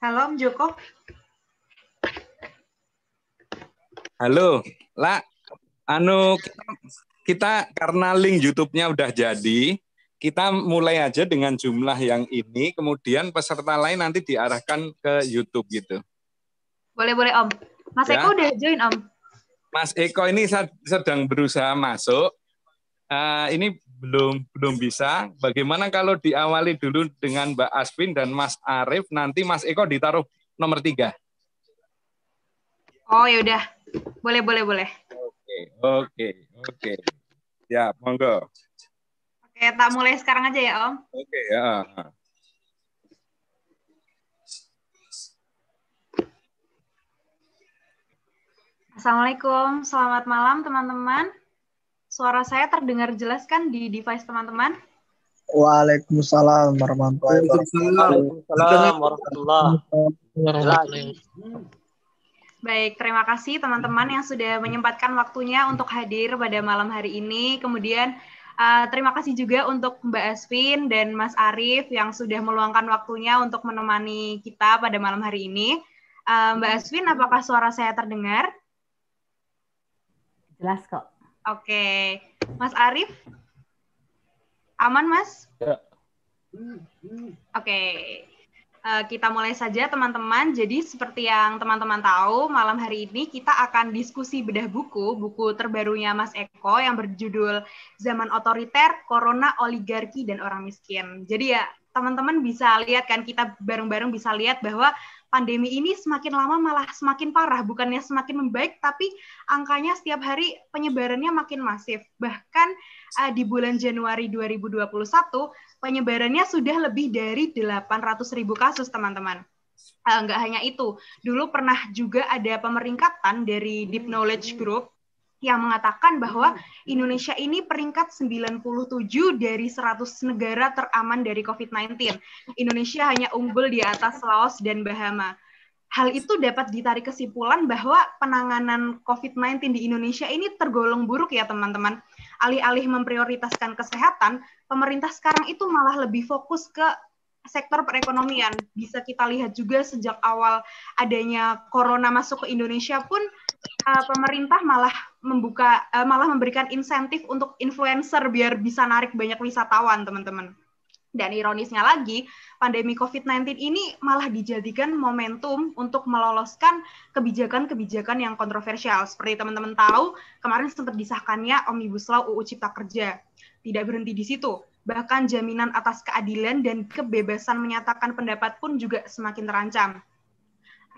Halo, Om Joko. Halo, La. Anu, kita, kita karena link YouTube-nya udah jadi, kita mulai aja dengan jumlah yang ini, kemudian peserta lain nanti diarahkan ke YouTube gitu. Boleh, boleh Om. Mas ya. Eko udah join Om. Mas Eko ini sedang berusaha masuk. Uh, ini belum belum bisa. Bagaimana kalau diawali dulu dengan Mbak Aspin dan Mas Arif, nanti Mas Eko ditaruh nomor tiga. Oh ya udah, boleh boleh boleh. Oke oke oke. Ya monggo. Oke, tak mulai sekarang aja ya Om. Oke ya. Ah, ah. Assalamualaikum, selamat malam teman-teman. Suara saya terdengar jelas kan di device teman-teman? Waalaikumsalam warahmatullahi wabarakatuh. Waalaikumsalam warahmatullahi Baik, terima kasih teman-teman yang sudah menyempatkan waktunya untuk hadir pada malam hari ini. Kemudian uh, terima kasih juga untuk Mbak Asvin dan Mas Arif yang sudah meluangkan waktunya untuk menemani kita pada malam hari ini. Uh, Mbak Asvin, apakah suara saya terdengar? Jelas kok. Oke, Mas Arif, aman Mas? Ya. Oke, eh, kita mulai saja teman-teman. Jadi seperti yang teman-teman tahu, malam hari ini kita akan diskusi bedah buku, buku terbarunya Mas Eko yang berjudul Zaman Otoriter, Corona, Oligarki, dan Orang Miskin. Jadi ya teman-teman bisa lihat kan, kita bareng-bareng bisa lihat bahwa pandemi ini semakin lama malah semakin parah, bukannya semakin membaik, tapi angkanya setiap hari penyebarannya makin masif. Bahkan uh, di bulan Januari 2021, penyebarannya sudah lebih dari 800 ribu kasus, teman-teman. Uh, hanya itu, dulu pernah juga ada pemeringkatan dari Deep Knowledge Group yang mengatakan bahwa Indonesia ini peringkat 97 dari 100 negara teraman dari COVID-19. Indonesia hanya unggul di atas Laos dan Bahama. Hal itu dapat ditarik kesimpulan bahwa penanganan COVID-19 di Indonesia ini tergolong buruk ya teman-teman. Alih-alih memprioritaskan kesehatan, pemerintah sekarang itu malah lebih fokus ke sektor perekonomian. Bisa kita lihat juga sejak awal adanya corona masuk ke Indonesia pun eh, pemerintah malah membuka uh, malah memberikan insentif untuk influencer biar bisa narik banyak wisatawan, teman-teman. Dan ironisnya lagi, pandemi COVID-19 ini malah dijadikan momentum untuk meloloskan kebijakan-kebijakan yang kontroversial. Seperti teman-teman tahu, kemarin sempat disahkannya Omnibus Law UU Cipta Kerja. Tidak berhenti di situ, bahkan jaminan atas keadilan dan kebebasan menyatakan pendapat pun juga semakin terancam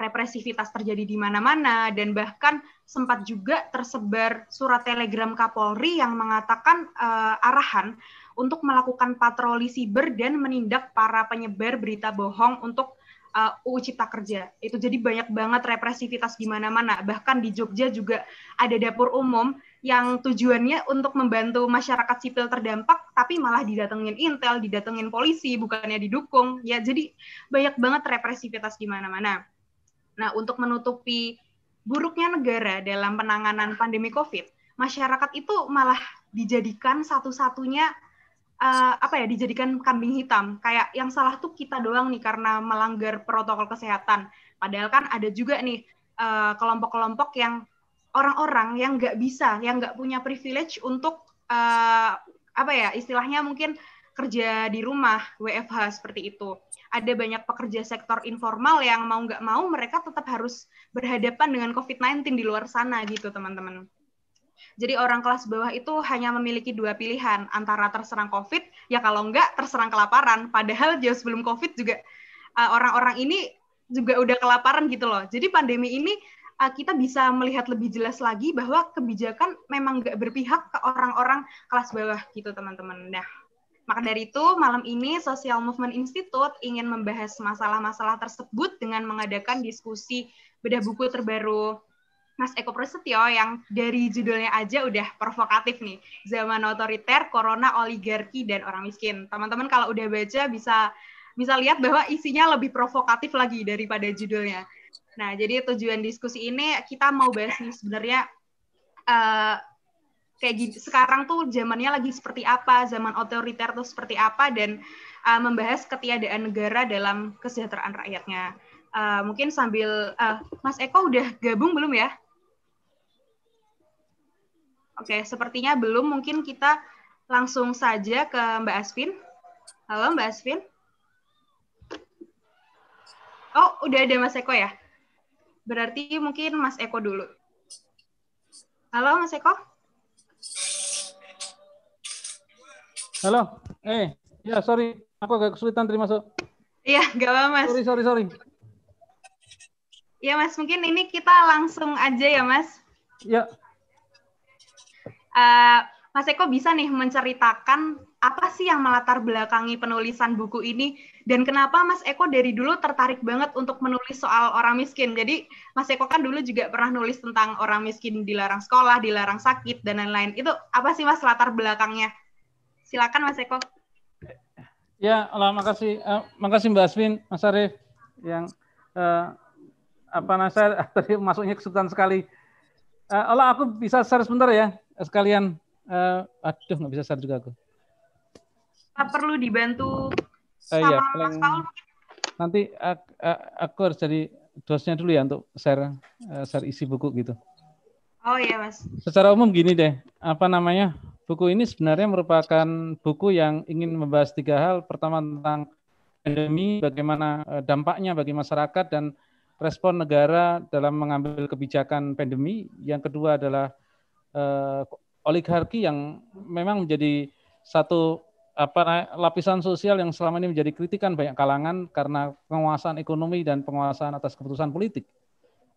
represivitas terjadi di mana-mana dan bahkan sempat juga tersebar surat telegram Kapolri yang mengatakan uh, arahan untuk melakukan patroli siber dan menindak para penyebar berita bohong untuk uh, eh, UU Cipta Kerja. Itu jadi banyak banget represivitas di mana-mana. Bahkan di Jogja juga ada dapur umum yang tujuannya untuk membantu masyarakat sipil terdampak, tapi malah didatengin intel, didatengin polisi, bukannya didukung. Ya, jadi banyak banget represivitas di mana-mana. Nah, untuk menutupi buruknya negara dalam penanganan pandemi COVID, masyarakat itu malah dijadikan satu-satunya uh, apa ya dijadikan kambing hitam. Kayak yang salah tuh kita doang nih karena melanggar protokol kesehatan. Padahal kan ada juga nih eh, kelompok-kelompok uh, yang orang-orang yang nggak bisa, yang nggak punya privilege untuk uh, apa ya istilahnya mungkin kerja di rumah, WFH seperti itu. Ada banyak pekerja sektor informal yang mau nggak mau mereka tetap harus berhadapan dengan COVID-19 di luar sana gitu teman-teman. Jadi orang kelas bawah itu hanya memiliki dua pilihan, antara terserang COVID, ya kalau nggak terserang kelaparan. Padahal jauh sebelum COVID juga eh, orang-orang ini juga udah kelaparan gitu loh. Jadi pandemi ini eh, kita bisa melihat lebih jelas lagi bahwa kebijakan memang nggak berpihak ke orang-orang kelas bawah gitu teman-teman. Nah, maka dari itu, malam ini Social Movement Institute ingin membahas masalah-masalah tersebut dengan mengadakan diskusi bedah buku terbaru Mas Eko Prasetyo yang dari judulnya aja udah provokatif nih. Zaman otoriter, corona, oligarki, dan orang miskin. Teman-teman kalau udah baca bisa bisa lihat bahwa isinya lebih provokatif lagi daripada judulnya. Nah, jadi tujuan diskusi ini kita mau bahas nih sebenarnya uh, kayak gitu sekarang tuh zamannya lagi seperti apa, zaman otoriter tuh seperti apa dan uh, membahas ketiadaan negara dalam kesejahteraan rakyatnya. Uh, mungkin sambil uh, Mas Eko udah gabung belum ya? Oke, sepertinya belum. Mungkin kita langsung saja ke Mbak Asvin. Halo Mbak Asvin. Oh, udah ada Mas Eko ya? Berarti mungkin Mas Eko dulu. Halo Mas Eko. Halo. Eh, ya sorry, aku agak kesulitan terima so. Iya, gak apa mas. Sorry, sorry, sorry. Ya mas, mungkin ini kita langsung aja ya mas. Ya. Uh, mas Eko bisa nih menceritakan apa sih yang melatar belakangi penulisan buku ini dan kenapa Mas Eko dari dulu tertarik banget untuk menulis soal orang miskin. Jadi Mas Eko kan dulu juga pernah nulis tentang orang miskin dilarang sekolah, dilarang sakit dan lain-lain. Itu apa sih Mas latar belakangnya? Silakan Mas Eko. Ya, Allah, makasih, uh, makasih Mbak Aswin, Mas Arief yang uh, apa nasa tadi masuknya kesulitan sekali. Uh, Allah, aku bisa share sebentar ya sekalian. Uh, aduh, nggak bisa share juga aku. Tak perlu dibantu uh, sama Mas paling, Paul? Nanti aku, aku harus jadi dosnya dulu ya untuk share share isi buku gitu. Oh iya mas. Secara umum gini deh, apa namanya buku ini sebenarnya merupakan buku yang ingin membahas tiga hal. Pertama tentang pandemi, bagaimana eh, dampaknya bagi masyarakat dan respon negara dalam mengambil kebijakan pandemi. Yang kedua adalah eh, oligarki yang memang menjadi satu apa lapisan sosial yang selama ini menjadi kritikan banyak kalangan karena penguasaan ekonomi dan penguasaan atas keputusan politik.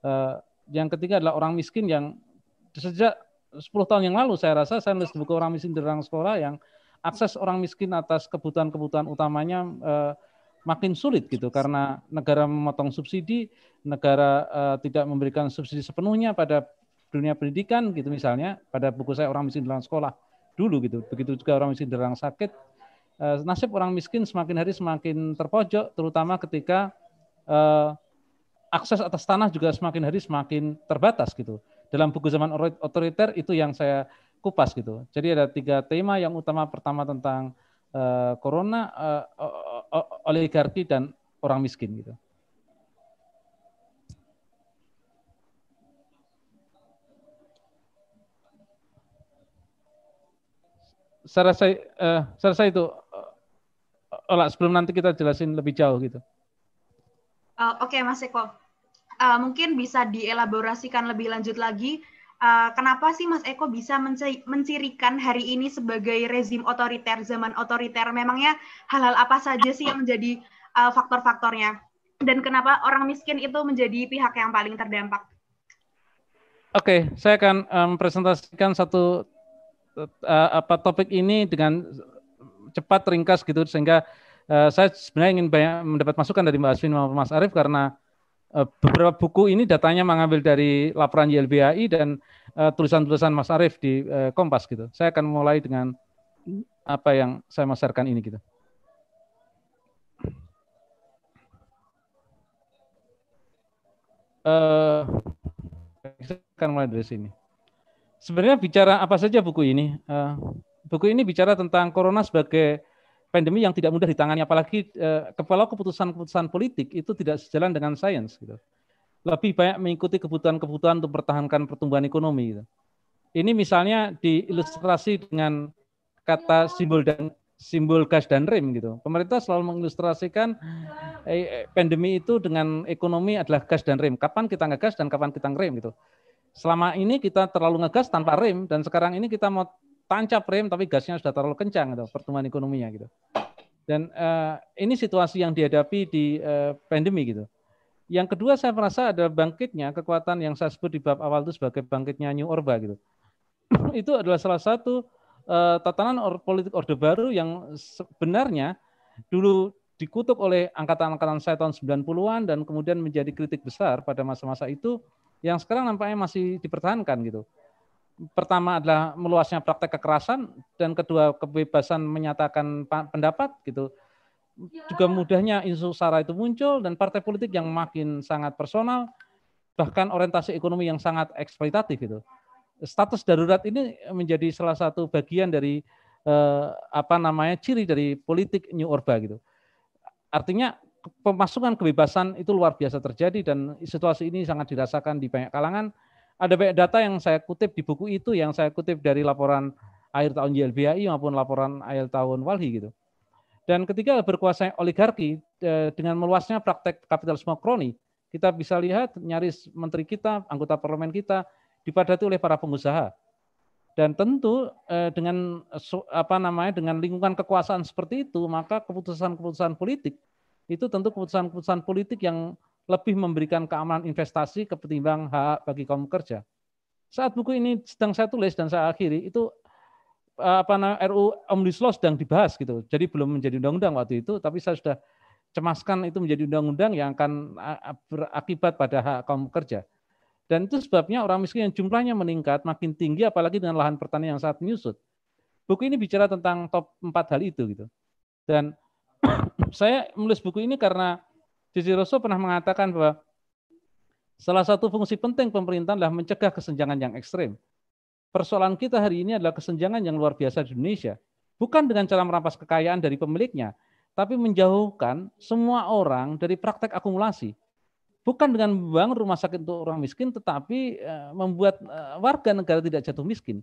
Eh, yang ketiga adalah orang miskin yang sejak 10 tahun yang lalu saya rasa saya nulis buku orang miskin di ruang sekolah yang akses orang miskin atas kebutuhan-kebutuhan utamanya eh, makin sulit gitu karena negara memotong subsidi, negara eh, tidak memberikan subsidi sepenuhnya pada dunia pendidikan gitu misalnya pada buku saya orang miskin di ruang sekolah dulu gitu. Begitu juga orang miskin di ruang sakit. Eh, nasib orang miskin semakin hari semakin terpojok terutama ketika uh, akses atas tanah juga semakin hari semakin terbatas gitu dalam buku zaman otoriter itu yang saya kupas gitu. Jadi ada tiga tema yang utama pertama tentang uh, corona, uh, oligarki dan orang miskin gitu. saya eh, rasa, uh, saya rasa itu uh, sebelum nanti kita jelasin lebih jauh gitu. Oh, Oke, okay, Mas Eko uh, mungkin bisa dielaborasikan lebih lanjut lagi uh, kenapa sih Mas Eko bisa mencirikan hari ini sebagai rezim otoriter zaman otoriter memangnya hal-hal apa saja sih yang menjadi uh, faktor-faktornya dan kenapa orang miskin itu menjadi pihak yang paling terdampak Oke, okay, saya akan mempresentasikan um, satu uh, apa topik ini dengan cepat ringkas gitu sehingga uh, saya sebenarnya ingin banyak mendapat masukan dari Mbak Aswin maupun Mas Arief karena Eh, beberapa buku ini datanya mengambil dari laporan YLBHI dan eh, tulisan-tulisan uh, Mas Arief di uh, Kompas gitu. Saya akan mulai dengan apa yang saya masarkan ini gitu. Uh, saya akan mulai dari sini. Sebenarnya bicara apa saja buku ini? Uh, buku ini bicara tentang corona sebagai pandemi yang tidak mudah ditangani apalagi eh, kalau keputusan-keputusan politik itu tidak sejalan dengan sains gitu. Lebih banyak mengikuti kebutuhan-kebutuhan untuk pertahankan pertumbuhan ekonomi gitu. Ini misalnya diilustrasi dengan kata simbol dan simbol gas dan rem gitu. Pemerintah selalu mengilustrasikan eh, eh pandemi itu dengan ekonomi adalah gas dan rem. Kapan kita ngegas dan kapan kita ngerem gitu. Selama ini kita terlalu ngegas tanpa rem dan sekarang ini kita mau tancap rem tapi gasnya sudah terlalu kencang atau gitu, pertumbuhan ekonominya gitu. Dan uh, ini situasi yang dihadapi di uh, pandemi gitu. Yang kedua saya merasa ada bangkitnya kekuatan yang saya sebut di bab awal itu sebagai bangkitnya New Orba gitu. itu adalah salah satu uh, tatanan or, politik Orde Baru yang sebenarnya dulu dikutuk oleh angkatan-angkatan saya tahun 90-an dan kemudian menjadi kritik besar pada masa-masa itu yang sekarang nampaknya masih dipertahankan gitu pertama adalah meluasnya praktek kekerasan dan kedua kebebasan menyatakan pendapat gitu ya. juga mudahnya isu sara itu muncul dan partai politik yang makin sangat personal bahkan orientasi ekonomi yang sangat eksploitatif itu status darurat ini menjadi salah satu bagian dari eh, apa namanya ciri dari politik new orba gitu artinya pemasukan kebebasan itu luar biasa terjadi dan situasi ini sangat dirasakan di banyak kalangan ada banyak data yang saya kutip di buku itu yang saya kutip dari laporan akhir tahun YLBHI maupun laporan akhir tahun Walhi gitu. Dan ketika berkuasa oligarki e, dengan meluasnya praktek kapitalisme kroni, kita bisa lihat nyaris menteri kita, anggota parlemen kita dipadati oleh para pengusaha. Dan tentu e, dengan apa namanya dengan lingkungan kekuasaan seperti itu, maka keputusan-keputusan politik itu tentu keputusan-keputusan politik yang lebih memberikan keamanan investasi ketimbang hak bagi kaum kerja. Saat buku ini sedang saya tulis dan saya akhiri itu eh, apa namanya RU Omnibus Law sedang dibahas gitu. Jadi belum menjadi undang-undang waktu itu, tapi saya sudah cemaskan itu menjadi undang-undang yang akan berakibat pada hak kaum kerja. Dan itu sebabnya orang miskin yang jumlahnya meningkat makin tinggi apalagi dengan lahan pertanian yang sangat menyusut. Buku ini bicara tentang top 4 hal itu gitu. Dan saya menulis buku ini karena Cici Rasul pernah mengatakan bahwa salah satu fungsi penting pemerintah adalah mencegah kesenjangan yang ekstrim. Persoalan kita hari ini adalah kesenjangan yang luar biasa di Indonesia. Bukan dengan cara merampas kekayaan dari pemiliknya, tapi menjauhkan semua orang dari praktek akumulasi. Bukan dengan membangun rumah sakit untuk orang miskin, tetapi eh, membuat eh, warga negara tidak jatuh miskin.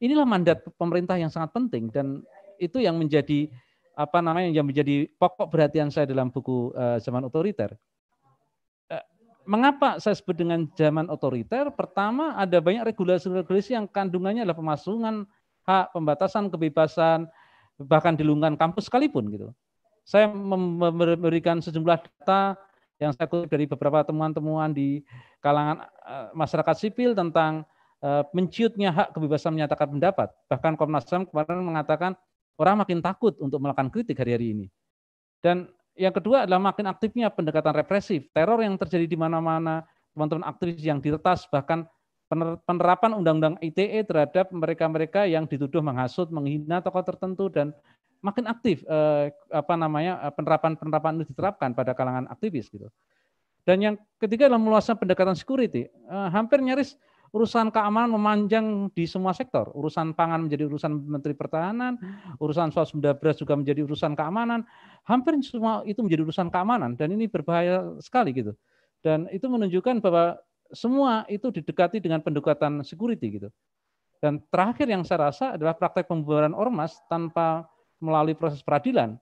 Inilah mandat pemerintah yang sangat penting dan itu yang menjadi apa namanya yang menjadi pokok perhatian saya dalam buku uh, zaman otoriter. Eh, mengapa saya sebut dengan zaman otoriter? Pertama ada banyak regulasi-regulasi yang kandungannya adalah pemasungan hak, pembatasan kebebasan, bahkan di lingkungan kampus sekalipun gitu. Saya memberikan sejumlah data yang saya kutip dari beberapa temuan-temuan di kalangan eh, masyarakat sipil tentang menciutnya hak kebebasan menyatakan pendapat. Bahkan Komnas HAM kemarin mengatakan Orang makin takut untuk melakukan kritik hari-hari ini. Dan yang kedua adalah makin aktifnya pendekatan represif. Teror yang terjadi di mana-mana, teman-teman aktivis yang diretas, bahkan penerapan undang-undang ITE terhadap mereka-mereka yang dituduh menghasut, menghina tokoh tertentu dan makin aktif eh, apa namanya eh, penerapan-penerapan itu diterapkan pada kalangan aktivis gitu. Dan yang ketiga adalah meluasnya pendekatan security. Eh, hampir nyaris urusan keamanan memanjang di semua sektor. Urusan pangan menjadi urusan Menteri Pertahanan, urusan swasembada beras juga menjadi urusan keamanan. Hampir semua itu menjadi urusan keamanan dan ini berbahaya sekali gitu. Dan itu menunjukkan bahwa semua itu didekati dengan pendekatan security gitu. Dan terakhir yang saya rasa adalah praktek pembubaran ormas tanpa melalui proses peradilan.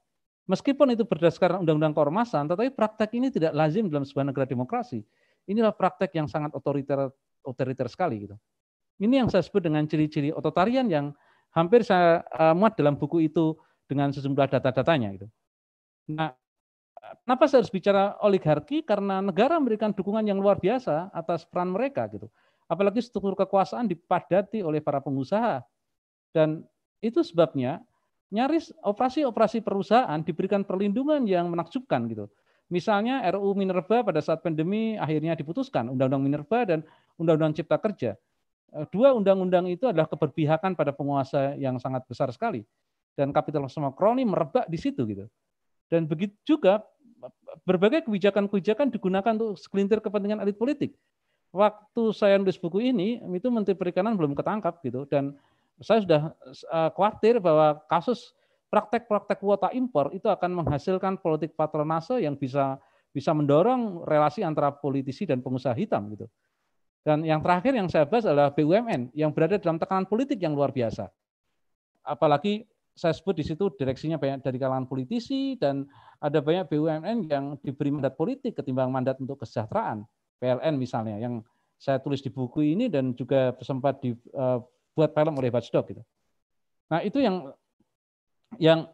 Meskipun itu berdasarkan undang-undang keormasan, tetapi praktek ini tidak lazim dalam sebuah negara demokrasi. Inilah praktek yang sangat otoriter otoriter sekali gitu. Ini yang saya sebut dengan ciri-ciri ototarian yang hampir saya eh, muat dalam buku itu dengan sejumlah data-datanya gitu. Nah, kenapa saya harus bicara oligarki? Karena negara memberikan dukungan yang luar biasa atas peran mereka gitu. Apalagi struktur kekuasaan dipadati oleh para pengusaha. Dan itu sebabnya nyaris operasi-operasi perusahaan diberikan perlindungan yang menakjubkan gitu. Misalnya RU Minerba pada saat pandemi akhirnya diputuskan Undang-Undang Minerba dan Undang-Undang Cipta Kerja. Eh, dua undang-undang itu adalah keberpihakan pada penguasa yang sangat besar sekali. Dan kapitalisme kroni merebak di situ. gitu. Dan begitu juga berbagai kebijakan-kebijakan digunakan untuk sekelintir kepentingan elit politik. Waktu saya nulis buku ini, itu Menteri Perikanan belum ketangkap gitu dan saya sudah eh, khawatir bahwa kasus praktek-praktek kuota impor itu akan menghasilkan politik patronase yang bisa bisa mendorong relasi antara politisi dan pengusaha hitam gitu. Dan yang terakhir yang saya bahas adalah BUMN yang berada dalam tekanan politik yang luar biasa. Apalagi saya sebut di situ direksinya banyak dari kalangan politisi dan ada banyak BUMN yang diberi mandat politik ketimbang mandat untuk kesejahteraan. PLN misalnya yang saya tulis di buku ini dan juga sempat dibuat eh, film oleh Watchdog. gitu. Nah, itu yang yang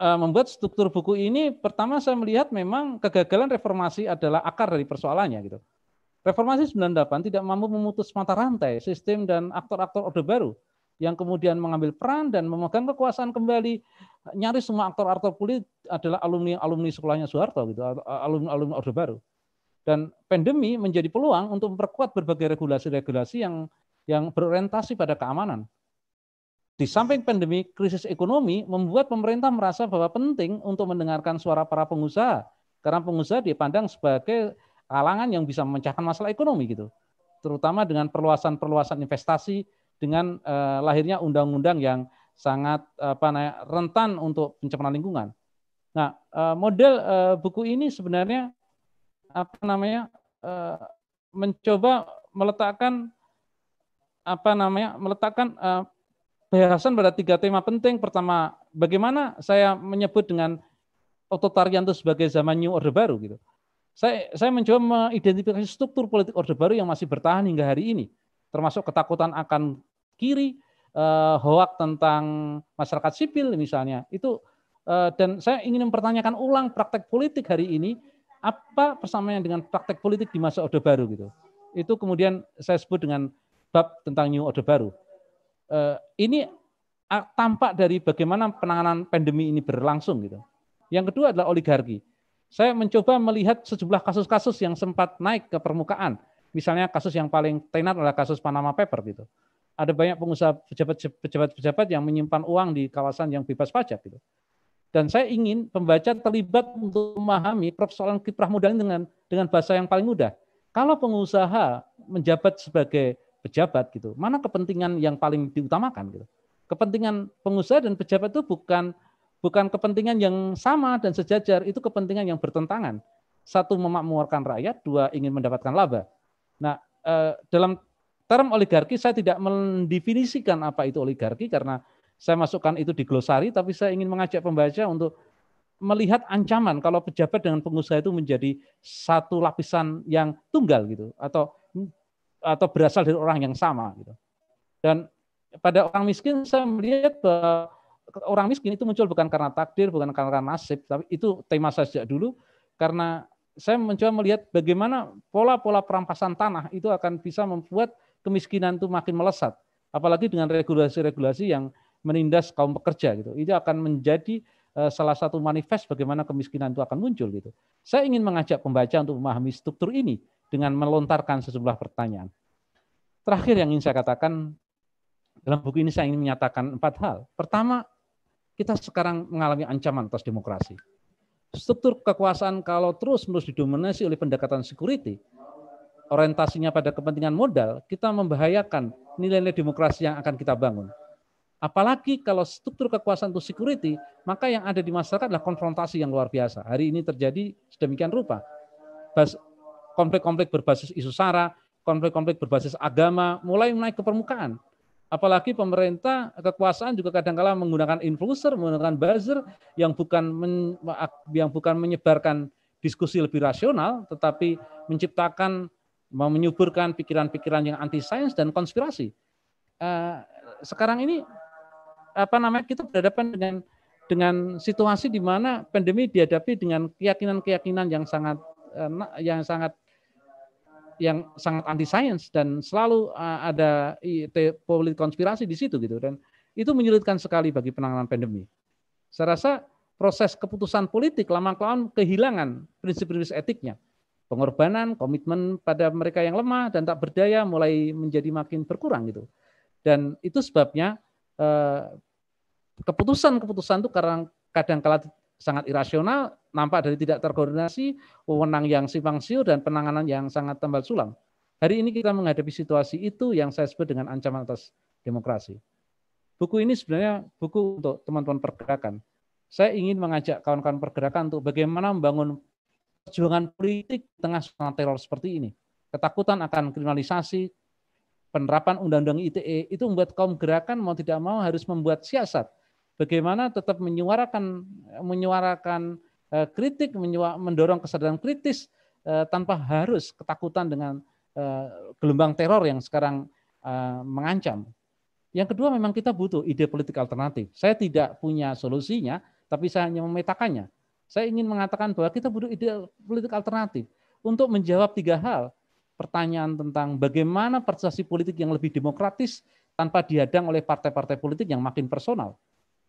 eh, membuat struktur buku ini pertama saya melihat memang kegagalan reformasi adalah akar dari persoalannya gitu. Reformasi 98 tidak mampu memutus mata rantai sistem dan aktor-aktor Orde Baru yang kemudian mengambil peran dan memegang kekuasaan kembali nyaris semua aktor-aktor politik adalah alumni alumni sekolahnya Soeharto gitu eh, alumni alumni Orde Baru dan pandemi menjadi peluang untuk memperkuat berbagai regulasi-regulasi yang yang berorientasi pada keamanan di samping pandemi, krisis ekonomi membuat pemerintah merasa bahwa penting untuk mendengarkan suara para pengusaha karena pengusaha dipandang sebagai kalangan yang bisa memecahkan masalah ekonomi gitu. Terutama dengan perluasan-perluasan investasi dengan eh, lahirnya undang-undang yang sangat apa rentan untuk pencemaran lingkungan. Nah, eh, model eh, buku ini sebenarnya apa namanya eh, mencoba meletakkan apa namanya meletakkan eh, bahasan pada tiga tema penting. Pertama, bagaimana saya menyebut dengan ototarian itu sebagai zaman new order baru gitu. Saya, saya mencoba mengidentifikasi struktur politik Orde Baru yang masih bertahan hingga hari ini, termasuk ketakutan akan kiri, eh, hoak tentang masyarakat sipil misalnya. Itu eh, dan saya ingin mempertanyakan ulang praktek politik hari ini apa persamaan dengan praktek politik di masa Orde Baru gitu. Itu kemudian saya sebut dengan bab tentang New Orde Baru. Eh, ini tampak dari bagaimana penanganan pandemi ini berlangsung gitu. Yang kedua adalah oligarki. Saya mencoba melihat sejumlah kasus-kasus yang sempat naik ke permukaan. Misalnya kasus yang paling tenar adalah kasus Panama Paper gitu. Ada banyak pengusaha pejabat-pejabat yang menyimpan uang di kawasan yang bebas pajak gitu. Dan saya ingin pembaca terlibat untuk memahami persoalan kiprah modal dengan dengan bahasa yang paling mudah. Kalau pengusaha menjabat sebagai pejabat gitu, mana kepentingan yang paling diutamakan gitu? Kepentingan pengusaha dan pejabat itu bukan bukan kepentingan yang sama dan sejajar, itu kepentingan yang bertentangan. Satu memakmurkan rakyat, dua ingin mendapatkan laba. Nah, eh, dalam term oligarki saya tidak mendefinisikan apa itu oligarki karena saya masukkan itu di glosari, tapi saya ingin mengajak pembaca untuk melihat ancaman kalau pejabat dengan pengusaha itu menjadi satu lapisan yang tunggal gitu atau atau berasal dari orang yang sama gitu. Dan pada orang miskin saya melihat bahwa orang miskin itu muncul bukan karena takdir, bukan karena nasib, tapi itu tema saya sejak dulu karena saya mencoba melihat bagaimana pola-pola perampasan tanah itu akan bisa membuat kemiskinan itu makin melesat, apalagi dengan regulasi-regulasi yang menindas kaum pekerja gitu. Itu akan menjadi eh, salah satu manifest bagaimana kemiskinan itu akan muncul gitu. Saya ingin mengajak pembaca untuk memahami struktur ini dengan melontarkan sejumlah pertanyaan. Terakhir yang ingin saya katakan dalam buku ini saya ingin menyatakan empat hal. Pertama, kita sekarang mengalami ancaman atas demokrasi. Struktur kekuasaan kalau terus-menerus didominasi oleh pendekatan security, orientasinya pada kepentingan modal, kita membahayakan nilai-nilai demokrasi yang akan kita bangun. Apalagi kalau struktur kekuasaan itu security, maka yang ada di masyarakat adalah konfrontasi yang luar biasa. Hari ini terjadi sedemikian rupa. Konflik-konflik berbasis isu sara, konflik-konflik berbasis agama mulai naik ke permukaan. Apalagi pemerintah kekuasaan juga kadangkala -kadang menggunakan influencer, menggunakan buzzer yang bukan men, yang bukan menyebarkan diskusi lebih rasional, tetapi menciptakan menyuburkan pikiran-pikiran yang anti sains dan konspirasi. Eh, sekarang ini apa namanya kita berhadapan dengan dengan situasi di mana pandemi dihadapi dengan keyakinan-keyakinan yang sangat eh, yang sangat yang sangat anti sains dan selalu eh, ada politik konspirasi di situ gitu dan itu menyulitkan sekali bagi penanganan pandemi. Saya rasa proses keputusan politik lama kelamaan kehilangan prinsip-prinsip etiknya. Pengorbanan, komitmen pada mereka yang lemah dan tak berdaya mulai menjadi makin berkurang gitu. Dan itu sebabnya eh, keputusan-keputusan itu kadang kadang sangat irasional, nampak dari tidak terkoordinasi, wewenang yang simpang siur dan penanganan yang sangat tembal sulam. Hari ini kita menghadapi situasi itu yang saya sebut dengan ancaman atas demokrasi. Buku ini sebenarnya buku untuk teman-teman pergerakan. Saya ingin mengajak kawan-kawan pergerakan untuk bagaimana membangun perjuangan politik tengah suasana teror seperti ini. Ketakutan akan kriminalisasi, penerapan undang-undang ITE itu membuat kaum gerakan mau tidak mau harus membuat siasat bagaimana tetap menyuarakan menyuarakan eh, kritik, mendorong kesadaran kritis eh, tanpa harus ketakutan dengan eh, gelombang teror yang sekarang mengancam. Yang kedua memang kita butuh ide politik alternatif. Saya tidak punya solusinya, tapi saya hanya memetakannya. Saya ingin mengatakan bahwa kita butuh ide politik alternatif untuk menjawab tiga hal. Pertanyaan tentang bagaimana persuasi politik yang lebih demokratis tanpa dihadang oleh partai-partai politik yang makin personal.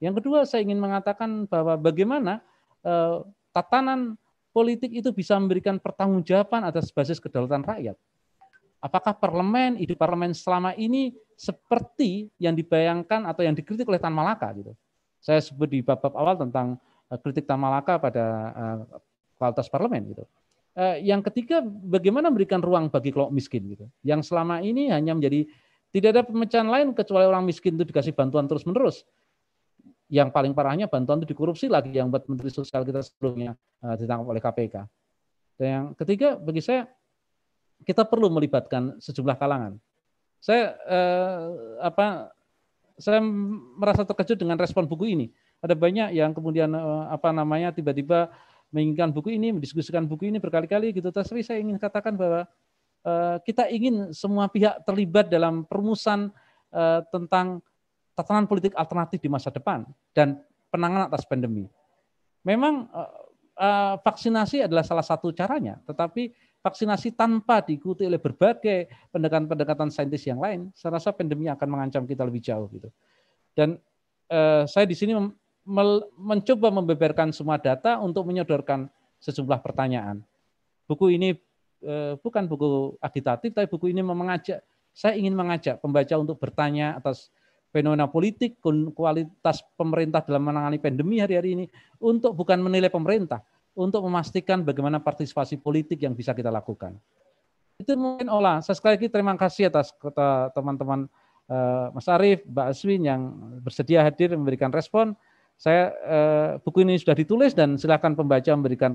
Yang kedua saya ingin mengatakan bahwa bagaimana eh, tatanan politik itu bisa memberikan pertanggungjawaban atas basis kedaulatan rakyat. Apakah parlemen, ide parlemen selama ini seperti yang dibayangkan atau yang dikritik oleh Tan Malaka gitu. Saya sebut di bab-bab awal tentang eh, kritik Tan Malaka pada eh, kualitas parlemen gitu. yang ketiga, bagaimana memberikan ruang bagi kelompok miskin gitu, yang selama ini hanya menjadi tidak ada pemecahan lain kecuali orang miskin itu dikasih bantuan terus menerus yang paling parahnya bantuan itu dikorupsi lagi yang buat Menteri Sosial kita sebelumnya eh, ditangkap oleh KPK. Dan yang ketiga bagi saya kita perlu melibatkan sejumlah kalangan. Saya eh, apa saya merasa terkejut dengan respon buku ini. Ada banyak yang kemudian eh, apa namanya tiba-tiba menginginkan buku ini, mendiskusikan buku ini berkali-kali gitu. Tapi saya ingin katakan bahwa eh, kita ingin semua pihak terlibat dalam perumusan eh, tentang tatanan politik alternatif di masa depan dan penanganan atas pandemi. Memang eh, eh, vaksinasi adalah salah satu caranya, tetapi vaksinasi tanpa diikuti oleh berbagai pendekatan-pendekatan saintis yang lain, saya rasa pandemi akan mengancam kita lebih jauh gitu. Dan uh, saya di sini mencoba membeberkan semua data untuk menyodorkan sejumlah pertanyaan. Buku ini bukan buku agitatif, tapi buku ini mengajak saya ingin mengajak pembaca untuk bertanya atas fenomena politik, kualitas pemerintah dalam menangani pandemi hari-hari ini untuk bukan menilai pemerintah, untuk memastikan bagaimana partisipasi politik yang bisa kita lakukan. Itu mungkin olah. Saya sekali lagi terima kasih atas kata teman-teman eh, Mas Arief, Mbak Aswin yang bersedia hadir memberikan respon. Saya eh, buku ini sudah ditulis dan silakan pembaca memberikan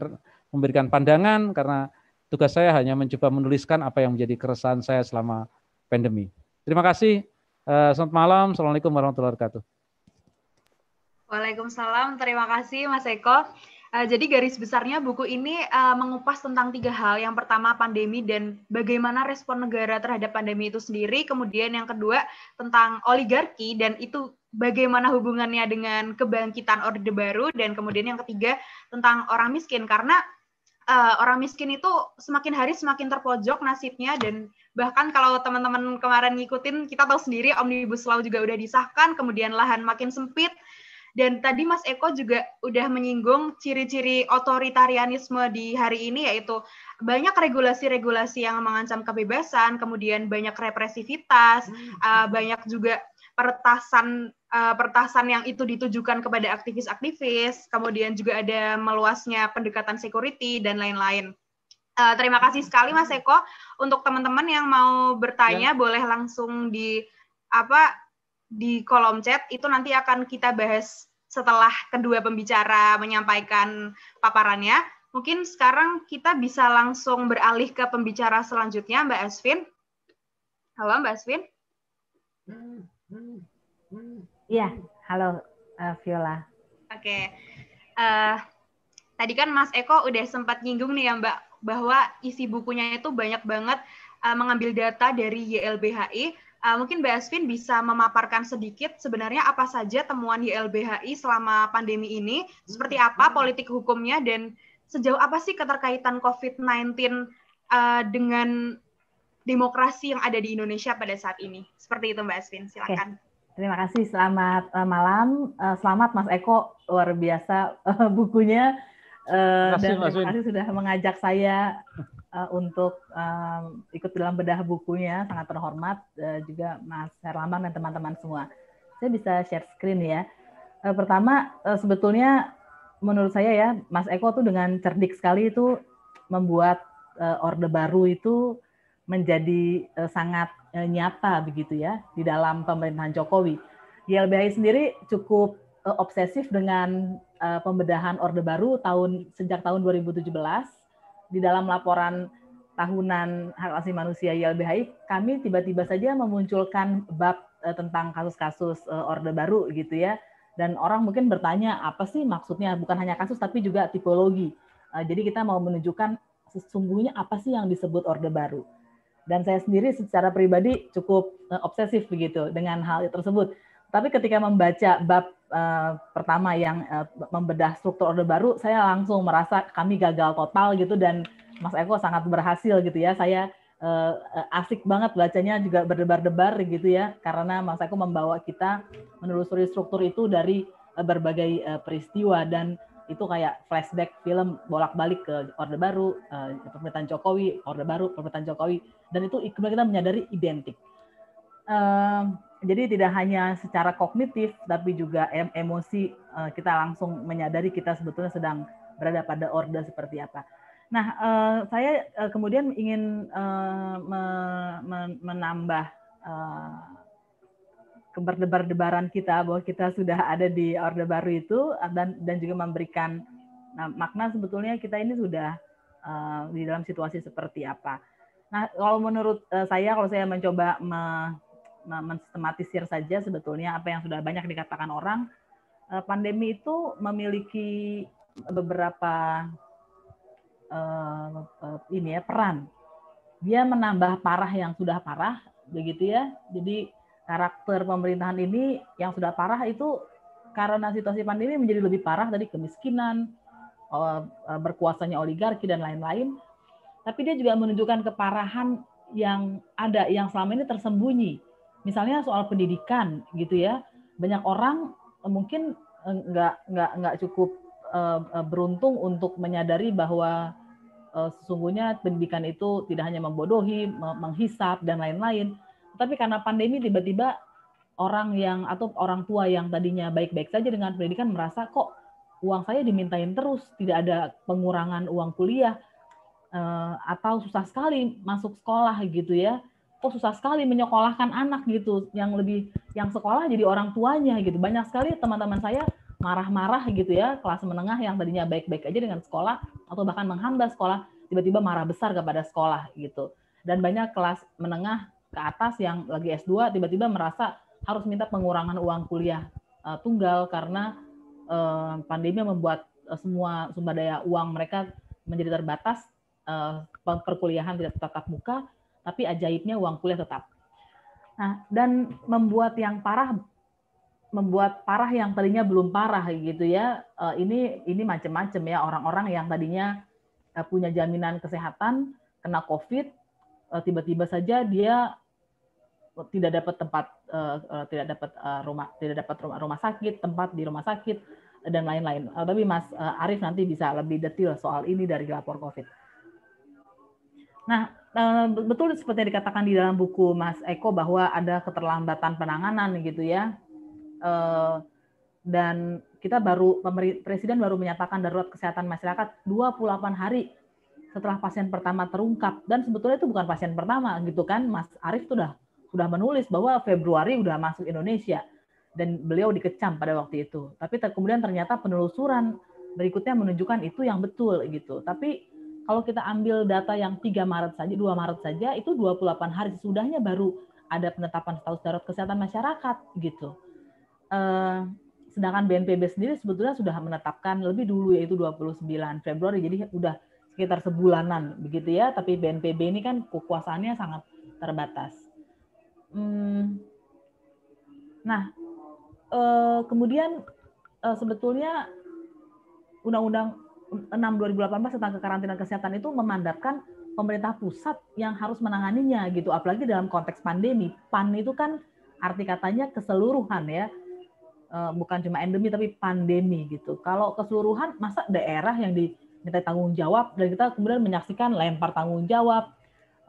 memberikan pandangan karena tugas saya hanya mencoba menuliskan apa yang menjadi keresahan saya selama pandemi. Terima kasih. Eh, selamat malam. Assalamualaikum warahmatullahi wabarakatuh. Waalaikumsalam. Terima kasih Mas Eko. Eh, jadi garis besarnya buku ini eh, mengupas tentang tiga hal. Yang pertama pandemi dan bagaimana respon negara terhadap pandemi itu sendiri. Kemudian yang kedua tentang oligarki dan itu bagaimana hubungannya dengan kebangkitan Orde Baru. Dan kemudian yang ketiga tentang orang miskin karena orang miskin itu semakin hari semakin terpojok nasibnya dan bahkan kalau teman-teman kemarin ngikutin kita tahu sendiri omnibus law juga udah disahkan kemudian lahan makin sempit dan tadi Mas Eko juga udah menyinggung ciri-ciri otoritarianisme di hari ini yaitu banyak regulasi-regulasi yang mengancam kebebasan kemudian banyak represivitas hmm. uh, banyak juga pertasan eh, pertasan yang itu ditujukan kepada aktivis-aktivis, kemudian juga ada meluasnya pendekatan security dan lain-lain. Eh, terima kasih sekali Mas Eko. Untuk teman-teman yang mau bertanya ya. boleh langsung di apa di kolom chat itu nanti akan kita bahas setelah kedua pembicara menyampaikan paparannya. Mungkin sekarang kita bisa langsung beralih ke pembicara selanjutnya Mbak Asvin. Halo Mbak Asvin. Iya, halo uh, Viola. Oke. Okay. Uh, eh, tadi kan Mas Eko udah sempat nyinggung nih ya Mbak bahwa isi bukunya itu banyak banget uh, mengambil data dari YLBHI. Uh, eh, mungkin Mbak Asvin bisa memaparkan sedikit sebenarnya apa saja temuan YLBHI selama pandemi ini, seperti apa hmm. politik hukumnya, dan sejauh apa sih keterkaitan COVID-19 uh, eh, dengan demokrasi yang ada di Indonesia pada saat ini. Seperti itu Mbak Asvin, silakan. Okay. Terima kasih, selamat malam. selamat Mas Eko, luar biasa bukunya Eh, dan terima kasih sudah mengajak saya uh, untuk um, ikut dalam bedah bukunya sangat terhormat uh, juga Mas Herlambang dan teman-teman semua. Saya bisa share screen ya. Uh, pertama uh, sebetulnya menurut saya ya Mas Eko tuh dengan cerdik sekali itu membuat uh, orde baru itu menjadi uh, sangat uh, nyata begitu ya di dalam pemerintahan Jokowi. YLBHI sendiri cukup uh, obsesif dengan uh, pembedahan Orde Baru tahun sejak tahun 2017 di dalam laporan tahunan hak asasi manusia YLBHI kami tiba-tiba saja memunculkan bab uh, tentang kasus-kasus uh, Orde Baru gitu ya dan orang mungkin bertanya apa sih maksudnya bukan hanya kasus tapi juga tipologi. Uh, jadi kita mau menunjukkan sesungguhnya apa sih yang disebut Orde Baru. Dan saya sendiri secara pribadi cukup obsesif begitu dengan hal tersebut tapi ketika membaca bab uh, pertama yang uh, membedah struktur Orde Baru, saya langsung merasa kami gagal total gitu dan Mas Eko sangat berhasil gitu ya. Saya uh, asik banget bacanya juga berdebar-debar gitu ya karena Mas Eko membawa kita menelusuri struktur itu dari uh, berbagai uh, peristiwa dan itu kayak flashback film bolak-balik ke Orde Baru, uh, pemerintahan Jokowi, Orde Baru, pemerintahan Jokowi, dan itu kemudian kita menyadari identik. Uh, jadi tidak hanya secara kognitif tapi juga em emosi uh, kita langsung menyadari kita sebetulnya sedang berada pada orde seperti apa. Nah, uh, saya uh, kemudian ingin uh, me me menambah uh, keberdebar-debaran kita bahwa kita sudah ada di orde baru itu dan dan juga memberikan nah, makna sebetulnya kita ini sudah uh, di dalam situasi seperti apa. Nah, kalau menurut saya kalau saya mencoba mensistematisir saja sebetulnya apa yang sudah banyak dikatakan orang, eh, pandemi itu memiliki beberapa uh, ini ya peran. Dia menambah parah yang sudah parah, begitu ya. Jadi karakter pemerintahan ini yang sudah parah itu karena situasi pandemi menjadi lebih parah dari kemiskinan, berkuasanya oligarki dan lain-lain. Tapi dia juga menunjukkan keparahan yang ada yang selama ini tersembunyi misalnya soal pendidikan gitu ya banyak orang eh, mungkin eh, nggak nggak nggak cukup eh, beruntung untuk menyadari bahwa sesungguhnya pendidikan itu tidak hanya membodohi menghisap dan lain-lain tapi karena pandemi tiba-tiba orang yang atau orang tua yang tadinya baik-baik saja dengan pendidikan merasa kok uang saya dimintain terus tidak ada pengurangan uang kuliah atau susah sekali masuk sekolah gitu ya kok susah sekali menyekolahkan anak gitu yang lebih yang sekolah jadi orang tuanya gitu banyak sekali teman-teman saya marah-marah gitu ya kelas menengah yang tadinya baik-baik aja dengan sekolah atau bahkan menghambat sekolah tiba-tiba marah besar kepada sekolah gitu dan banyak kelas menengah ke atas yang lagi S2 tiba-tiba merasa harus minta pengurangan uang kuliah uh, tunggal karena uh, pandemi membuat uh, semua sumber daya uang mereka menjadi terbatas uh, perkuliahan tidak tetap muka tapi ajaibnya uang kuliah tetap. Nah, dan membuat yang parah membuat parah yang tadinya belum parah gitu ya. Eh, ini ini macam-macam ya orang-orang yang tadinya eh, punya jaminan kesehatan kena Covid eh, tiba-tiba saja dia tidak dapat tempat tidak dapat rumah tidak dapat rumah, rumah sakit, tempat di rumah sakit dan lain-lain. Tapi Mas Arief nanti bisa lebih detail soal ini dari lapor Covid. Nah, Eh, betul seperti yang dikatakan di dalam buku Mas Eko bahwa ada keterlambatan penanganan gitu ya. Eh, dan kita baru presiden baru menyatakan darurat kesehatan masyarakat 28 hari setelah pasien pertama terungkap dan sebetulnya itu bukan pasien pertama gitu kan Mas Arief sudah sudah menulis bahwa Februari sudah masuk Indonesia dan beliau dikecam pada waktu itu. Tapi kemudian ternyata penelusuran berikutnya menunjukkan itu yang betul gitu. Tapi kalau kita ambil data yang 3 Maret saja, 2 Maret saja, itu 28 hari sudahnya baru ada penetapan status darurat kesehatan masyarakat gitu. Eh, sedangkan BNPB sendiri sebetulnya sudah menetapkan lebih dulu yaitu 29 Februari, jadi sudah sekitar sebulanan begitu ya. Tapi BNPB ini kan kekuasaannya sangat terbatas. Hmm, nah, eh, kemudian eh, sebetulnya undang-undang 6 2018 tentang kekarantinaan kesehatan itu memandatkan pemerintah pusat yang harus menanganinya gitu apalagi dalam konteks pandemi pan itu kan arti katanya keseluruhan ya e, bukan cuma endemi tapi pandemi gitu kalau keseluruhan masa daerah yang diminta tanggung jawab dan kita kemudian menyaksikan lempar tanggung jawab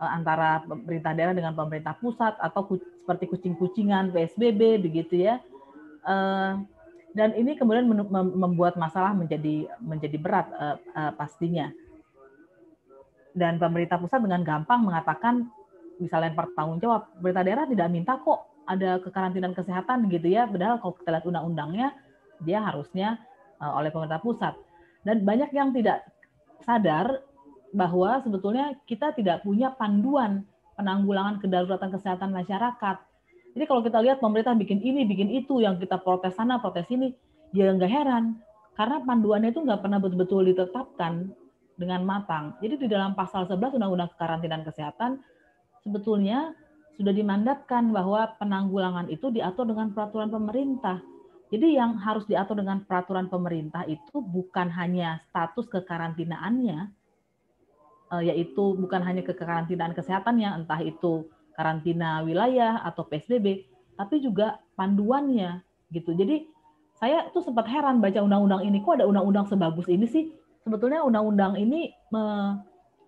e, antara pemerintah daerah dengan pemerintah pusat atau seperti kucing-kucingan psbb begitu ya e, dan ini kemudian membuat masalah menjadi menjadi berat uh, uh, pastinya. Dan pemerintah pusat dengan gampang mengatakan misalnya pertanggung jawab pemerintah daerah tidak minta kok ada kekarantinaan kesehatan gitu ya padahal kalau kita lihat undang-undangnya dia harusnya uh, oleh pemerintah pusat. Dan banyak yang tidak sadar bahwa sebetulnya kita tidak punya panduan penanggulangan kedaruratan kesehatan masyarakat jadi kalau kita lihat pemerintah bikin ini, bikin itu, yang kita protes sana, protes ini, ya nggak heran. Karena panduannya itu nggak pernah betul-betul ditetapkan dengan matang. Jadi di dalam pasal 11 Undang-Undang Kekarantinaan Kesehatan, sebetulnya sudah dimandatkan bahwa penanggulangan itu diatur dengan peraturan pemerintah. Jadi yang harus diatur dengan peraturan pemerintah itu bukan hanya status kekarantinaannya, eh, yaitu bukan hanya kekarantinaan kesehatannya, entah itu karantina wilayah atau PSBB, tapi juga panduannya gitu. Jadi saya tuh sempat heran baca undang-undang ini, kok ada undang-undang sebagus ini sih? Sebetulnya undang-undang ini me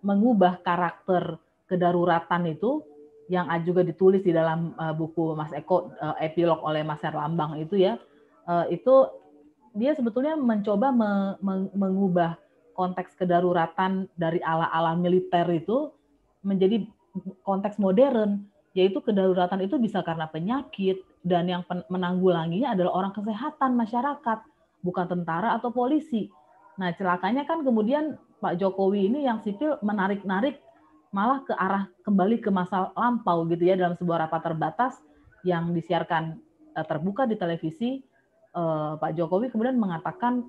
mengubah karakter kedaruratan itu yang juga ditulis di dalam uh, buku Mas Eko uh, epilog oleh Mas Herlambang itu ya uh, itu dia sebetulnya mencoba me me mengubah konteks kedaruratan dari ala-ala militer itu menjadi konteks modern, yaitu kedaruratan itu bisa karena penyakit dan yang menanggulanginya adalah orang kesehatan masyarakat, bukan tentara atau polisi. Nah, celakanya kan kemudian Pak Jokowi ini yang sipil menarik-narik malah ke arah kembali ke masa lampau gitu ya dalam sebuah rapat terbatas yang disiarkan eh, terbuka di televisi eh, Pak Jokowi kemudian mengatakan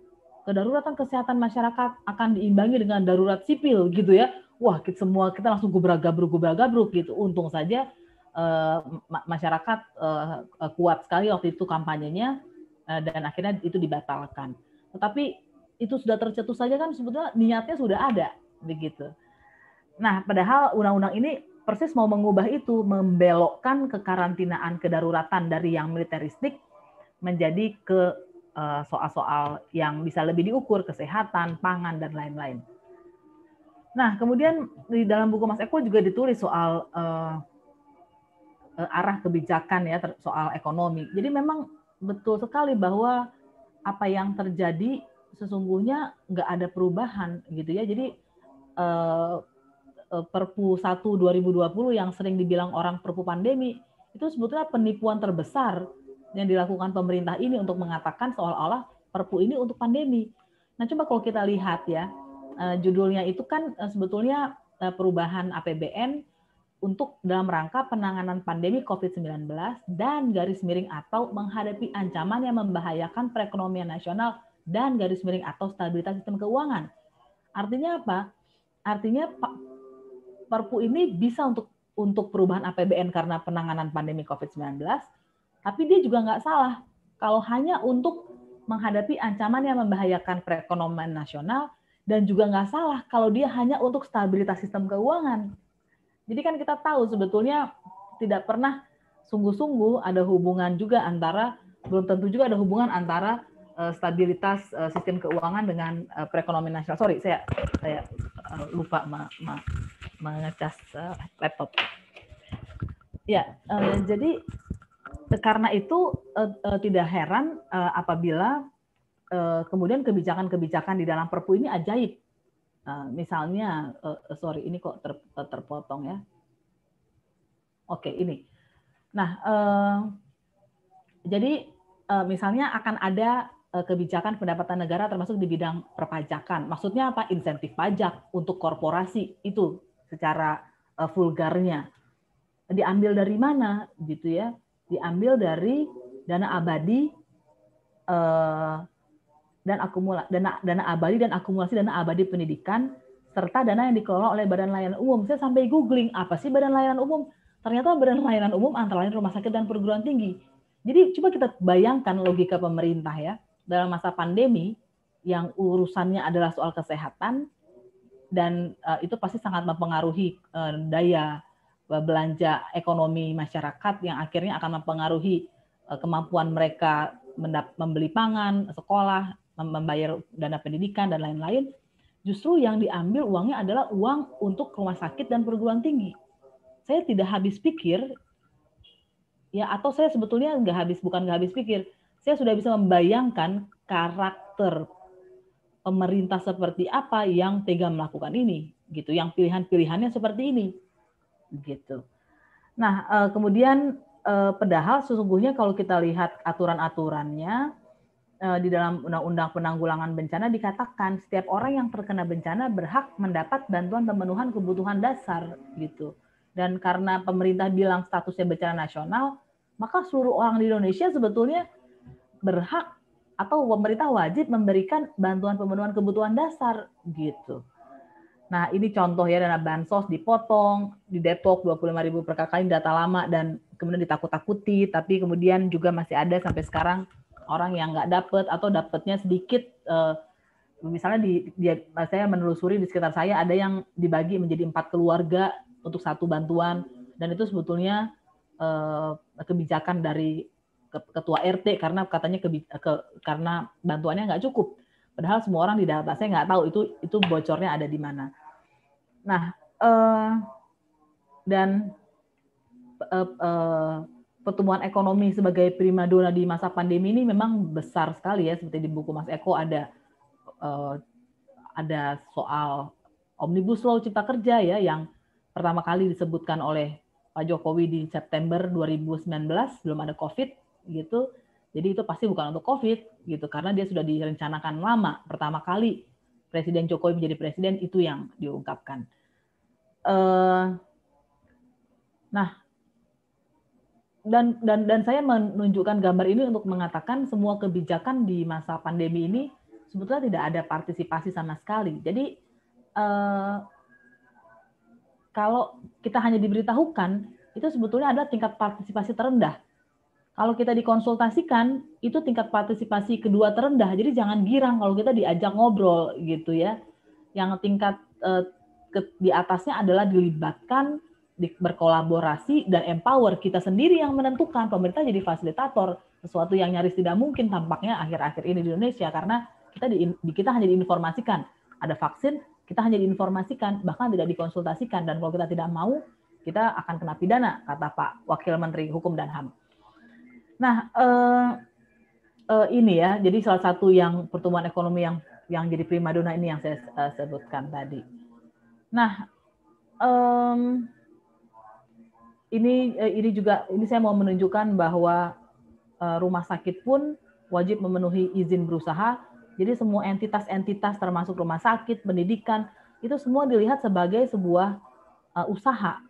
kedaruratan kesehatan masyarakat akan diimbangi dengan darurat sipil gitu ya wah kita semua kita langsung gubrak-gabruk gubrak-gabruk gitu. Untung saja uh, masyarakat uh, kuat sekali waktu itu kampanyenya uh, dan akhirnya itu dibatalkan. Tetapi itu sudah tercetus saja kan sebetulnya niatnya sudah ada begitu. Nah, padahal undang-undang ini persis mau mengubah itu, membelokkan kekarantinaan kedaruratan dari yang militeristik menjadi ke soal-soal yang bisa lebih diukur kesehatan, pangan dan lain-lain. Nah, kemudian di dalam buku Mas Eko juga ditulis soal uh, arah kebijakan ya, soal ekonomi. Jadi memang betul sekali bahwa apa yang terjadi sesungguhnya nggak ada perubahan gitu ya. Jadi uh, Perpu 1 2020 yang sering dibilang orang perpu pandemi itu sebetulnya penipuan terbesar yang dilakukan pemerintah ini untuk mengatakan seolah-olah perpu ini untuk pandemi. Nah, coba kalau kita lihat ya, Eh, judulnya itu kan eh, sebetulnya eh, perubahan APBN untuk dalam rangka penanganan pandemi COVID-19 dan garis miring atau menghadapi ancaman yang membahayakan perekonomian nasional dan garis miring atau stabilitas sistem keuangan. Artinya apa? Artinya Perpu ini bisa untuk untuk perubahan APBN karena penanganan pandemi COVID-19, tapi dia juga nggak salah kalau hanya untuk menghadapi ancaman yang membahayakan perekonomian nasional dan juga nggak salah kalau dia hanya untuk stabilitas sistem keuangan. Jadi kan kita tahu sebetulnya tidak pernah sungguh-sungguh ada hubungan juga antara belum tentu juga ada hubungan antara uh, stabilitas uh, sistem keuangan dengan uh, perekonomian nasional. Sorry, saya saya uh, lupa ma, ma, mengecas uh, laptop. Ya, uh, jadi karena itu uh, uh, tidak heran uh, apabila Eh, kemudian kebijakan-kebijakan di dalam Perpu ini ajaib. Eh, misalnya, eh, sorry ini kok ter, terpotong ya. Oke ini. Nah, jadi misalnya akan ada kebijakan pendapatan negara termasuk di bidang perpajakan. Maksudnya apa? Insentif pajak untuk korporasi itu secara vulgarnya. Diambil dari mana gitu ya? Diambil dari dana abadi dan akumula dana dana abadi dan akumulasi dana abadi pendidikan serta dana yang dikelola oleh Badan Layanan Umum. Saya sampai googling apa sih Badan Layanan Umum. Ternyata Badan Layanan Umum antara lain rumah sakit dan perguruan tinggi. Jadi coba kita bayangkan logika pemerintah ya dalam masa pandemi yang urusannya adalah soal kesehatan dan uh, itu pasti sangat mempengaruhi uh, daya eh, belanja ekonomi masyarakat yang akhirnya akan mempengaruhi uh, kemampuan mereka membeli pangan, sekolah, membayar dana pendidikan dan lain-lain, justru yang diambil uangnya adalah uang untuk rumah sakit dan perguruan tinggi. Saya tidak habis pikir, ya atau saya sebetulnya nggak habis, bukan nggak habis pikir, saya sudah bisa membayangkan karakter pemerintah seperti apa yang tega melakukan ini, gitu, yang pilihan-pilihannya seperti ini, gitu. Nah, eh, kemudian eh, padahal sesungguhnya kalau kita lihat aturan-aturannya, Eh, di dalam Undang-Undang Penanggulangan Bencana dikatakan setiap orang yang terkena bencana berhak mendapat bantuan pemenuhan kebutuhan dasar gitu. Dan karena pemerintah bilang statusnya bencana nasional, maka seluruh orang di Indonesia sebetulnya berhak atau pemerintah wajib memberikan bantuan pemenuhan kebutuhan dasar gitu. Nah, ini contoh ya dana bansos dipotong, di Depok ribu per kakak ini data lama dan kemudian ditakut-takuti, tapi kemudian juga masih ada sampai sekarang orang yang nggak dapet atau dapetnya sedikit uh, misalnya di, di saya menelusuri di sekitar saya ada yang dibagi menjadi empat keluarga untuk satu bantuan dan itu sebetulnya uh, kebijakan dari ketua RT karena katanya ke, ke karena bantuannya nggak cukup padahal semua orang di daerah saya nggak tahu itu itu bocornya ada di mana nah uh, dan uh, uh, pertumbuhan ekonomi sebagai primadona di masa pandemi ini memang besar sekali ya seperti di buku Mas Eko ada uh, ada soal omnibus law cipta kerja ya yang pertama kali disebutkan oleh Pak Jokowi di September 2019 belum ada Covid gitu. Jadi itu pasti bukan untuk Covid gitu karena dia sudah direncanakan lama. Pertama kali Presiden Jokowi menjadi presiden itu yang diungkapkan. Uh, nah, dan dan dan saya menunjukkan gambar ini untuk mengatakan semua kebijakan di masa pandemi ini sebetulnya tidak ada partisipasi sama sekali. Jadi eh, kalau kita hanya diberitahukan itu sebetulnya ada tingkat partisipasi terendah. Kalau kita dikonsultasikan itu tingkat partisipasi kedua terendah. Jadi jangan girang kalau kita diajak ngobrol gitu ya. Yang tingkat eh, ke, di atasnya adalah dilibatkan berkolaborasi dan empower kita sendiri yang menentukan pemerintah jadi fasilitator sesuatu yang nyaris tidak mungkin tampaknya akhir-akhir ini di Indonesia karena kita di, kita hanya diinformasikan ada vaksin kita hanya diinformasikan bahkan tidak dikonsultasikan dan kalau kita tidak mau kita akan kena pidana kata Pak Wakil Menteri Hukum dan Ham. Nah eh, eh, ini ya jadi salah satu yang pertumbuhan ekonomi yang yang jadi primadona ini yang saya eh, sebutkan tadi. Nah eh, ini eh, ini juga ini saya mau menunjukkan bahwa eh, rumah sakit pun wajib memenuhi izin berusaha. Jadi semua entitas-entitas termasuk rumah sakit, pendidikan itu semua dilihat sebagai sebuah eh, usaha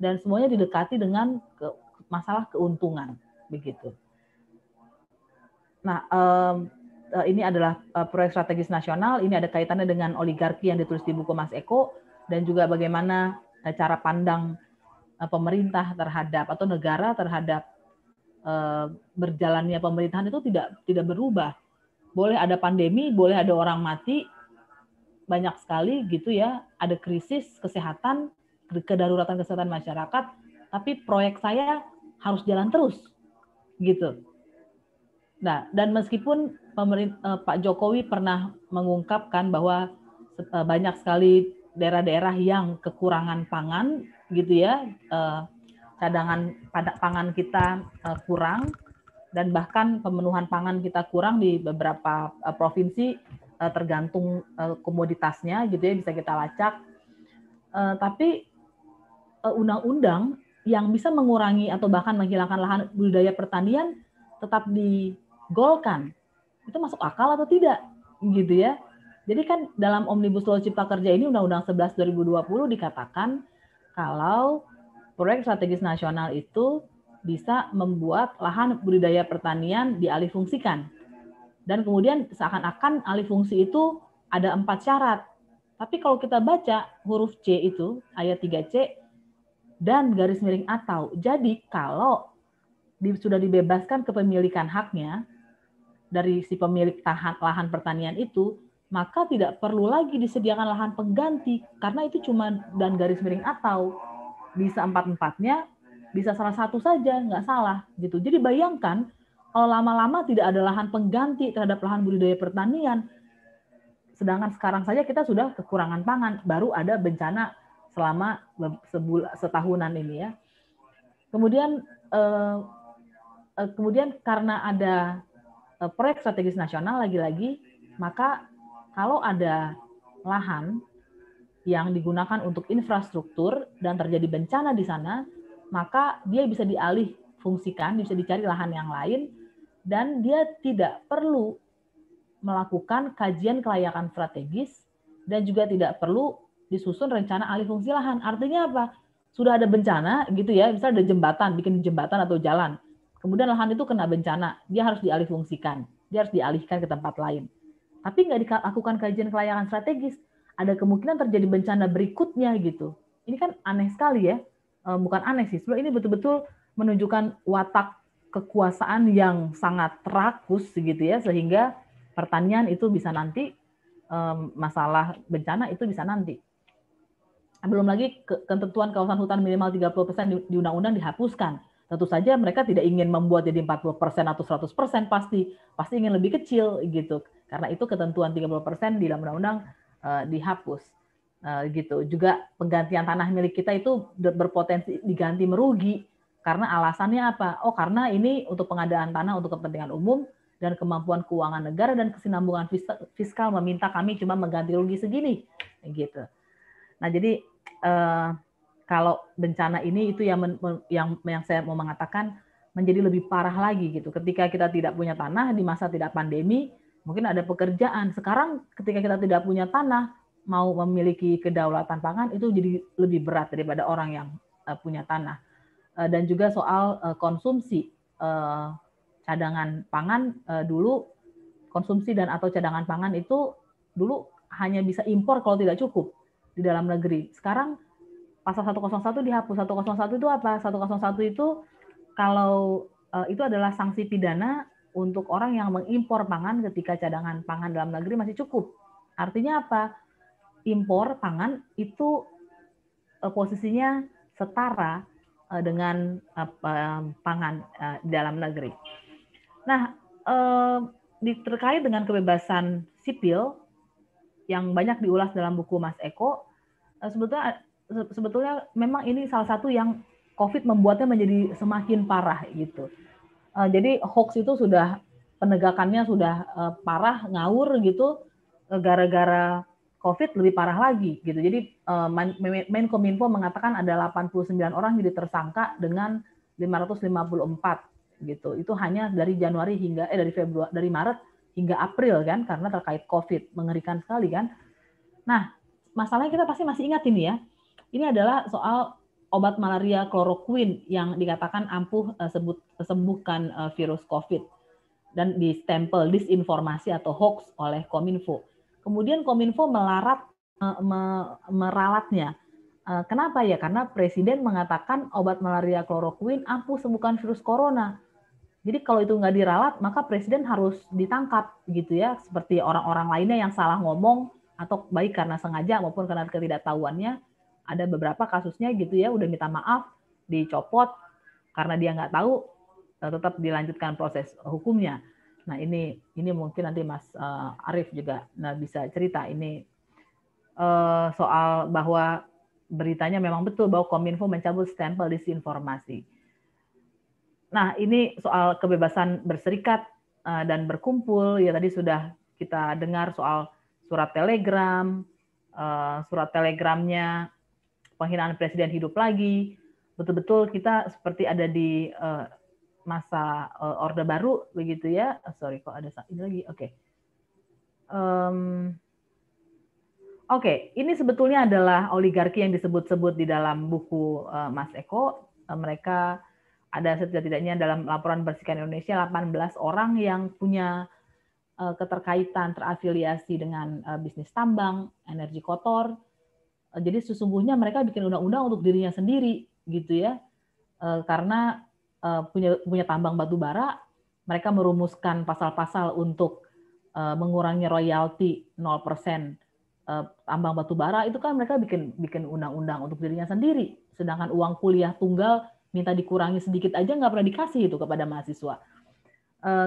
dan semuanya didekati dengan masalah keuntungan begitu. Nah, ini adalah proyek strategis nasional. Ini ada kaitannya dengan oligarki yang ditulis di buku Mas Eko dan juga bagaimana cara pandang Eh, pemerintah terhadap atau negara terhadap eh, berjalannya pemerintahan itu tidak tidak berubah. Boleh ada pandemi, boleh ada orang mati, banyak sekali gitu ya, ada krisis kesehatan, kedaruratan kesehatan masyarakat, tapi proyek saya harus jalan terus gitu. Nah, dan meskipun pemerintah eh, Pak Jokowi pernah mengungkapkan bahwa banyak sekali daerah-daerah yang kekurangan pangan gitu ya uh, cadangan pangan kita uh, kurang dan bahkan pemenuhan pangan kita kurang di beberapa uh, provinsi uh, tergantung uh, komoditasnya gitu ya bisa kita lacak uh, tapi undang-undang uh, yang bisa mengurangi atau bahkan menghilangkan lahan budidaya pertanian tetap digolkan itu masuk akal atau tidak gitu ya jadi kan dalam Omnibus Law Cipta Kerja ini Undang-Undang 11 2020 dikatakan kalau proyek strategis nasional itu bisa membuat lahan budidaya pertanian dialihfungsikan. Dan kemudian seakan-akan alih fungsi itu ada empat syarat. Tapi kalau kita baca huruf C itu, ayat 3C, dan garis miring atau. Jadi kalau sudah dibebaskan kepemilikan haknya dari si pemilik tahan, lahan pertanian itu, maka tidak perlu lagi disediakan lahan pengganti karena itu cuma dan garis miring atau bisa empat-empatnya bisa salah satu saja nggak salah gitu jadi bayangkan kalau lama-lama tidak ada lahan pengganti terhadap lahan budidaya pertanian sedangkan sekarang saja kita sudah kekurangan pangan baru ada bencana selama setahunan ini ya kemudian eh, eh kemudian karena ada eh, proyek strategis nasional lagi-lagi maka kalau ada lahan yang digunakan untuk infrastruktur dan terjadi bencana di sana, maka dia bisa dialih fungsikan, bisa dicari lahan yang lain, dan dia tidak perlu melakukan kajian kelayakan strategis dan juga tidak perlu disusun rencana alih fungsi lahan. Artinya apa? Sudah ada bencana gitu ya, misalnya ada jembatan, bikin jembatan atau jalan. Kemudian lahan itu kena bencana, dia harus dialih fungsikan, dia harus dialihkan ke tempat lain tapi nggak dilakukan kajian kelayakan strategis, ada kemungkinan terjadi bencana berikutnya gitu. Ini kan aneh sekali ya, e, bukan aneh sih, sebenarnya ini betul-betul menunjukkan watak kekuasaan yang sangat rakus gitu ya, sehingga pertanian itu bisa nanti, e, masalah bencana itu bisa nanti. Belum lagi ketentuan kawasan hutan minimal 30% di undang-undang dihapuskan. Tentu saja mereka tidak ingin membuat jadi 40% atau 100% pasti, pasti ingin lebih kecil gitu karena itu ketentuan 30% di dalam undang-undang uh, dihapus. Uh, gitu. Juga penggantian tanah milik kita itu berpotensi diganti merugi karena alasannya apa? Oh, karena ini untuk pengadaan tanah untuk kepentingan umum dan kemampuan keuangan negara dan kesinambungan fiskal meminta kami cuma mengganti rugi segini gitu. Nah, jadi uh, kalau bencana ini itu yang men, yang yang saya mau mengatakan menjadi lebih parah lagi gitu. Ketika kita tidak punya tanah di masa tidak pandemi, mungkin ada pekerjaan. Sekarang ketika kita tidak punya tanah, mau memiliki kedaulatan pangan itu jadi lebih berat daripada orang yang eh, punya tanah. Eh, dan juga soal eh, konsumsi cadangan pangan dulu konsumsi dan atau cadangan pangan itu dulu hanya bisa impor kalau tidak cukup di dalam negeri. Sekarang pasal 101 dihapus. 101 itu apa? 101 itu kalau itu adalah sanksi pidana untuk orang yang mengimpor pangan ketika cadangan pangan dalam negeri masih cukup. Artinya apa? Impor pangan itu eh, posisinya setara eh, dengan pangan eh, dalam negeri. Nah, terkait dengan kebebasan sipil yang banyak diulas dalam buku Mas Eko, sebetulnya sebetulnya memang ini salah satu yang COVID membuatnya menjadi semakin parah gitu uh, jadi hoax itu sudah penegakannya sudah uh, parah ngawur gitu eh, gara-gara COVID lebih parah lagi gitu. Jadi uh, Menkominfo mengatakan ada 89 orang jadi tersangka dengan 554 gitu. Itu hanya dari Januari hingga eh dari Februari dari Maret hingga April kan karena terkait COVID mengerikan sekali kan. Nah masalahnya kita pasti masih ingat ini ya. Ini adalah soal obat malaria kloroquine yang dikatakan ampuh eh, sebut sembuhkan eh, virus COVID dan distempel disinformasi atau hoax oleh Kominfo. Kemudian Kominfo melarat meralatnya. Eh, kenapa ya? Karena presiden mengatakan obat malaria kloroquine ampuh sembuhkan virus corona. Jadi kalau itu nggak diralat, maka presiden harus ditangkap gitu ya, seperti orang-orang lainnya yang salah ngomong atau baik karena sengaja maupun karena ketidaktahuannya ada beberapa kasusnya gitu ya udah minta maaf dicopot karena dia nggak tahu eh, tetap dilanjutkan proses hukumnya. Nah ini ini mungkin nanti Mas uh, eh, Arif juga nah bisa cerita ini eh, soal bahwa beritanya memang betul bahwa Kominfo mencabut stempel disinformasi. Nah ini soal kebebasan berserikat dan berkumpul ya tadi sudah kita dengar soal surat telegram, surat telegramnya penghinaan presiden hidup lagi. Betul-betul kita seperti ada di uh, masa uh, Orde Baru begitu ya. Oh, sorry kok ada ini lagi. Oke. Okay. Um, Oke, okay. ini sebetulnya adalah oligarki yang disebut-sebut di dalam buku uh, Mas Eko. Uh, mereka ada setidak-tidaknya dalam laporan Bersihkan Indonesia 18 orang yang punya uh, keterkaitan terafiliasi dengan uh, bisnis tambang, energi kotor, Eh, jadi sesungguhnya mereka bikin undang-undang untuk dirinya sendiri gitu ya. Eh, karena eh, punya punya tambang batu bara, mereka merumuskan pasal-pasal untuk mengurangi royalti 0% tambang batu bara itu kan mereka bikin bikin undang-undang untuk dirinya sendiri. Sedangkan uang kuliah tunggal minta dikurangi sedikit aja nggak pernah dikasih itu kepada mahasiswa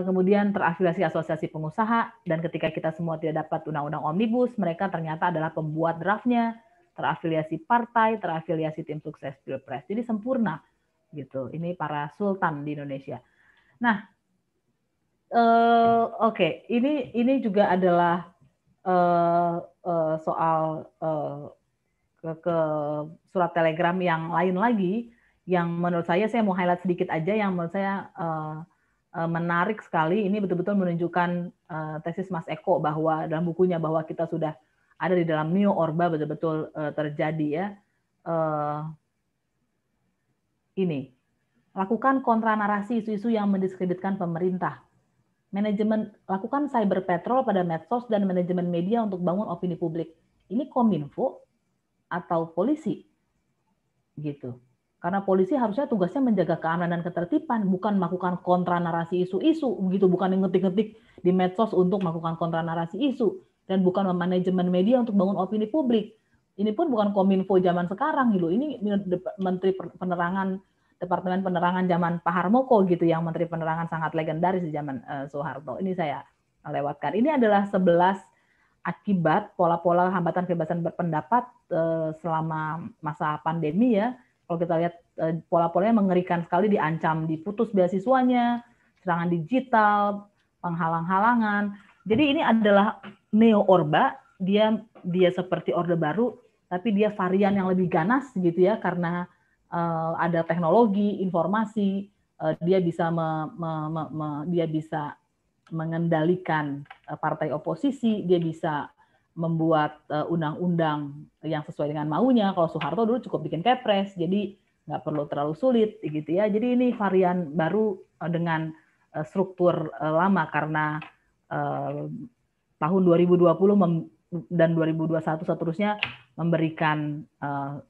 kemudian terafiliasi asosiasi pengusaha, dan ketika kita semua tidak dapat undang-undang omnibus, mereka ternyata adalah pembuat draftnya, terafiliasi partai, terafiliasi tim sukses Pilpres. Jadi sempurna gitu. Ini para sultan di Indonesia. Nah, uh, oke, okay. ini ini juga adalah uh, uh, soal uh, ke, ke surat telegram yang lain lagi yang menurut saya saya mau highlight sedikit aja yang menurut saya uh, menarik sekali ini betul-betul menunjukkan uh, tesis Mas Eko bahwa dalam bukunya bahwa kita sudah ada di dalam neo orba betul-betul uh, terjadi ya. Uh, ini lakukan kontra narasi isu-isu yang mendiskreditkan pemerintah. Manajemen lakukan cyber patrol pada medsos dan manajemen media untuk bangun opini publik. Ini kominfo atau polisi gitu. Karena polisi harusnya tugasnya menjaga keamanan dan ketertiban, bukan melakukan kontra narasi isu-isu, begitu bukan ngetik-ngetik di medsos untuk melakukan kontra narasi isu dan bukan manajemen media untuk bangun opini publik. Ini pun bukan kominfo zaman sekarang gitu. Ini Menteri Penerangan Departemen Penerangan zaman Pak Harmoko gitu yang Menteri Penerangan sangat legendaris di zaman uh, Soeharto. Ini saya lewatkan. Ini adalah 11 akibat pola-pola hambatan kebebasan berpendapat uh, selama masa pandemi ya. Kalau kita lihat uh, pola-polanya mengerikan sekali diancam diputus beasiswanya, serangan digital, penghalang-halangan. Jadi ini adalah neo orba dia dia seperti orde baru tapi dia varian yang lebih ganas gitu ya karena uh, ada teknologi informasi uh, dia bisa me, me, me, me, dia bisa mengendalikan eh, partai oposisi dia bisa membuat undang-undang yang sesuai dengan maunya kalau Soeharto dulu cukup bikin kepres jadi nggak perlu terlalu sulit gitu ya jadi ini varian baru dengan struktur lama karena tahun 2020 dan 2021 seterusnya memberikan uh,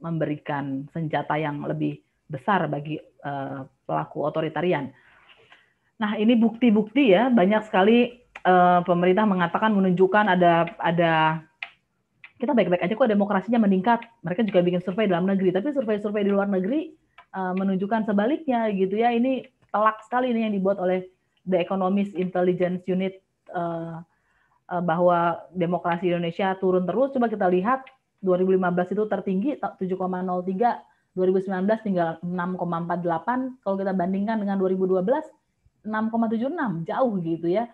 memberikan senjata yang lebih besar bagi uh, pelaku otoritarian. Nah, ini bukti-bukti ya, banyak sekali uh, pemerintah mengatakan menunjukkan ada ada kita baik-baik aja kok demokrasinya meningkat. Mereka juga bikin survei dalam negeri, tapi survei-survei di luar negeri uh, menunjukkan sebaliknya gitu ya. Ini telak sekali ini yang dibuat oleh The Economist Intelligence Unit uh, Eh, bahwa demokrasi Indonesia turun terus. Coba kita lihat 2015 itu tertinggi 7,03 2019 tinggal 6,48 kalau kita bandingkan dengan 2012 6,76 jauh gitu ya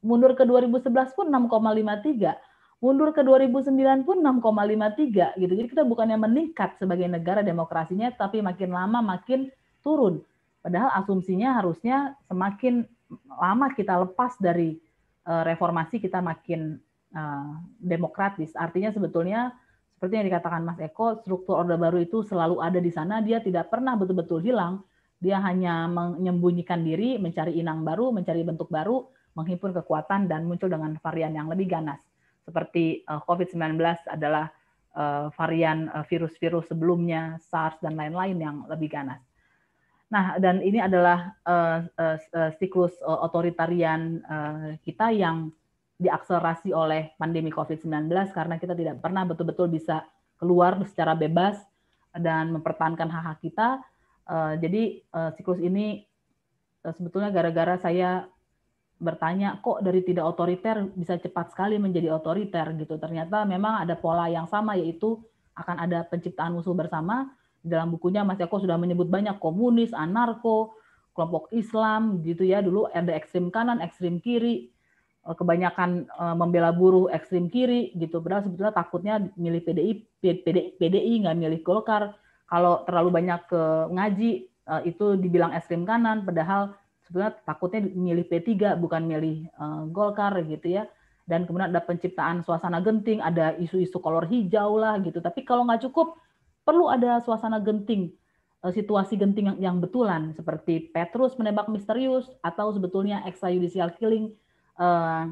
mundur ke 2011 pun 6,53 mundur ke 2009 pun 6,53 gitu jadi kita bukannya meningkat sebagai negara demokrasinya tapi makin lama makin turun padahal asumsinya harusnya semakin lama kita lepas dari Eh, reformasi kita makin eh, demokratis. Artinya sebetulnya seperti yang dikatakan Mas Eko, struktur Orde Baru itu selalu ada di sana, dia tidak pernah betul-betul hilang. Dia hanya menyembunyikan diri, mencari inang baru, mencari bentuk baru, menghimpun kekuatan dan muncul dengan varian yang lebih ganas. Seperti eh, COVID-19 adalah varian virus-virus sebelumnya, SARS dan lain-lain yang lebih ganas. Nah, dan ini adalah uh, uh, siklus uh, otoritarian uh, kita yang diakselerasi oleh pandemi COVID-19 karena kita tidak pernah betul-betul bisa keluar secara bebas dan mempertahankan hak-hak kita. Uh, jadi uh, siklus ini uh, sebetulnya gara-gara saya bertanya kok dari tidak otoriter bisa cepat sekali menjadi otoriter gitu. Ternyata memang ada pola yang sama yaitu akan ada penciptaan musuh bersama dalam bukunya Mas Eko sudah menyebut banyak komunis, anarko, kelompok Islam gitu ya dulu ada ekstrim kanan, ekstrim kiri, eh, kebanyakan eh, membela buruh ekstrim kiri gitu. Padahal sebetulnya takutnya milih PDI, PDI, PDI nggak milih Golkar. Kalau terlalu banyak ke eh, ngaji itu dibilang ekstrim kanan, padahal sebetulnya takutnya milih P3 bukan milih Golkar gitu ya. Dan kemudian ada penciptaan suasana genting, ada isu-isu kolor hijau lah gitu. Tapi kalau nggak cukup, perlu ada suasana genting, eh, situasi genting yang, yang betulan seperti Petrus menembak misterius atau sebetulnya extrajudicial killing eh,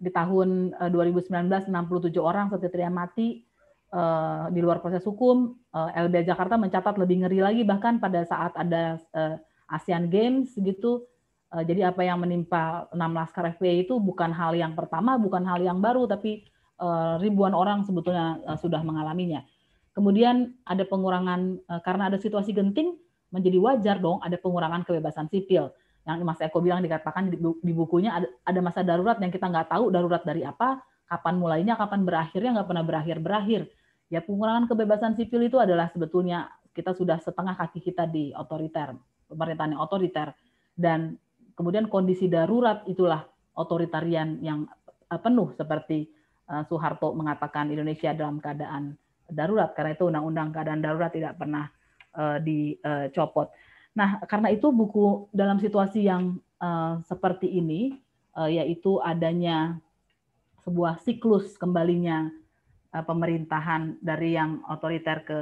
di tahun 2019 eh, 67 orang setidaknya mati eh, di luar proses hukum. Eh, LB Jakarta mencatat lebih ngeri lagi bahkan pada saat ada eh, ASEAN Games gitu. Eh, jadi apa yang menimpa 6 laskar FPI itu bukan hal yang pertama, bukan hal yang baru tapi eh, ribuan orang sebetulnya sudah mengalaminya Kemudian ada pengurangan eh, karena ada situasi genting menjadi wajar dong ada pengurangan kebebasan sipil. Yang Mas Eko bilang dikatakan di, bukunya ada, ada masa darurat yang kita nggak tahu darurat dari apa, kapan mulainya, kapan berakhirnya, nggak pernah berakhir-berakhir. Ya pengurangan kebebasan sipil itu adalah sebetulnya kita sudah setengah kaki kita di otoriter, pemerintahan yang otoriter. Dan kemudian kondisi darurat itulah otoritarian yang eh, penuh seperti eh, Soeharto mengatakan Indonesia dalam keadaan darurat karena itu undang-undang keadaan darurat tidak pernah uh, eh, dicopot. Eh, nah, karena itu buku dalam situasi yang uh, seperti ini uh, yaitu adanya sebuah siklus kembalinya uh, pemerintahan dari yang otoriter ke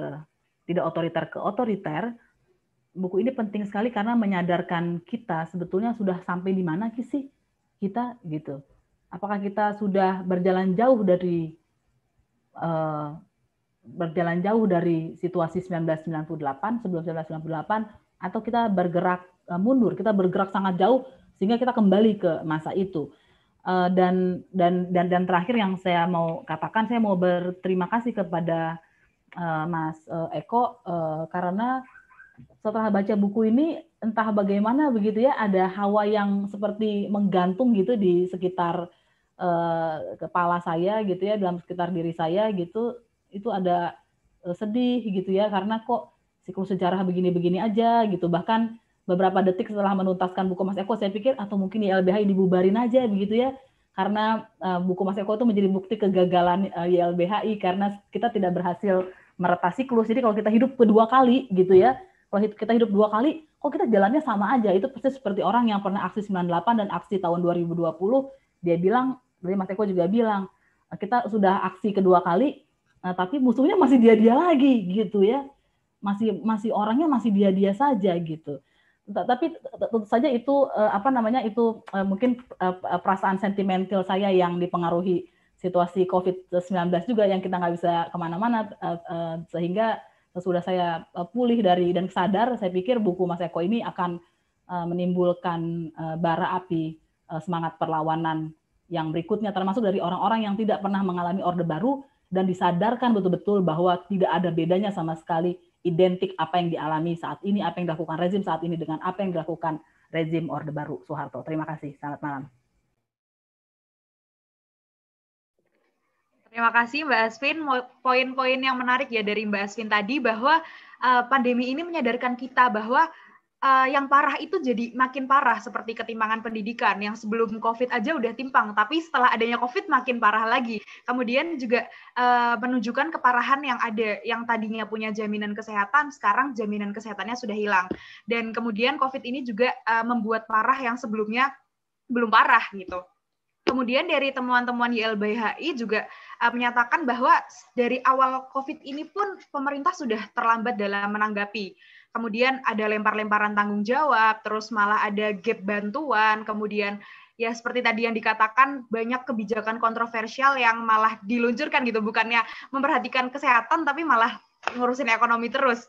tidak otoriter ke otoriter. Buku ini penting sekali karena menyadarkan kita sebetulnya sudah sampai di mana sih kita gitu. Apakah kita sudah berjalan jauh dari uh, berjalan jauh dari situasi 1998 sebelum 1998 atau kita bergerak e, mundur, kita bergerak sangat jauh sehingga kita kembali ke masa itu. E, dan dan dan dan terakhir yang saya mau katakan, saya mau berterima kasih kepada e, Mas Eko karena setelah baca buku ini entah bagaimana begitu ya ada hawa yang seperti menggantung gitu di sekitar kepala saya gitu ya dalam sekitar diri saya gitu itu ada eh, sedih gitu ya karena kok siklus sejarah begini-begini aja gitu bahkan beberapa detik setelah menuntaskan buku Mas Eko saya pikir atau mungkin YLBHI ya dibubarin aja begitu ya karena uh, buku Mas Eko itu menjadi bukti kegagalan uh, eh, YLBHI karena kita tidak berhasil meretas siklus jadi kalau kita hidup kedua kali gitu ya kalau kita hidup dua kali kok kita jalannya sama aja itu persis seperti orang yang pernah aksi 98 dan aksi tahun 2020 dia bilang dari Mas Eko juga bilang kita sudah aksi kedua kali Nah, tapi musuhnya masih dia-dia lagi gitu ya. Masih masih orangnya masih dia-dia saja gitu. Tapi tentu saja itu eh, apa namanya itu eh, mungkin eh, perasaan sentimental saya yang dipengaruhi situasi COVID-19 juga yang kita nggak bisa kemana-mana sehingga sudah saya pulih dari dan sadar saya pikir buku Mas Eko ini akan menimbulkan bara api semangat perlawanan yang berikutnya termasuk dari orang-orang yang tidak pernah mengalami orde baru dan disadarkan betul-betul bahwa tidak ada bedanya sama sekali identik apa yang dialami saat ini, apa yang dilakukan rezim saat ini dengan apa yang dilakukan rezim Orde Baru. Soeharto, terima kasih. Selamat malam. Terima kasih Mbak Asvin. Poin-poin yang menarik ya dari Mbak Asvin tadi bahwa eh, pandemi ini menyadarkan kita bahwa uh, yang parah itu jadi makin parah seperti ketimpangan pendidikan yang sebelum COVID aja udah timpang, tapi setelah adanya COVID makin parah lagi. Kemudian juga uh, menunjukkan keparahan yang ada, yang tadinya punya jaminan kesehatan, sekarang jaminan kesehatannya sudah hilang. Dan kemudian COVID ini juga uh, membuat parah yang sebelumnya belum parah gitu. Kemudian dari temuan-temuan YLBHI juga uh, menyatakan bahwa dari awal COVID ini pun pemerintah sudah terlambat dalam menanggapi kemudian ada lempar-lemparan tanggung jawab, terus malah ada gap bantuan, kemudian ya seperti tadi yang dikatakan banyak kebijakan kontroversial yang malah diluncurkan gitu, bukannya memperhatikan kesehatan tapi malah ngurusin ekonomi terus.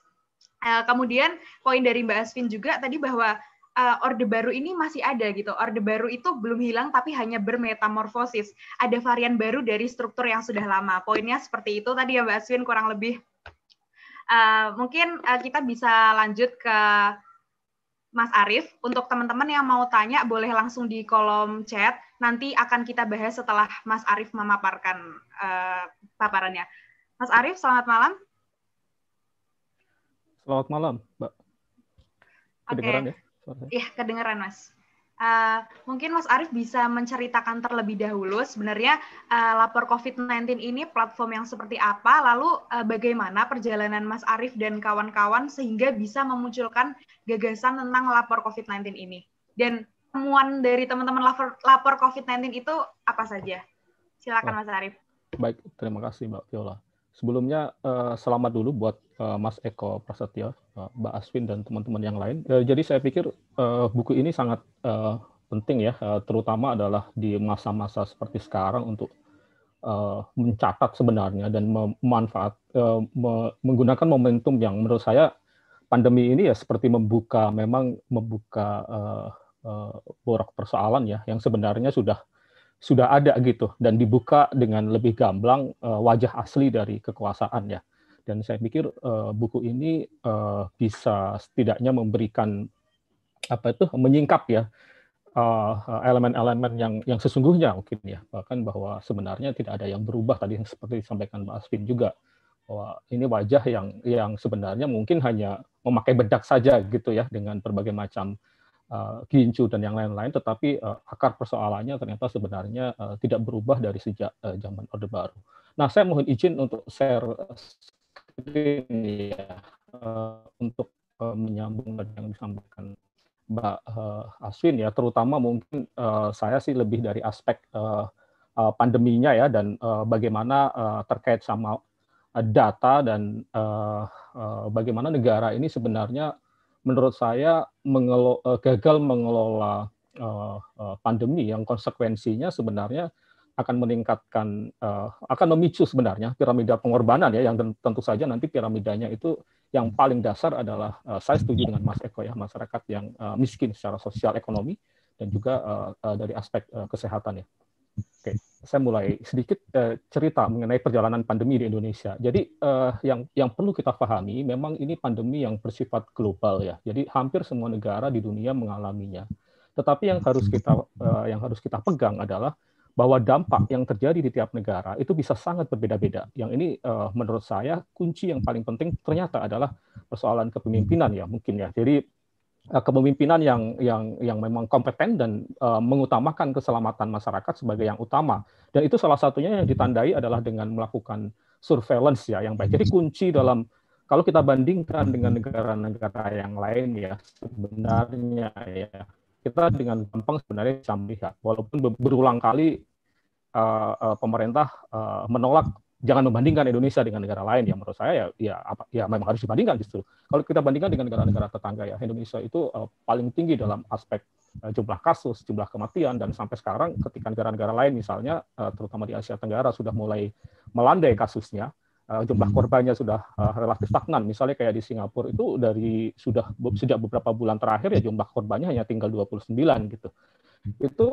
Eh, kemudian poin dari Mbak Asvin juga tadi bahwa eh, Orde Baru ini masih ada gitu. Orde Baru itu belum hilang tapi hanya bermetamorfosis. Ada varian baru dari struktur yang sudah lama. Poinnya seperti itu tadi ya Mbak Aswin kurang lebih. Eh, mungkin uh, kita bisa lanjut ke Mas Arief. Untuk teman-teman yang mau tanya, boleh langsung di kolom chat. Nanti akan kita bahas setelah Mas Arief memaparkan uh, paparannya. Mas Arief, selamat malam. Selamat malam, Mbak. Kedengeran okay. ya? Iya, kedengeran, Mas. Eh, mungkin Mas Arief bisa menceritakan terlebih dahulu sebenarnya uh, lapor COVID-19 ini platform yang seperti apa, lalu uh, bagaimana perjalanan Mas Arief dan kawan-kawan sehingga bisa memunculkan gagasan tentang lapor COVID-19 ini. Dan temuan dari teman-teman lapor, lapor COVID-19 itu apa saja? Silakan Mas Arief. Baik, terima kasih Mbak Viola. Sebelumnya uh, selamat dulu buat Eh, Mas Eko Prasetyo, eh, Mbak Aswin dan teman-teman yang lain. Eh, jadi saya pikir buku ini sangat penting ya, terutama adalah di masa-masa seperti sekarang untuk mencatat sebenarnya dan memanfaat menggunakan momentum yang menurut saya pandemi ini ya seperti membuka memang membuka borok persoalan ya yang sebenarnya sudah sudah ada gitu dan dibuka dengan lebih gamblang wajah asli dari kekuasaan ya dan saya pikir uh, buku ini uh, bisa setidaknya memberikan apa itu menyingkap ya eh, elemen-elemen uh, yang yang sesungguhnya mungkin ya bahkan bahwa sebenarnya tidak ada yang berubah tadi seperti disampaikan Mbak Asvin juga bahwa ini wajah yang yang sebenarnya mungkin hanya memakai bedak saja gitu ya dengan berbagai macam uh, gincu dan yang lain-lain tetapi uh, akar persoalannya ternyata sebenarnya uh, tidak berubah dari sejak uh, zaman Orde Baru. Nah, saya mohon izin untuk share mungkin ya uh, untuk uh, menyambung dari yang disampaikan Mbak uh, Aswin ya, terutama mungkin uh, saya sih lebih dari aspek uh, uh, pandeminya ya dan uh, bagaimana uh, terkait sama data dan uh, uh, bagaimana negara ini sebenarnya menurut saya mengelola, gagal mengelola uh, pandemi yang konsekuensinya sebenarnya akan meningkatkan uh, akan memicu sebenarnya piramida pengorbanan ya yang tentu saja nanti piramidanya itu yang paling dasar adalah uh, saya setuju dengan Mas Eko ya masyarakat yang uh, miskin secara sosial ekonomi dan juga uh, uh, dari aspek uh, kesehatan ya. Oke, okay. saya mulai sedikit uh, cerita mengenai perjalanan pandemi di Indonesia. Jadi uh, yang yang perlu kita pahami memang ini pandemi yang bersifat global ya. Jadi hampir semua negara di dunia mengalaminya. Tetapi yang harus kita uh, yang harus kita pegang adalah bahwa dampak yang terjadi di tiap negara itu bisa sangat berbeda-beda. Yang ini uh, menurut saya kunci yang paling penting ternyata adalah persoalan kepemimpinan ya mungkin ya. Jadi uh, kepemimpinan yang yang yang memang kompeten dan uh, mengutamakan keselamatan masyarakat sebagai yang utama. Dan itu salah satunya yang ditandai adalah dengan melakukan surveillance ya yang baik. Jadi kunci dalam kalau kita bandingkan dengan negara-negara yang lain ya sebenarnya ya kita dengan gampang sebenarnya bisa melihat walaupun berulang kali uh, uh, pemerintah uh, menolak jangan membandingkan Indonesia dengan negara lain ya menurut saya ya ya apa ya memang harus dibandingkan justru kalau kita bandingkan dengan negara-negara tetangga ya Indonesia itu uh, paling tinggi dalam aspek uh, jumlah kasus jumlah kematian dan sampai sekarang ketika negara-negara lain misalnya uh, terutama di Asia Tenggara sudah mulai melandai kasusnya uh, jumlah hmm. korbannya sudah uh, relatif stagnan. Misalnya kayak di Singapura itu dari sudah sejak beberapa bulan terakhir ya jumlah korbannya hanya tinggal 29 gitu. Itu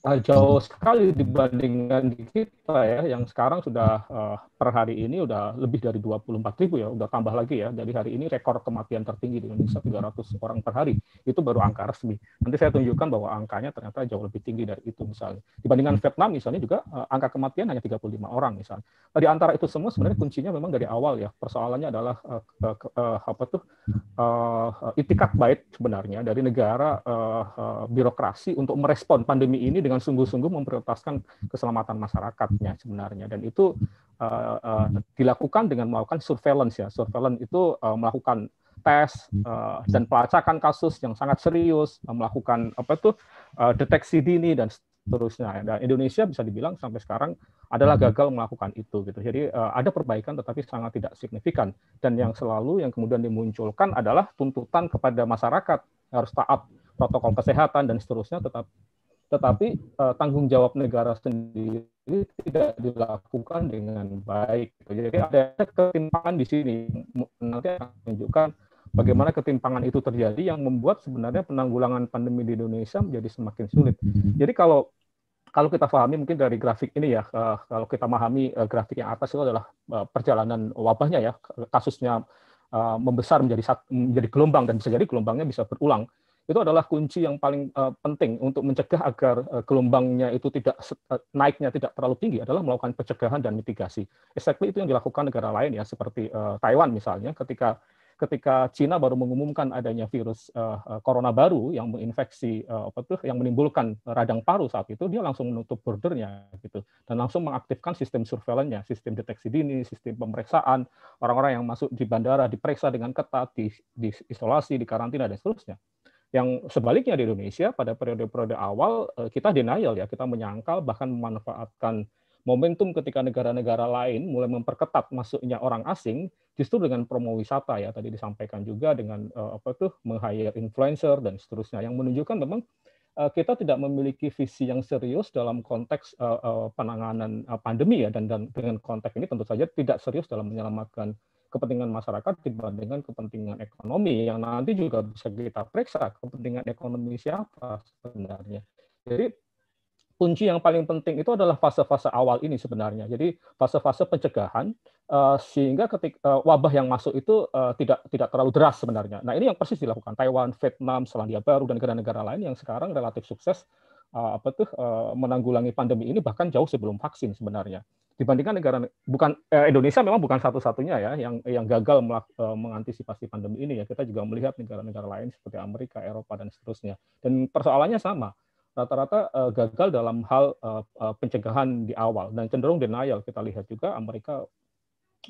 Eh, jauh sekali dibandingkan di kita ya, yang sekarang sudah uh, per hari ini sudah lebih dari 24 ribu ya, udah tambah lagi ya. Dari hari ini rekor kematian tertinggi di Indonesia 300 orang per hari. Itu baru angka resmi. Nanti saya tunjukkan bahwa angkanya ternyata jauh lebih tinggi dari itu misalnya. Dibandingkan hmm. Vietnam misalnya juga uh, angka kematian hanya 35 orang misalnya. Nah, di antara itu semua sebenarnya kuncinya memang dari awal ya. Persoalannya adalah uh, uh, uh, apa tuh uh, itikat baik sebenarnya dari negara uh, uh, birokrasi untuk merespon pandemi ini dengan dengan sungguh-sungguh memprioritaskan keselamatan masyarakatnya sebenarnya dan itu uh, uh, dilakukan dengan melakukan surveillance ya surveillance itu uh, melakukan tes uh, dan pelacakan kasus yang sangat serius uh, melakukan apa itu uh, deteksi dini dan seterusnya dan Indonesia bisa dibilang sampai sekarang adalah hmm. gagal melakukan itu gitu jadi uh, ada perbaikan tetapi sangat tidak signifikan dan yang selalu yang kemudian dimunculkan adalah tuntutan kepada masyarakat harus taat protokol kesehatan dan seterusnya tetap tetapi uh, tanggung jawab negara sendiri tidak dilakukan dengan baik. Jadi ada ketimpangan di sini nanti akan menunjukkan bagaimana ketimpangan itu terjadi yang membuat sebenarnya penanggulangan pandemi di Indonesia menjadi semakin sulit. Jadi kalau kalau kita pahami mungkin dari grafik ini ya, eh, kalau kita memahami eh, grafik yang atas itu adalah perjalanan wabahnya ya, kasusnya membesar menjadi menjadi gelombang dan bisa jadi gelombangnya bisa berulang itu adalah kunci yang paling uh, penting untuk mencegah agar uh, gelombangnya itu tidak uh, naiknya tidak terlalu tinggi adalah melakukan pencegahan dan mitigasi. Exactly itu yang dilakukan negara lain ya seperti uh, Taiwan misalnya ketika ketika Cina baru mengumumkan adanya virus uh, corona baru yang menginfeksi uh, apa tuh yang menimbulkan radang paru saat itu dia langsung menutup bordernya gitu dan langsung mengaktifkan sistem surveillance-nya, sistem deteksi dini, sistem pemeriksaan orang-orang yang masuk di bandara diperiksa dengan ketat, di, di isolasi, di karantina dan seterusnya yang sebaliknya di Indonesia pada periode-periode awal eh, kita denial ya, kita menyangkal bahkan memanfaatkan momentum ketika negara-negara lain mulai memperketat masuknya orang asing justru dengan promo wisata ya tadi disampaikan juga dengan eh, apa tuh meng influencer dan seterusnya yang menunjukkan memang eh, kita tidak memiliki visi yang serius dalam konteks penanganan pandemi ya dan dengan konteks ini tentu saja tidak serius dalam menyelamatkan kepentingan masyarakat dibandingkan kepentingan ekonomi yang nanti juga bisa kita periksa kepentingan ekonomi siapa sebenarnya. Jadi kunci yang paling penting itu adalah fase-fase awal ini sebenarnya. Jadi fase-fase pencegahan eh, sehingga ketika eh, wabah yang masuk itu eh, tidak tidak terlalu deras sebenarnya. Nah, ini yang persis dilakukan Taiwan, Vietnam, Selandia Baru dan negara-negara lain yang sekarang relatif sukses apa tuh menanggulangi pandemi ini bahkan jauh sebelum vaksin sebenarnya dibandingkan negara bukan eh, Indonesia memang bukan satu-satunya ya yang yang gagal melak, eh, mengantisipasi pandemi ini ya kita juga melihat negara-negara lain seperti Amerika, Eropa dan seterusnya dan persoalannya sama rata-rata eh, gagal dalam hal eh, eh, pencegahan di awal dan cenderung denial kita lihat juga Amerika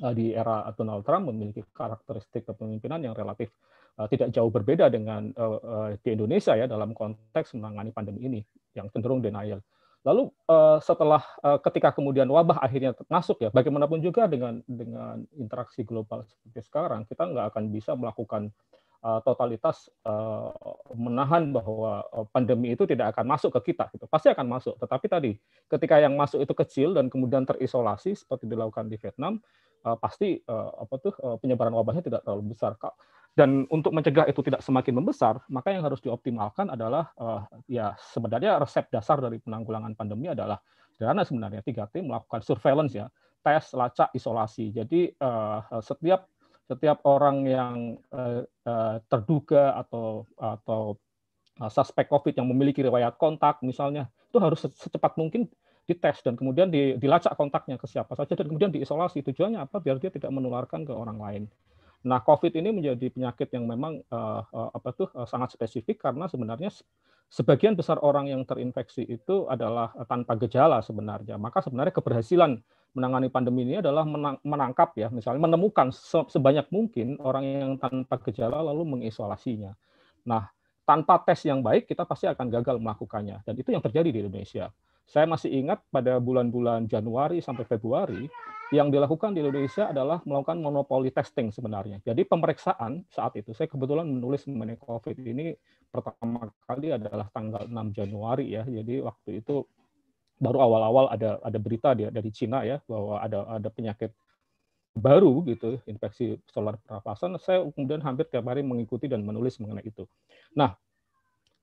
eh, di era Donald Trump memiliki karakteristik kepemimpinan yang relatif eh, tidak jauh berbeda dengan eh, eh, di Indonesia ya dalam konteks menangani pandemi ini yang cenderung denial Lalu uh, setelah uh, ketika kemudian wabah akhirnya masuk ya, bagaimanapun juga dengan dengan interaksi global seperti sekarang, kita nggak akan bisa melakukan uh, totalitas uh, menahan bahwa pandemi itu tidak akan masuk ke kita. Gitu. Pasti akan masuk, tetapi tadi ketika yang masuk itu kecil dan kemudian terisolasi seperti dilakukan di Vietnam, uh, pasti uh, apa tuh uh, penyebaran wabahnya tidak terlalu besar kak. Dan untuk mencegah itu tidak semakin membesar, maka yang harus dioptimalkan adalah uh, ya sebenarnya resep dasar dari penanggulangan pandemi adalah sederhana sebenarnya tiga t melakukan surveillance ya, tes, lacak, isolasi. Jadi uh, setiap setiap orang yang uh, uh, terduga atau atau uh, suspek COVID yang memiliki riwayat kontak misalnya itu harus secepat mungkin dites dan kemudian dilacak kontaknya ke siapa saja dan kemudian diisolasi. Tujuannya apa? Biar dia tidak menularkan ke orang lain. Nah, COVID ini menjadi penyakit yang memang uh, uh, apa tuh uh, sangat spesifik karena sebenarnya sebagian besar orang yang terinfeksi itu adalah tanpa gejala sebenarnya. Maka sebenarnya keberhasilan menangani pandemi ini adalah menang, menangkap ya, misalnya menemukan se sebanyak mungkin orang yang tanpa gejala lalu mengisolasinya. Nah, tanpa tes yang baik kita pasti akan gagal melakukannya dan itu yang terjadi di Indonesia. Saya masih ingat pada bulan-bulan Januari sampai Februari, yang dilakukan di Indonesia adalah melakukan monopoli testing sebenarnya. Jadi pemeriksaan saat itu, saya kebetulan menulis mengenai COVID ini pertama kali adalah tanggal 6 Januari ya. Jadi waktu itu baru awal-awal ada ada berita dari Cina ya bahwa ada ada penyakit baru gitu infeksi solar pernafasan saya kemudian hampir tiap hari mengikuti dan menulis mengenai itu. Nah,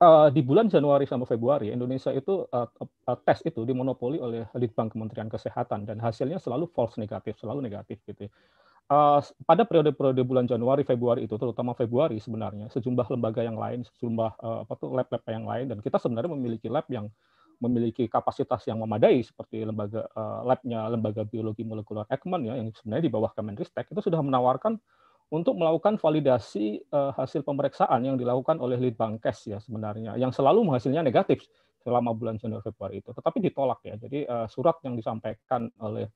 uh, di bulan Januari sama Februari Indonesia itu uh, uh, tes itu dimonopoli oleh Litbang Kementerian Kesehatan dan hasilnya selalu false negatif, selalu negatif gitu. Uh, pada periode-periode bulan Januari Februari itu terutama Februari sebenarnya sejumlah lembaga yang lain, sejumlah uh, apa tuh lab-lab yang lain dan kita sebenarnya memiliki lab yang memiliki kapasitas yang memadai seperti lembaga uh, labnya lembaga biologi molekuler Ekman ya yang sebenarnya di bawah Kemenristek itu sudah menawarkan untuk melakukan validasi uh, hasil pemeriksaan yang dilakukan oleh lead Litbangkes ya sebenarnya yang selalu hasilnya negatif selama bulan Januari Februari itu tetapi ditolak ya jadi uh, surat yang disampaikan oleh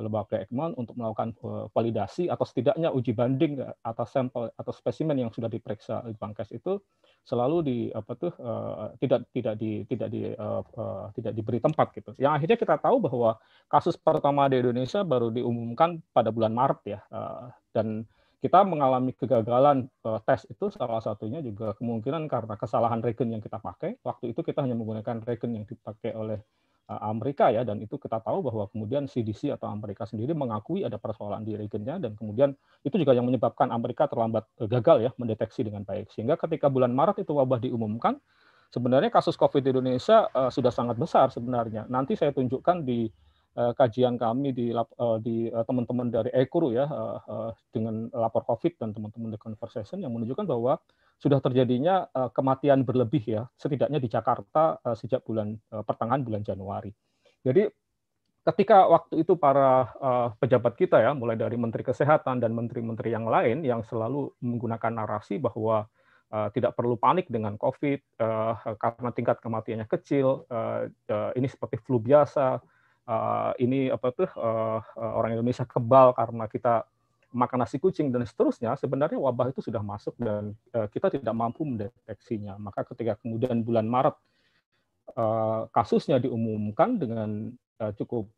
lembaga Ekman untuk melakukan eh, validasi atau setidaknya uji banding atas sampel atau spesimen yang sudah diperiksa lead Litbangkes itu selalu di apa tuh uh, tidak tidak di tidak di uh, uh, tidak diberi tempat gitu. Yang akhirnya kita tahu bahwa kasus pertama di Indonesia baru diumumkan pada bulan Maret ya uh, dan kita mengalami kegagalan eh, tes itu salah satunya juga kemungkinan karena kesalahan regen yang kita pakai. Waktu itu kita hanya menggunakan regen yang dipakai oleh eh, Amerika ya dan itu kita tahu bahwa kemudian CDC atau Amerika sendiri mengakui ada persoalan di regennya dan kemudian itu juga yang menyebabkan Amerika terlambat eh, gagal ya mendeteksi dengan baik. Sehingga ketika bulan Maret itu wabah diumumkan, sebenarnya kasus COVID di Indonesia sudah sangat besar sebenarnya. Nanti saya tunjukkan di Eh, kajian kami di eh, di eh, teman-teman dari Ekuru ya dengan lapor COVID dan teman-teman The Conversation yang menunjukkan bahwa sudah terjadinya kematian berlebih ya setidaknya di Jakarta sejak bulan pertengahan bulan Januari. Jadi ketika waktu itu para pejabat kita ya mulai dari Menteri Kesehatan dan menteri-menteri yang lain yang selalu menggunakan narasi bahwa tidak perlu panik dengan COVID karena tingkat kematiannya kecil, ini seperti flu biasa, Eh, ini apa tuh uh, uh, orang Indonesia kebal karena kita makan nasi kucing dan seterusnya sebenarnya wabah itu sudah masuk dan uh, kita tidak mampu mendeteksinya maka ketika kemudian bulan Maret uh, kasusnya diumumkan dengan uh, cukup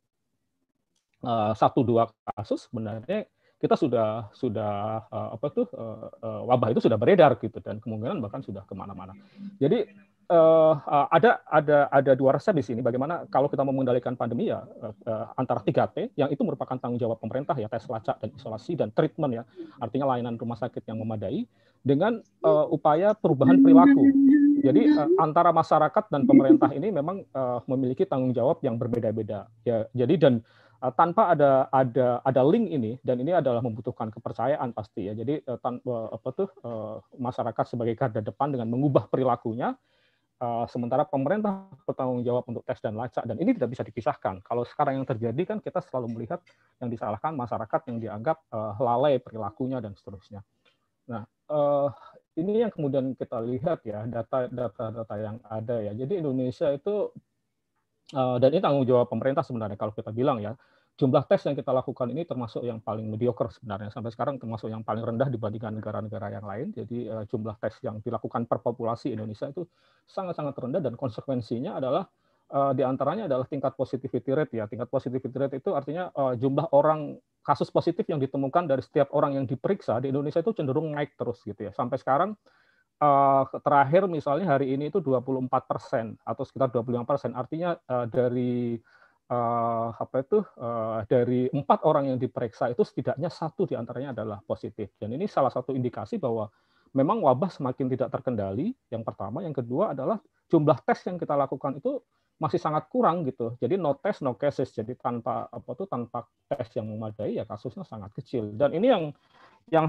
satu dua kasus sebenarnya kita sudah sudah apa tuh wabah itu sudah beredar gitu dan kemungkinan bahkan sudah kemana-mana jadi uh, ada ada ada dua resep di sini. Bagaimana kalau kita mau mengendalikan pandemi ya uh, antara 3T yang itu merupakan tanggung jawab pemerintah ya tes lacak dan isolasi dan treatment ya. Artinya layanan rumah sakit yang memadai dengan uh, upaya perubahan perilaku. Jadi uh, antara masyarakat dan pemerintah ini memang uh, memiliki tanggung jawab yang berbeda-beda. Ya, jadi dan uh, tanpa ada ada ada link ini dan ini adalah membutuhkan kepercayaan pasti ya. Jadi uh, tanpa apa tuh uh, masyarakat sebagai garda depan dengan mengubah perilakunya Eh, sementara pemerintah bertanggung jawab untuk tes dan lacak dan ini tidak bisa dipisahkan. Kalau sekarang yang terjadi kan kita selalu melihat yang disalahkan masyarakat yang dianggap uh, lalai perilakunya dan seterusnya. Nah, uh, ini yang kemudian kita lihat ya data-data yang ada ya. Jadi Indonesia itu dan ini tanggung jawab pemerintah sebenarnya kalau kita bilang ya jumlah tes yang kita lakukan ini termasuk yang paling mediocre sebenarnya sampai sekarang termasuk yang paling rendah dibandingkan negara-negara yang lain. Jadi uh, jumlah tes yang dilakukan per populasi Indonesia itu sangat-sangat rendah dan konsekuensinya adalah uh, eh, diantaranya adalah tingkat positivity rate ya. Tingkat positivity rate itu artinya uh, jumlah orang kasus positif yang ditemukan dari setiap orang yang diperiksa di Indonesia itu cenderung naik terus gitu ya. Sampai sekarang uh, terakhir misalnya hari ini itu 24 persen atau sekitar 25 persen. Artinya uh, dari uh, apa itu uh, dari empat orang yang diperiksa itu setidaknya satu diantaranya adalah positif dan ini salah satu indikasi bahwa memang wabah semakin tidak terkendali yang pertama yang kedua adalah jumlah tes yang kita lakukan itu masih sangat kurang gitu jadi no test no cases jadi tanpa apa tuh tanpa tes yang memadai ya kasusnya sangat kecil dan ini yang yang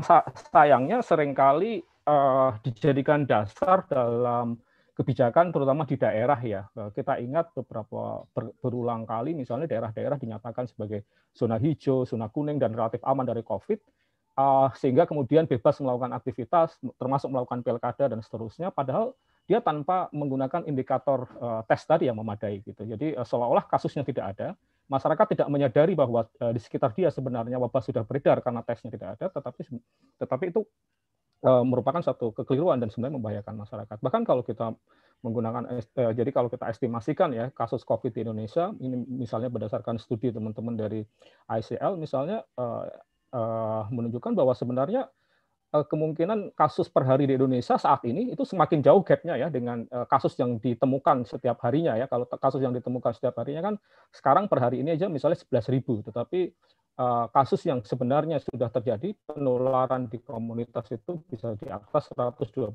sayangnya seringkali uh, dijadikan dasar dalam kebijakan terutama di daerah ya. Eh, kita ingat beberapa berulang kali misalnya daerah-daerah dinyatakan sebagai zona hijau, zona kuning dan relatif aman dari Covid eh, sehingga kemudian bebas melakukan aktivitas termasuk melakukan pilkada dan seterusnya padahal dia tanpa menggunakan indikator eh, tes tadi yang memadai gitu. Jadi seolah-olah kasusnya tidak ada, masyarakat tidak menyadari bahwa di sekitar dia sebenarnya wabah sudah beredar karena tesnya tidak ada, tetapi tetapi itu Eh, merupakan satu kekeliruan dan sebenarnya membahayakan masyarakat. Bahkan kalau kita menggunakan eh, jadi kalau kita estimasikan ya kasus COVID di Indonesia ini misalnya berdasarkan studi teman-teman dari ICL misalnya eh, menunjukkan bahwa sebenarnya Eh, kemungkinan kasus per hari di Indonesia saat ini itu semakin jauh gapnya ya dengan eh, kasus yang ditemukan setiap harinya ya kalau kasus yang ditemukan setiap harinya kan sekarang per hari ini aja misalnya ribu tetapi eh, kasus yang sebenarnya sudah terjadi penularan di komunitas itu bisa di atas 120.000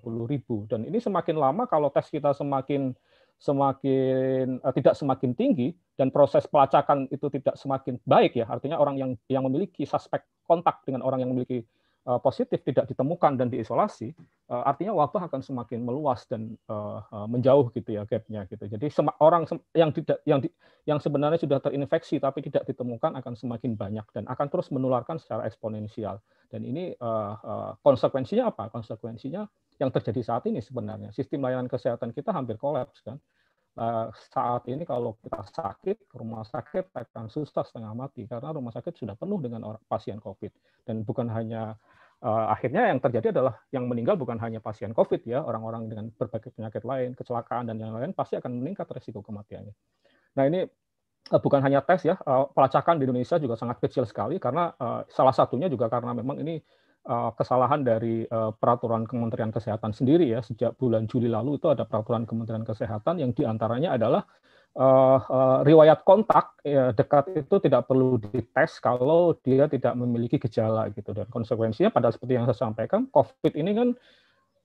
dan ini semakin lama kalau tes kita semakin semakin eh, tidak semakin tinggi dan proses pelacakan itu tidak semakin baik ya artinya orang yang yang memiliki suspek kontak dengan orang yang memiliki Eh, positif tidak ditemukan dan diisolasi, eh, artinya wabah akan semakin meluas dan eh, menjauh gitu ya gapnya gitu. Jadi orang yang tidak yang di, yang sebenarnya sudah terinfeksi tapi tidak ditemukan akan semakin banyak dan akan terus menularkan secara eksponensial. Dan ini konsekuensinya apa? Konsekuensinya yang terjadi saat ini sebenarnya sistem layanan kesehatan kita hampir kolaps kan. Saat ini kalau kita sakit, rumah sakit akan susah setengah mati karena rumah sakit sudah penuh dengan pasien COVID dan bukan hanya Eh, akhirnya yang terjadi adalah yang meninggal bukan hanya pasien COVID ya, orang-orang dengan berbagai penyakit lain, kecelakaan dan lain-lain pasti akan meningkat resiko kematiannya. Nah ini eh, bukan hanya tes ya, eh, pelacakan di Indonesia juga sangat kecil sekali karena salah satunya juga karena memang ini kesalahan dari peraturan Kementerian Kesehatan sendiri ya sejak bulan Juli lalu itu ada peraturan Kementerian Kesehatan yang diantaranya adalah uh, uh, riwayat kontak ya, dekat itu tidak perlu dites kalau dia tidak memiliki gejala gitu dan konsekuensinya pada seperti yang saya sampaikan COVID ini kan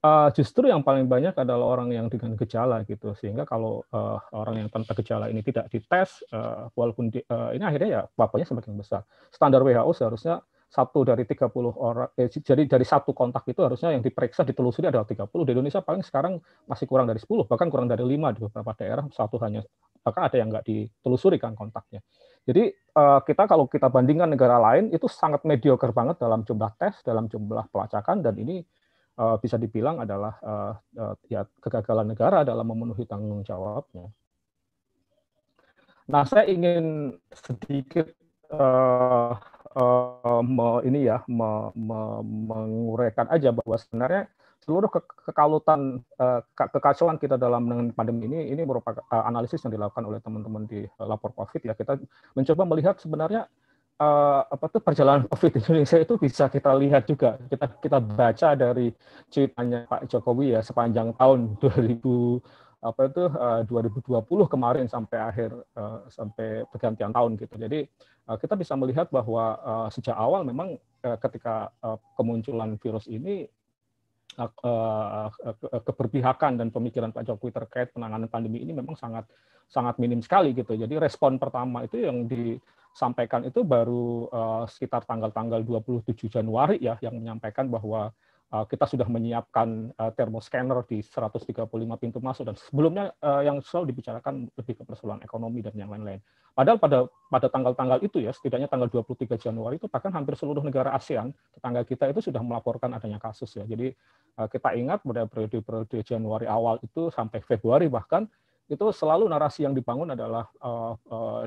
uh, justru yang paling banyak adalah orang yang dengan gejala gitu sehingga kalau uh, orang yang tanpa gejala ini tidak dites uh, walaupun di, uh, ini akhirnya ya bapaknya semakin besar standar WHO seharusnya satu dari 30 orang eh, jadi dari satu kontak itu harusnya yang diperiksa ditelusuri adalah 30 di Indonesia paling sekarang masih kurang dari 10 bahkan kurang dari 5 di beberapa daerah satu hanya bahkan ada yang nggak ditelusuri kan kontaknya jadi eh, kita kalau kita bandingkan negara lain itu sangat mediocre banget dalam jumlah tes dalam jumlah pelacakan dan ini eh, bisa dibilang adalah eh, eh, ya kegagalan negara dalam memenuhi tanggung jawabnya Nah, saya ingin sedikit uh, me, ini ya me, me, menguraikan aja bahwa sebenarnya seluruh ke kekalutan uh, ke kekacauan kita dalam pandemi ini ini merupakan uh, analisis yang dilakukan oleh teman-teman di uh, lapor Covid ya kita mencoba melihat sebenarnya uh, apa tuh perjalanan Covid di Indonesia itu bisa kita lihat juga kita kita baca dari cuitannya Pak Jokowi ya sepanjang tahun 2000 apa itu eh, uh, 2020 kemarin sampai akhir eh, sampai pergantian tahun gitu. Jadi eh, kita bisa melihat bahwa sejak awal memang ketika kemunculan virus ini keberpihakan dan pemikiran Pak Jokowi terkait penanganan pandemi ini memang sangat sangat minim sekali gitu. Jadi respon pertama itu yang disampaikan itu baru uh, sekitar tanggal-tanggal 27 Januari ya yang menyampaikan bahwa Eh, kita sudah menyiapkan eh, termoscanner di 135 pintu masuk dan sebelumnya eh, yang selalu dibicarakan lebih ke persoalan ekonomi dan yang lain-lain. Padahal pada pada tanggal-tanggal itu ya setidaknya tanggal 23 Januari itu bahkan hampir seluruh negara ASEAN tetangga kita itu sudah melaporkan adanya kasus ya. Jadi kita ingat pada periode-periode Januari awal itu sampai Februari bahkan itu selalu narasi yang dibangun adalah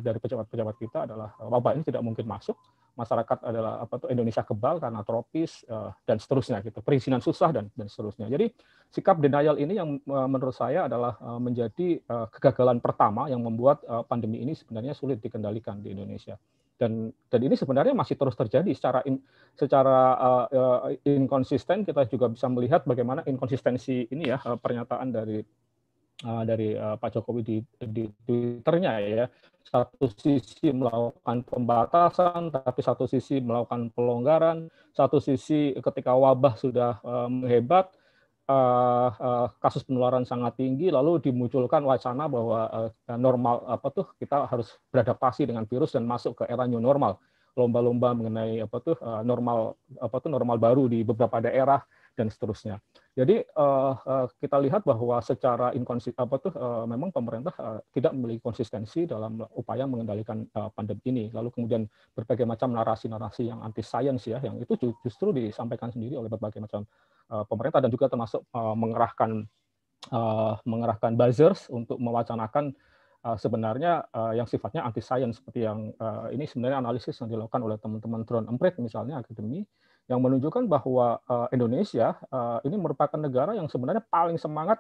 dari pejabat-pejabat kita adalah wabah ini tidak mungkin masuk masyarakat adalah apa tuh Indonesia kebal karena tropis uh, dan seterusnya gitu perizinan susah dan dan seterusnya jadi sikap denial ini yang uh, menurut saya adalah uh, menjadi uh, kegagalan pertama yang membuat uh, pandemi ini sebenarnya sulit dikendalikan di Indonesia dan dan ini sebenarnya masih terus terjadi secara in, secara uh, uh, inkonsisten kita juga bisa melihat bagaimana inkonsistensi ini ya uh, pernyataan dari Eh, dari eh, Pak Jokowi di, di Twitternya ya. Satu sisi melakukan pembatasan, tapi satu sisi melakukan pelonggaran, satu sisi ketika wabah sudah uh, menghebat, kasus penularan sangat tinggi, lalu dimunculkan wacana bahwa normal apa tuh kita harus beradaptasi dengan virus dan masuk ke era new normal. Lomba-lomba mengenai apa tuh normal apa tuh normal baru di beberapa daerah dan seterusnya. Jadi uh, uh, kita lihat bahwa secara inkonsi apa tuh uh, memang pemerintah uh, tidak memiliki konsistensi dalam upaya mengendalikan uh, pandemi ini. Lalu kemudian berbagai macam narasi-narasi yang anti sains ya yang itu justru disampaikan sendiri oleh berbagai macam uh, pemerintah dan juga termasuk uh, mengerahkan uh, mengerahkan buzzers untuk mewacanakan uh, sebenarnya uh, yang sifatnya anti sains seperti yang uh, ini sebenarnya analisis yang dilakukan oleh teman-teman drone empret misalnya akademi yang menunjukkan bahwa uh, Indonesia uh, ini merupakan negara yang sebenarnya paling semangat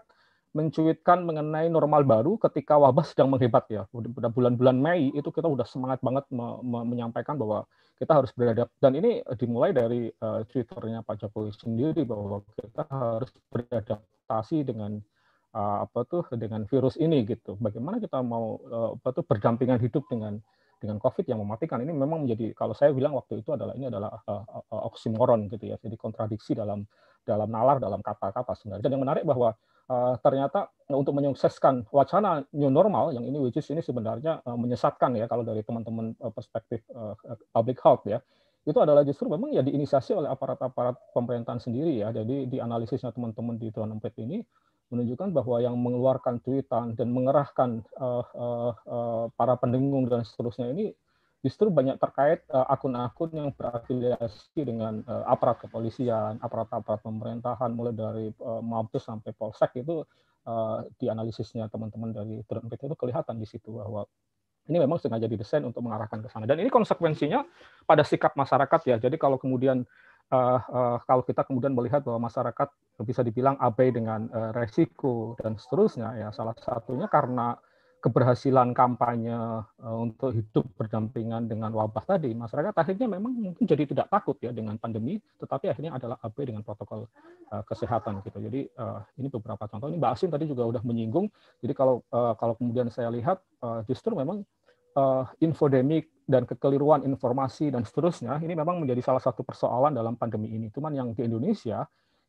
mencuitkan mengenai normal baru ketika wabah sedang menghebat ya. pada bulan-bulan Mei itu kita sudah semangat banget me me menyampaikan bahwa kita harus beradapt dan ini dimulai dari uh, twitternya Pak Jokowi sendiri bahwa kita harus beradaptasi dengan uh, apa tuh dengan virus ini gitu. Bagaimana kita mau uh, apa tuh berdampingan hidup dengan dengan COVID yang mematikan ini memang menjadi kalau saya bilang waktu itu adalah ini adalah uh, uh, oksimoron gitu ya, jadi kontradiksi dalam dalam nalar dalam kata-kata sebenarnya. Dan yang menarik bahwa uh, ternyata untuk menyukseskan wacana new normal yang ini which is ini sebenarnya uh, menyesatkan ya kalau dari teman-teman uh, perspektif uh, public health ya itu adalah justru memang ya diinisiasi oleh aparat-aparat pemerintahan sendiri ya. Jadi di analisisnya teman-teman di Tuan Empet ini menunjukkan bahwa yang mengeluarkan cuitan dan mengerahkan uh, uh, uh, para pendengung dan seterusnya ini justru banyak terkait akun-akun uh, yang berafiliasi dengan uh, aparat kepolisian, aparat-aparat pemerintahan, mulai dari uh, Mabes sampai Polsek itu uh, di analisisnya teman-teman dari BNPT itu kelihatan di situ bahwa ini memang sengaja didesain untuk mengarahkan ke sana. Dan ini konsekuensinya pada sikap masyarakat ya. Jadi kalau kemudian uh, uh, kalau kita kemudian melihat bahwa masyarakat bisa dibilang abai dengan uh, resiko dan seterusnya ya salah satunya karena keberhasilan kampanye uh, untuk hidup berdampingan dengan wabah tadi masyarakat akhirnya memang mungkin jadi tidak takut ya dengan pandemi tetapi akhirnya adalah abai dengan protokol uh, kesehatan gitu jadi uh, ini beberapa contoh ini Mbak Asin tadi juga sudah menyinggung jadi kalau uh, kalau kemudian saya lihat uh, justru memang uh, infodemik dan kekeliruan informasi dan seterusnya ini memang menjadi salah satu persoalan dalam pandemi ini. Cuman yang di Indonesia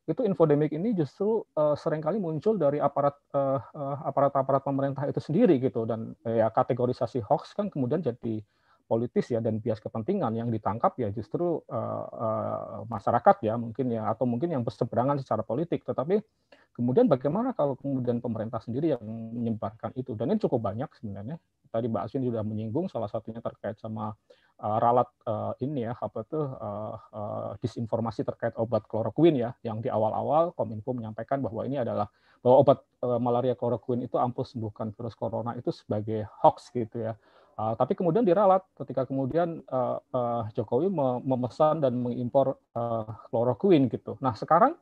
itu infodemik ini justru uh, seringkali muncul dari aparat uh, eh, aparat aparat pemerintah itu sendiri gitu dan ya kategorisasi hoax kan kemudian jadi politis ya dan bias kepentingan yang ditangkap ya justru uh, uh, masyarakat ya mungkin ya atau mungkin yang berseberangan secara politik tetapi kemudian bagaimana kalau kemudian pemerintah sendiri yang menyebarkan itu dan ini cukup banyak sebenarnya tadi Mbak Aswin sudah menyinggung salah satunya terkait sama uh, ralat uh, ini ya apa itu uh, uh, disinformasi terkait obat kloroquin ya yang di awal-awal Kominfo menyampaikan bahwa ini adalah bahwa obat uh, malaria kloroquin itu ampuh sembuhkan virus corona itu sebagai hoax gitu ya Uh, tapi kemudian diralat ketika kemudian uh, uh, Jokowi memesan dan mengimpor uh, kloroquine gitu. Nah sekarang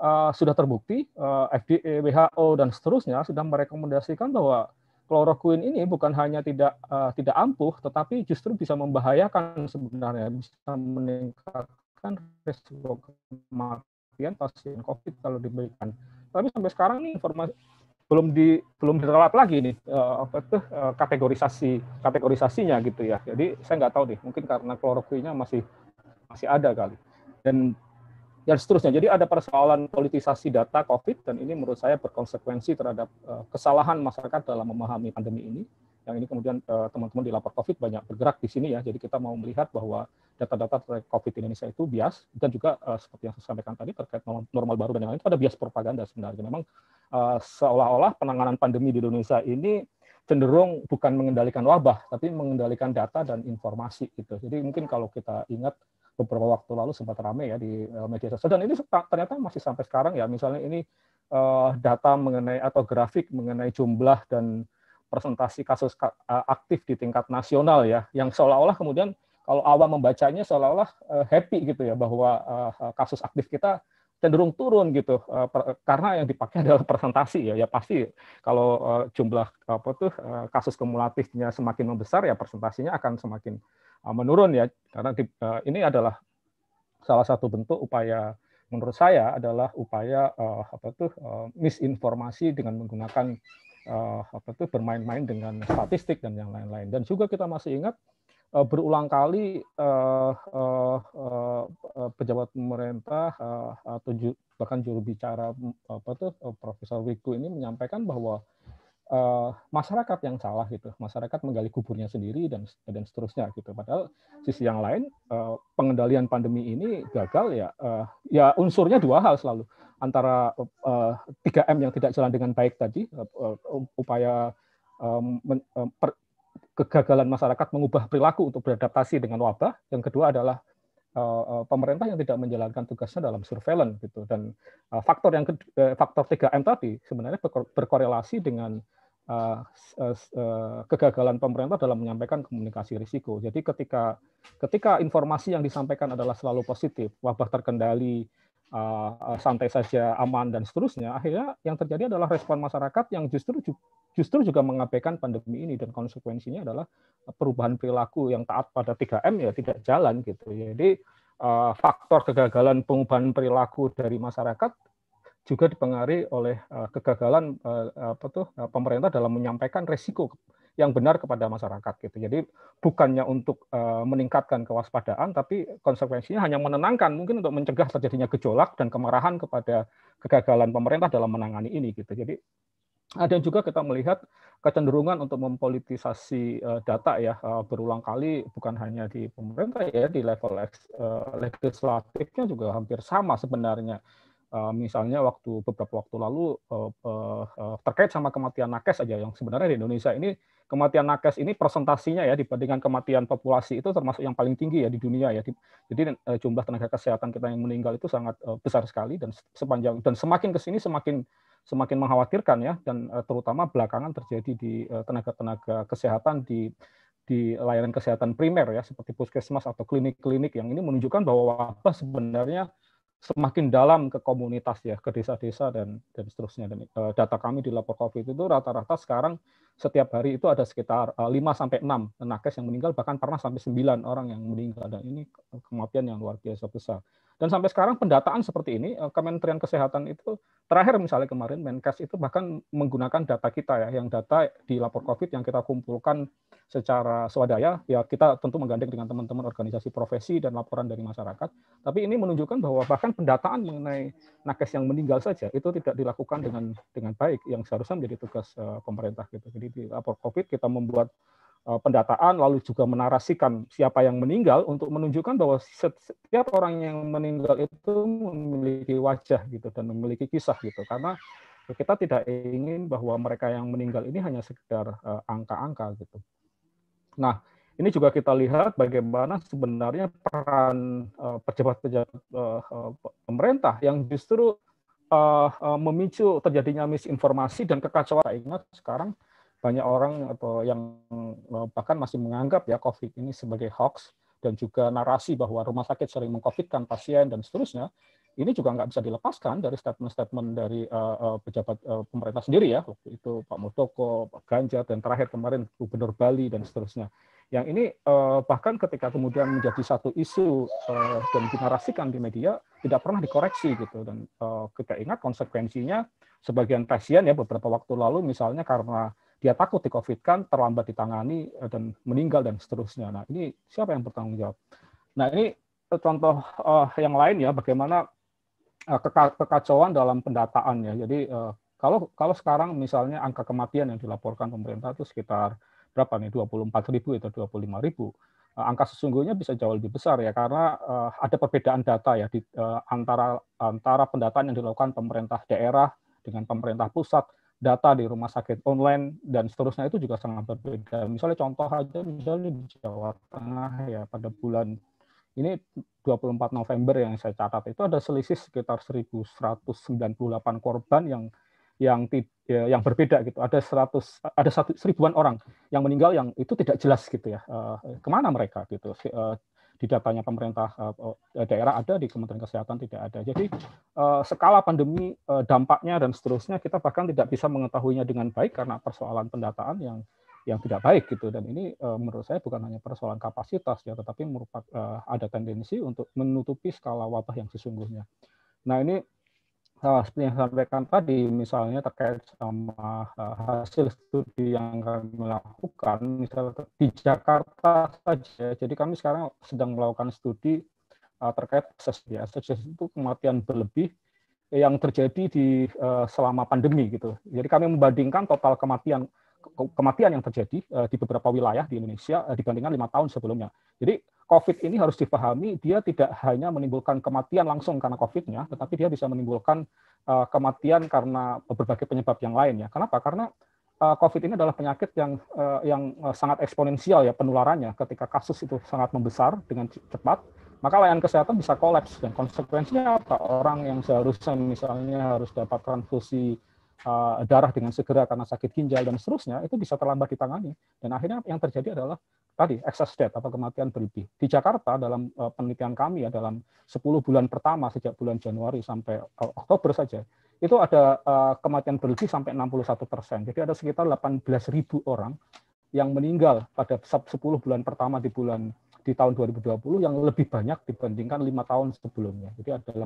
uh, sudah terbukti uh, FDA, WHO dan seterusnya sudah merekomendasikan bahwa kloroquine ini bukan hanya tidak uh, tidak ampuh, tetapi justru bisa membahayakan sebenarnya bisa meningkatkan risiko kematian pasien COVID kalau diberikan. Tapi sampai sekarang nih informasi belum di belum diterap lagi nih eh, uh, apa tuh uh, kategorisasi kategorisasinya gitu ya. Jadi saya nggak tahu deh, mungkin karena klorokuinnya masih masih ada kali. Dan dan seterusnya. Jadi ada persoalan politisasi data COVID dan ini menurut saya berkonsekuensi terhadap uh, kesalahan masyarakat dalam memahami pandemi ini yang ini kemudian eh, teman-teman di lapor COVID banyak bergerak di sini ya. Jadi kita mau melihat bahwa data-data terkait COVID Indonesia itu bias dan juga uh, seperti yang saya sampaikan tadi terkait normal, normal baru dan yang lain itu ada bias propaganda sebenarnya. Memang uh, seolah-olah penanganan pandemi di Indonesia ini cenderung bukan mengendalikan wabah tapi mengendalikan data dan informasi gitu. Jadi mungkin kalau kita ingat beberapa waktu lalu sempat ramai ya di media sosial dan ini ternyata masih sampai sekarang ya misalnya ini uh, data mengenai atau grafik mengenai jumlah dan presentasi kasus eh, aktif di tingkat nasional ya, yang seolah-olah kemudian kalau awam membacanya seolah-olah eh, happy gitu ya bahwa eh, kasus aktif kita cenderung turun gitu karena yang dipakai adalah presentasi ya ya pasti kalau jumlah apa tuh kasus kumulatifnya semakin membesar ya presentasinya akan semakin menurun ya karena di, ini adalah salah satu bentuk upaya menurut saya adalah upaya apa tuh misinformasi dengan menggunakan uh, apa itu bermain-main dengan statistik dan yang lain-lain. Dan juga kita masih ingat uh, berulang kali uh, uh, uh, pejabat pemerintah uh, atau bahkan juru bicara apa itu uh, Profesor Wiku ini menyampaikan bahwa uh, masyarakat yang salah gitu masyarakat menggali kuburnya sendiri dan dan seterusnya gitu padahal sisi yang lain uh, pengendalian pandemi ini gagal ya uh, ya unsurnya dua hal selalu antara uh, 3M yang tidak jalan dengan baik tadi uh, upaya um, men, uh, per, kegagalan masyarakat mengubah perilaku untuk beradaptasi dengan wabah yang kedua adalah Eh, eh, pemerintah yang tidak menjalankan tugasnya dalam surveillance gitu dan eh, faktor yang faktor 3M tadi sebenarnya berkorelasi dengan kegagalan pemerintah dalam menyampaikan komunikasi risiko. Jadi ketika ketika informasi yang disampaikan adalah selalu positif, wabah terkendali, uh, santai saja, aman dan seterusnya, akhirnya yang terjadi adalah respon masyarakat yang justru justru juga mengabaikan pandemi ini dan konsekuensinya adalah perubahan perilaku yang taat pada 3M ya tidak jalan gitu. Jadi eh, faktor kegagalan pengubahan perilaku dari masyarakat juga dipengaruhi oleh kegagalan apa tuh pemerintah dalam menyampaikan resiko yang benar kepada masyarakat gitu. Jadi bukannya untuk uh, meningkatkan kewaspadaan tapi konsekuensinya hanya menenangkan mungkin untuk mencegah terjadinya gejolak dan kemarahan kepada kegagalan pemerintah dalam menangani ini gitu. Jadi ada juga kita melihat kecenderungan untuk mempolitisasi eh, data ya eh, berulang kali bukan hanya di pemerintah ya di level legislatifnya juga hampir sama sebenarnya Eh, misalnya waktu beberapa waktu lalu eh, eh, terkait sama kematian nakes aja yang sebenarnya di Indonesia ini kematian nakes ini presentasinya ya dibandingkan kematian populasi itu termasuk yang paling tinggi ya di dunia ya. Jadi jumlah tenaga kesehatan kita yang meninggal itu sangat besar sekali dan sepanjang dan semakin ke sini semakin semakin mengkhawatirkan ya dan terutama belakangan terjadi di tenaga-tenaga kesehatan di di layanan kesehatan primer ya seperti puskesmas atau klinik-klinik yang ini menunjukkan bahwa wabah sebenarnya semakin dalam ke komunitas ya ke desa-desa dan dan seterusnya eh, data kami di lapor covid itu rata-rata sekarang setiap hari itu ada sekitar 5 eh, sampai 6 nakes yang meninggal bahkan pernah sampai 9 orang yang meninggal dan ini kematian yang luar biasa besar. Dan sampai sekarang pendataan seperti ini eh, Kementerian Kesehatan itu terakhir misalnya kemarin Menkes itu bahkan menggunakan data kita ya yang data di lapor Covid yang kita kumpulkan secara swadaya ya kita tentu menggandeng dengan teman-teman organisasi profesi dan laporan dari masyarakat. Tapi ini menunjukkan bahwa bahkan pendataan mengenai nakes yang meninggal saja itu tidak dilakukan dengan dengan baik yang seharusnya menjadi tugas eh, pemerintah gitu. Jadi jadi di lapor COVID kita membuat eh, pendataan lalu juga menarasikan siapa yang meninggal untuk menunjukkan bahwa setiap orang yang meninggal itu memiliki wajah gitu dan memiliki kisah gitu karena kita tidak ingin bahwa mereka yang meninggal ini hanya sekedar eh, angka-angka gitu. Nah, ini juga kita lihat bagaimana sebenarnya peran eh, pejabat-pejabat pemerintah yang justru memicu terjadinya misinformasi dan kekacauan. Saya ingat sekarang banyak orang atau yang eh, bahkan masih menganggap ya COVID ini sebagai hoax dan juga narasi bahwa rumah sakit sering mengcovidkan pasien dan seterusnya ini juga nggak bisa dilepaskan dari statement-statement dari uh, pejabat uh, pemerintah sendiri ya waktu itu Pak Muldoko, Pak Ganjar dan terakhir kemarin Gubernur Bali dan seterusnya. Yang ini uh, bahkan ketika kemudian menjadi satu isu uh, dan dinarasikan di media tidak pernah dikoreksi gitu dan uh, kita ingat konsekuensinya sebagian pasien ya beberapa waktu lalu misalnya karena dia takut di COVID kan terlambat ditangani eh, dan meninggal dan seterusnya. Nah ini siapa yang bertanggung jawab? Nah ini eh, contoh uh, yang lain ya bagaimana uh, keka kekacauan dalam pendataan ya. Jadi uh, kalau kalau sekarang misalnya angka kematian yang dilaporkan pemerintah itu sekitar berapa nih 24 ribu atau 25 ribu angka sesungguhnya bisa jauh lebih besar ya karena uh, ada perbedaan data ya di uh, antara antara pendataan yang dilakukan pemerintah daerah dengan pemerintah pusat data di rumah sakit online dan seterusnya itu juga sangat berbeda. Misalnya contoh aja misalnya di Jawa Tengah ya pada bulan ini 24 November yang saya catat itu ada selisih sekitar 1198 korban yang yang ya, yang berbeda gitu. Ada 100 ada satu seribuan orang yang meninggal yang itu tidak jelas gitu ya. Eh, kemana mereka gitu. Eh, di datanya pemerintah eh, eh, daerah ada, di Kementerian Kesehatan tidak ada. Jadi eh, skala pandemi, dampaknya dan seterusnya kita bahkan tidak bisa mengetahuinya dengan baik karena persoalan pendataan yang yang tidak baik gitu dan ini menurut saya bukan hanya persoalan kapasitas ya tetapi merupakan ada tendensi untuk menutupi skala wabah yang sesungguhnya. Nah ini Nah, seperti yang saya sampaikan tadi, misalnya terkait sama eh, hasil studi yang kami lakukan, misalnya di Jakarta saja, jadi kami sekarang sedang melakukan studi eh, terkait akses. Ya. Akses itu kematian berlebih yang terjadi di eh, selama pandemi gitu. Jadi kami membandingkan total kematian kematian yang terjadi eh, di beberapa wilayah di Indonesia eh, dibandingkan lima tahun sebelumnya. Jadi COVID ini harus dipahami dia tidak hanya menimbulkan kematian langsung karena COVID-nya, tetapi dia bisa menimbulkan eh, kematian karena berbagai penyebab yang lain ya. Kenapa? Karena COVID ini adalah penyakit yang yang sangat eksponensial ya penularannya. Ketika kasus itu sangat membesar dengan cepat, maka layanan kesehatan bisa kolaps dan konsekuensinya apa? Orang yang seharusnya misalnya harus dapat transfusi Eh, darah dengan segera karena sakit ginjal dan seterusnya itu bisa terlambat ditangani dan akhirnya yang terjadi adalah tadi excess death atau kematian berlebih. Di Jakarta dalam eh, penelitian kami ya dalam 10 bulan pertama sejak bulan Januari sampai eh, Oktober saja itu ada kematian berlebih sampai 61 persen. Jadi ada sekitar 18 ribu orang yang meninggal pada 10 bulan pertama di bulan di tahun 2020 yang lebih banyak dibandingkan lima tahun sebelumnya. Jadi ada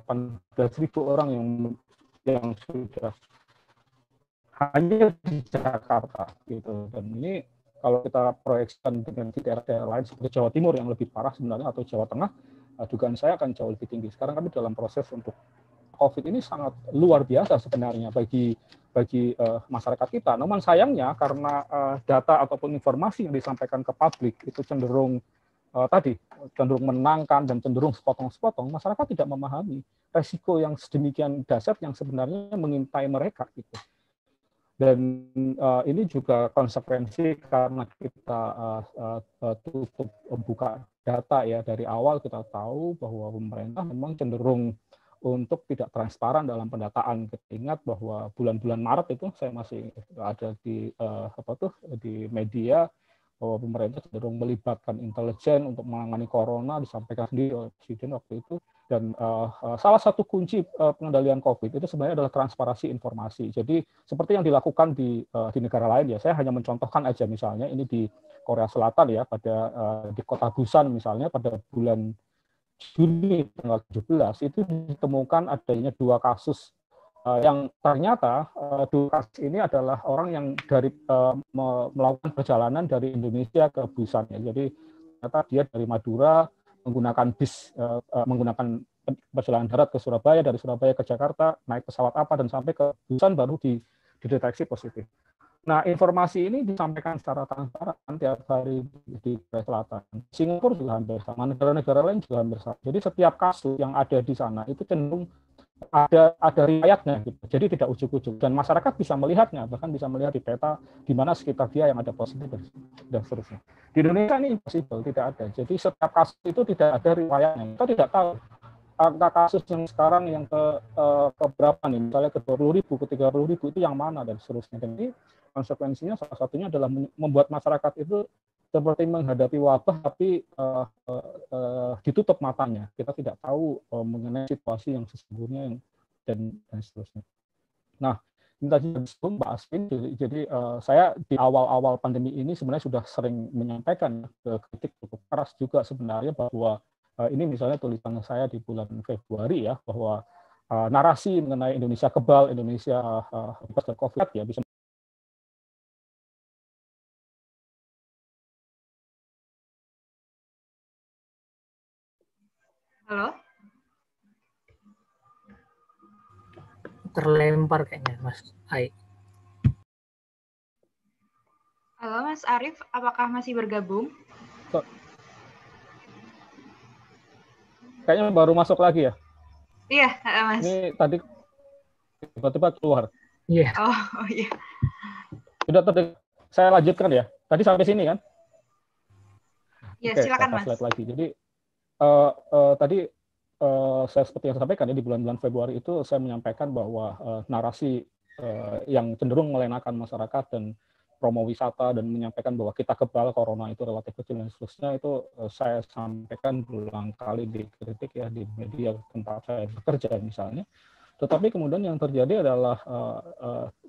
18.000 orang yang yang sudah hanya di Jakarta gitu dan ini kalau kita proyeksikan dengan di daerah-daerah lain seperti Jawa Timur yang lebih parah sebenarnya atau Jawa Tengah eh, dugaan saya akan jauh lebih tinggi sekarang kami dalam proses untuk COVID ini sangat luar biasa sebenarnya bagi bagi uh, masyarakat kita. Namun sayangnya karena uh, data ataupun informasi yang disampaikan ke publik itu cenderung uh, tadi cenderung menangkan dan cenderung sepotong-sepotong, masyarakat tidak memahami resiko yang sedemikian dasar yang sebenarnya mengintai mereka gitu dan uh, ini juga konsekuensi karena kita uh, uh, tutup buka data ya dari awal kita tahu bahwa pemerintah memang cenderung untuk tidak transparan dalam pendataan. Kita ingat bahwa bulan-bulan Maret itu saya masih ada di uh, apa tuh di media bahwa pemerintah cenderung melibatkan intelijen untuk menangani corona disampaikan di oleh presiden waktu itu dan uh, uh, salah satu kunci uh, pengendalian COVID itu sebenarnya adalah transparansi informasi. Jadi seperti yang dilakukan di, uh, di negara lain ya, saya hanya mencontohkan aja misalnya ini di Korea Selatan ya, pada uh, di kota Busan misalnya pada bulan Juni tanggal 17 itu ditemukan adanya dua kasus uh, yang ternyata uh, dua kasus ini adalah orang yang dari uh, melakukan perjalanan dari Indonesia ke Busan ya. Jadi ternyata dia dari Madura menggunakan bis uh, uh, menggunakan perjalanan darat ke Surabaya dari Surabaya ke Jakarta naik pesawat apa dan sampai ke Busan baru dideteksi positif. Nah informasi ini disampaikan secara transparan tiap hari di Korea Selatan. Singapura juga hampir sama, negara-negara lain juga hampir sama. Jadi setiap kasus yang ada di sana itu cenderung ada ada riwayatnya gitu. Jadi tidak ujuk-ujuk dan masyarakat bisa melihatnya bahkan bisa melihat di peta di mana sekitar dia yang ada positif dan, seterusnya. Di Indonesia ini impossible, tidak ada. Jadi setiap kasus itu tidak ada riwayatnya. Kita tidak tahu angka kasus yang sekarang yang ke, eh, ke berapa nih, misalnya ke 20 ribu, ke 30 ribu itu yang mana dan seterusnya. Jadi konsekuensinya salah satunya adalah membuat masyarakat itu seperti menghadapi wabah tapi uh, uh, uh, ditutup matanya. Kita tidak tahu uh, mengenai situasi yang sesungguhnya yang, dan, dan seterusnya. Nah, ini tadi sebelum Mbak Aswin, jadi, jadi uh, saya di awal-awal pandemi ini sebenarnya sudah sering menyampaikan ke kritik cukup keras juga sebenarnya bahwa uh, ini misalnya tulisan saya di bulan Februari ya bahwa uh, narasi mengenai Indonesia kebal, Indonesia uh, bebas dari COVID ya bisa Halo? Terlempar kayaknya, Mas Hai. Halo, Mas Arif. Apakah masih bergabung? Kayaknya baru masuk lagi ya? Iya, Mas. Ini tadi tiba-tiba keluar. Iya. Yeah. Oh, oh iya. Sudah tadi Saya lanjutkan ya. Tadi sampai sini kan? Iya, silakan Mas. lagi. Jadi uh, uh, tadi uh, saya seperti yang saya sampaikan ya di bulan-bulan Februari itu saya menyampaikan bahwa uh, narasi uh, yang cenderung melenakan masyarakat dan promo wisata dan menyampaikan bahwa kita kebal corona itu relatif kecil dan seterusnya itu uh, saya sampaikan berulang kali dikritik ya di media tempat saya bekerja misalnya tetapi kemudian yang terjadi adalah uh,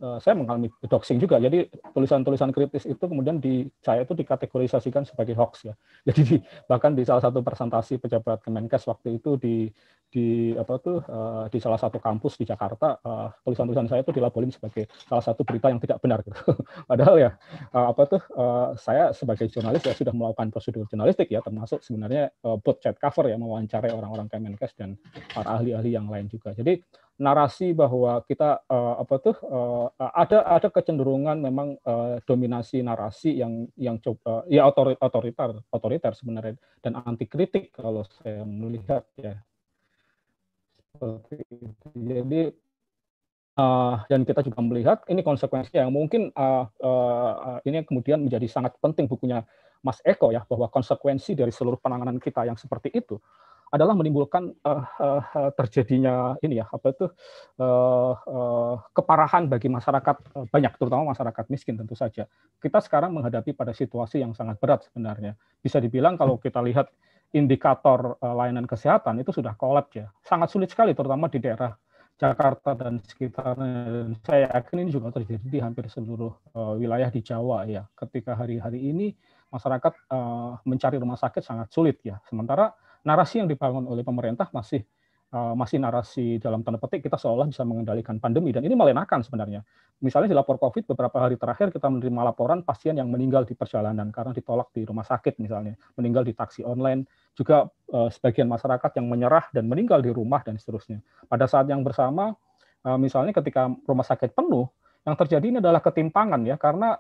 uh, saya mengalami doxing juga. Jadi tulisan-tulisan kritis itu kemudian di saya itu dikategorisasikan sebagai hoax ya. Jadi di, bahkan di salah satu presentasi pejabat Kemenkes waktu itu di di apa tuh uh, di salah satu kampus di Jakarta tulisan tulisan-tulisan saya itu dilaporkan sebagai salah satu berita yang tidak benar gitu. Padahal ya uh, apa tuh uh, saya sebagai jurnalis ya sudah melakukan prosedur jurnalistik ya termasuk sebenarnya uh, bot chat cover ya mewawancarai orang-orang Kemenkes dan para ahli-ahli yang lain juga. Jadi narasi bahwa kita uh, apa tuh uh, ada ada kecenderungan memang uh, dominasi narasi yang yang coba ya otor, otoriter otoriter sebenarnya dan anti kritik kalau saya melihat ya seperti itu. Jadi uh, dan kita juga melihat ini konsekuensi yang mungkin uh, uh, ini kemudian menjadi sangat penting bukunya Mas Eko ya bahwa konsekuensi dari seluruh penanganan kita yang seperti itu adalah menimbulkan uh, uh, terjadinya ini ya apa itu uh, uh, keparahan bagi masyarakat banyak terutama masyarakat miskin tentu saja. Kita sekarang menghadapi pada situasi yang sangat berat sebenarnya. Bisa dibilang kalau kita lihat indikator uh, layanan kesehatan itu sudah kolaps ya. Sangat sulit sekali terutama di daerah Jakarta dan sekitarnya. Saya yakin ini juga terjadi di hampir seluruh uh, wilayah di Jawa ya. Ketika hari-hari ini masyarakat uh, mencari rumah sakit sangat sulit ya. Sementara narasi yang dibangun oleh pemerintah masih eh, masih narasi dalam tanda petik kita seolah bisa mengendalikan pandemi dan ini melenakan sebenarnya. Misalnya di lapor COVID beberapa hari terakhir kita menerima laporan pasien yang meninggal di perjalanan karena ditolak di rumah sakit misalnya, meninggal di taksi online, juga eh, sebagian masyarakat yang menyerah dan meninggal di rumah dan seterusnya. Pada saat yang bersama eh, misalnya ketika rumah sakit penuh yang terjadi ini adalah ketimpangan ya karena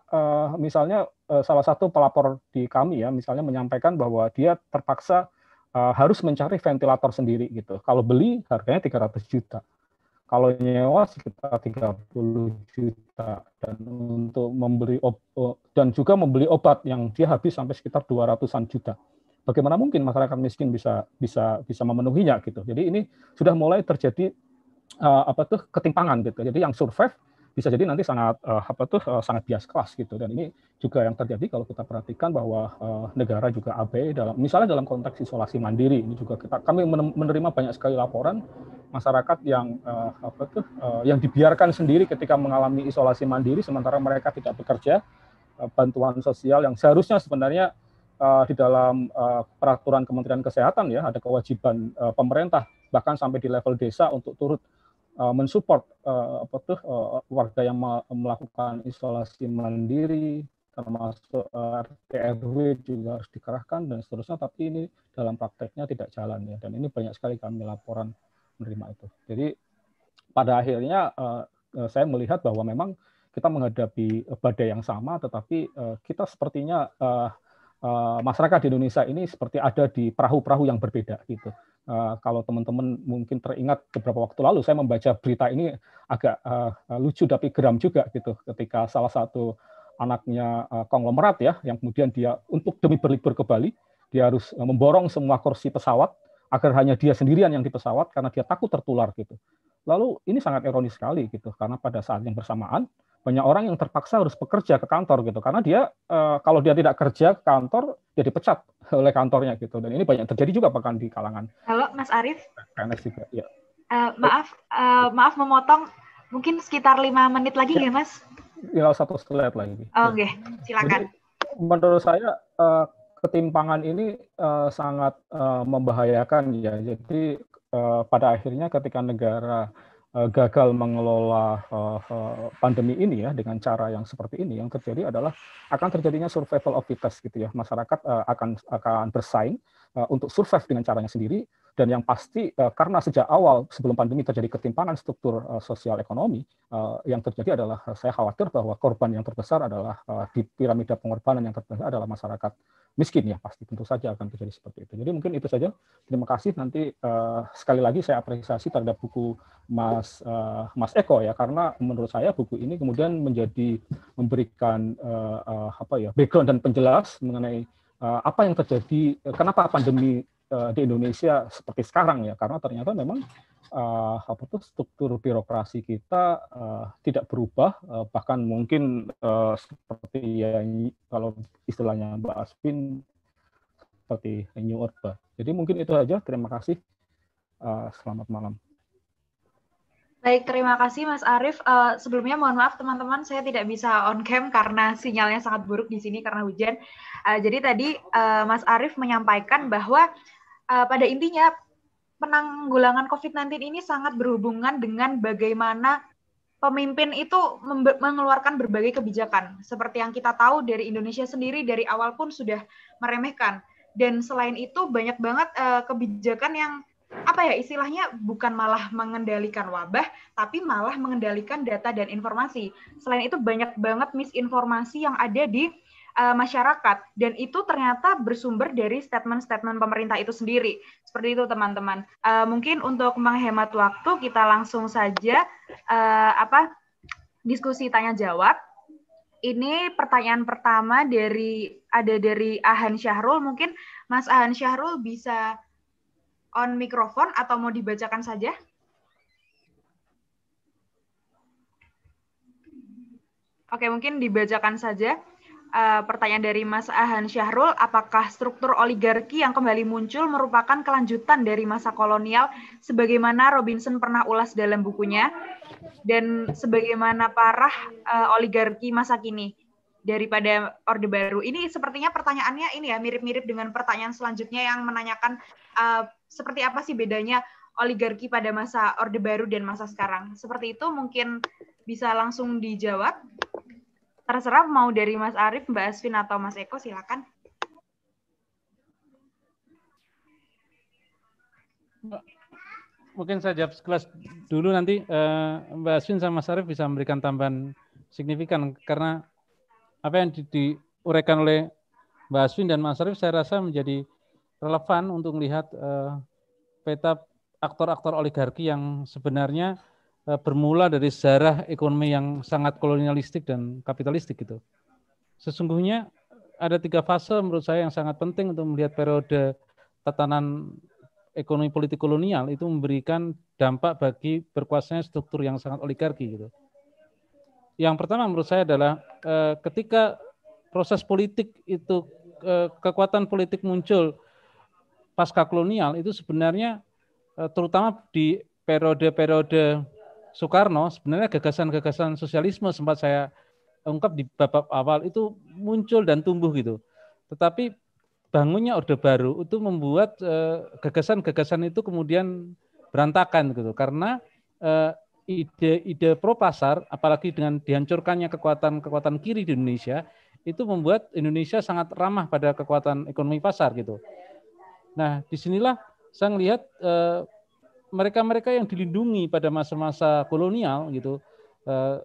misalnya salah satu pelapor di kami ya misalnya menyampaikan bahwa dia terpaksa Eh, harus mencari ventilator sendiri gitu. Kalau beli harganya 300 juta. Kalau nyewa sekitar 30 juta dan untuk membeli dan juga membeli obat yang dia habis sampai sekitar 200-an juta. Bagaimana mungkin masyarakat miskin bisa bisa bisa memenuhinya gitu. Jadi ini sudah mulai terjadi eh, apa tuh ketimpangan gitu. Jadi yang survive bisa jadi nanti sangat uh, apa tuh uh, sangat bias kelas gitu dan ini juga yang terjadi kalau kita perhatikan bahwa uh, negara juga AB dalam misalnya dalam konteks isolasi mandiri ini juga kita kami menerima banyak sekali laporan masyarakat yang uh, apa tuh uh, yang dibiarkan sendiri ketika mengalami isolasi mandiri sementara mereka tidak bekerja uh, bantuan sosial yang seharusnya sebenarnya uh, di dalam uh, peraturan Kementerian Kesehatan ya ada kewajiban uh, pemerintah bahkan sampai di level desa untuk turut uh, mensupport uh, apa tuh uh, warga yang melakukan isolasi mandiri termasuk RT RW juga harus dikerahkan dan seterusnya tapi ini dalam prakteknya tidak jalan ya dan ini banyak sekali kami laporan menerima itu jadi pada akhirnya saya melihat bahwa memang kita menghadapi badai yang sama tetapi kita sepertinya masyarakat di Indonesia ini seperti ada di perahu-perahu yang berbeda gitu Eh, kalau teman-teman mungkin teringat beberapa waktu lalu saya membaca berita ini agak uh, lucu tapi geram juga gitu ketika salah satu anaknya uh, konglomerat ya yang kemudian dia untuk demi berlibur ke Bali dia harus uh, memborong semua kursi pesawat agar hanya dia sendirian yang di pesawat karena dia takut tertular gitu. Lalu ini sangat ironis sekali gitu karena pada saat yang bersamaan banyak orang yang terpaksa harus bekerja ke kantor gitu karena dia eh, kalau dia tidak kerja ke kantor dia dipecat oleh kantornya gitu dan ini banyak terjadi juga bahkan di kalangan halo Mas Arief PNS juga ya uh, maaf uh, maaf memotong mungkin sekitar lima menit lagi ya, ya Mas tinggal satu slide lagi iya. oke okay. silakan Jadi, menurut saya uh, ketimpangan ini uh, sangat uh, membahayakan ya jadi uh, pada akhirnya ketika negara Eh, gagal mengelola eh, eh, pandemi ini ya dengan cara yang seperti ini yang terjadi adalah akan terjadinya survival of fittest gitu ya masyarakat akan akan bersaing untuk survive dengan caranya sendiri dan yang pasti eh, karena sejak awal sebelum pandemi terjadi ketimpangan struktur eh, sosial ekonomi, eh, yang terjadi adalah saya khawatir bahwa korban yang terbesar adalah di piramida pengorbanan yang terbesar adalah masyarakat miskin ya pasti tentu saja akan terjadi seperti itu. Jadi mungkin itu saja. Terima kasih nanti sekali lagi saya apresiasi terhadap buku Mas Mas Eko ya karena menurut saya buku ini kemudian menjadi memberikan apa ya background dan penjelas mengenai apa yang terjadi kenapa pandemi Eh, di Indonesia seperti sekarang ya karena ternyata memang uh, apa tuh struktur birokrasi kita uh, tidak berubah uh, bahkan mungkin uh, seperti ya kalau istilahnya Mbak Aspin seperti new order. Jadi mungkin itu aja. Terima kasih. Uh, selamat malam. Baik, terima kasih Mas Arief. Uh, sebelumnya mohon maaf teman-teman, saya tidak bisa on cam karena sinyalnya sangat buruk di sini karena hujan. Uh, jadi tadi uh, Mas Arief menyampaikan bahwa uh, pada intinya penanggulangan COVID-19 ini sangat berhubungan dengan bagaimana pemimpin itu mengeluarkan berbagai kebijakan. Seperti yang kita tahu dari Indonesia sendiri dari awal pun sudah meremehkan. Dan selain itu banyak banget uh, kebijakan yang apa ya istilahnya bukan malah mengendalikan wabah tapi malah mengendalikan data dan informasi. Selain itu banyak banget misinformasi yang ada di uh, masyarakat dan itu ternyata bersumber dari statement-statement pemerintah itu sendiri. Seperti itu teman-teman. Uh, mungkin untuk menghemat waktu kita langsung saja uh, apa diskusi tanya jawab. Ini pertanyaan pertama dari ada dari Ahan Syahrul. Mungkin Mas Ahan Syahrul bisa on mikrofon atau mau dibacakan saja? Oke, mungkin dibacakan saja uh, pertanyaan dari Mas Ahan Syahrul, apakah struktur oligarki yang kembali muncul merupakan kelanjutan dari masa kolonial sebagaimana Robinson pernah ulas dalam bukunya dan sebagaimana parah uh, oligarki masa kini daripada Orde Baru. Ini sepertinya pertanyaannya ini ya mirip-mirip dengan pertanyaan selanjutnya yang menanyakan uh, seperti apa sih bedanya oligarki pada masa Orde Baru dan masa sekarang. Seperti itu mungkin bisa langsung dijawab terserah mau dari Mas Arif, Mbak Asvin atau Mas Eko silakan. Mungkin saya jawab sekelas dulu nanti uh, Mbak Asvin sama Mas Arif bisa memberikan tambahan signifikan karena apa yang di, diurekan oleh Mbak Asvin dan Mas Arif saya rasa menjadi relevan untuk melihat uh, peta aktor-aktor oligarki yang sebenarnya Eh, bermula dari sejarah ekonomi yang sangat kolonialistik dan kapitalistik gitu. Sesungguhnya ada tiga fase menurut saya yang sangat penting untuk melihat periode tatanan ekonomi politik kolonial itu memberikan dampak bagi berkuasanya struktur yang sangat oligarki gitu. Yang pertama menurut saya adalah eh, ketika proses politik itu eh, kekuatan politik muncul pasca kolonial itu sebenarnya terutama di periode-periode Soekarno sebenarnya gagasan-gagasan sosialisme sempat saya ungkap di babak awal itu muncul dan tumbuh gitu. Tetapi bangunnya Orde Baru itu membuat eh, gagasan-gagasan itu kemudian berantakan gitu karena eh, ide-ide pro pasar apalagi dengan dihancurkannya kekuatan-kekuatan kiri di Indonesia itu membuat Indonesia sangat ramah pada kekuatan ekonomi pasar gitu. Nah, disinilah saya melihat uh, eh, mereka-mereka yang dilindungi pada masa-masa kolonial gitu eh,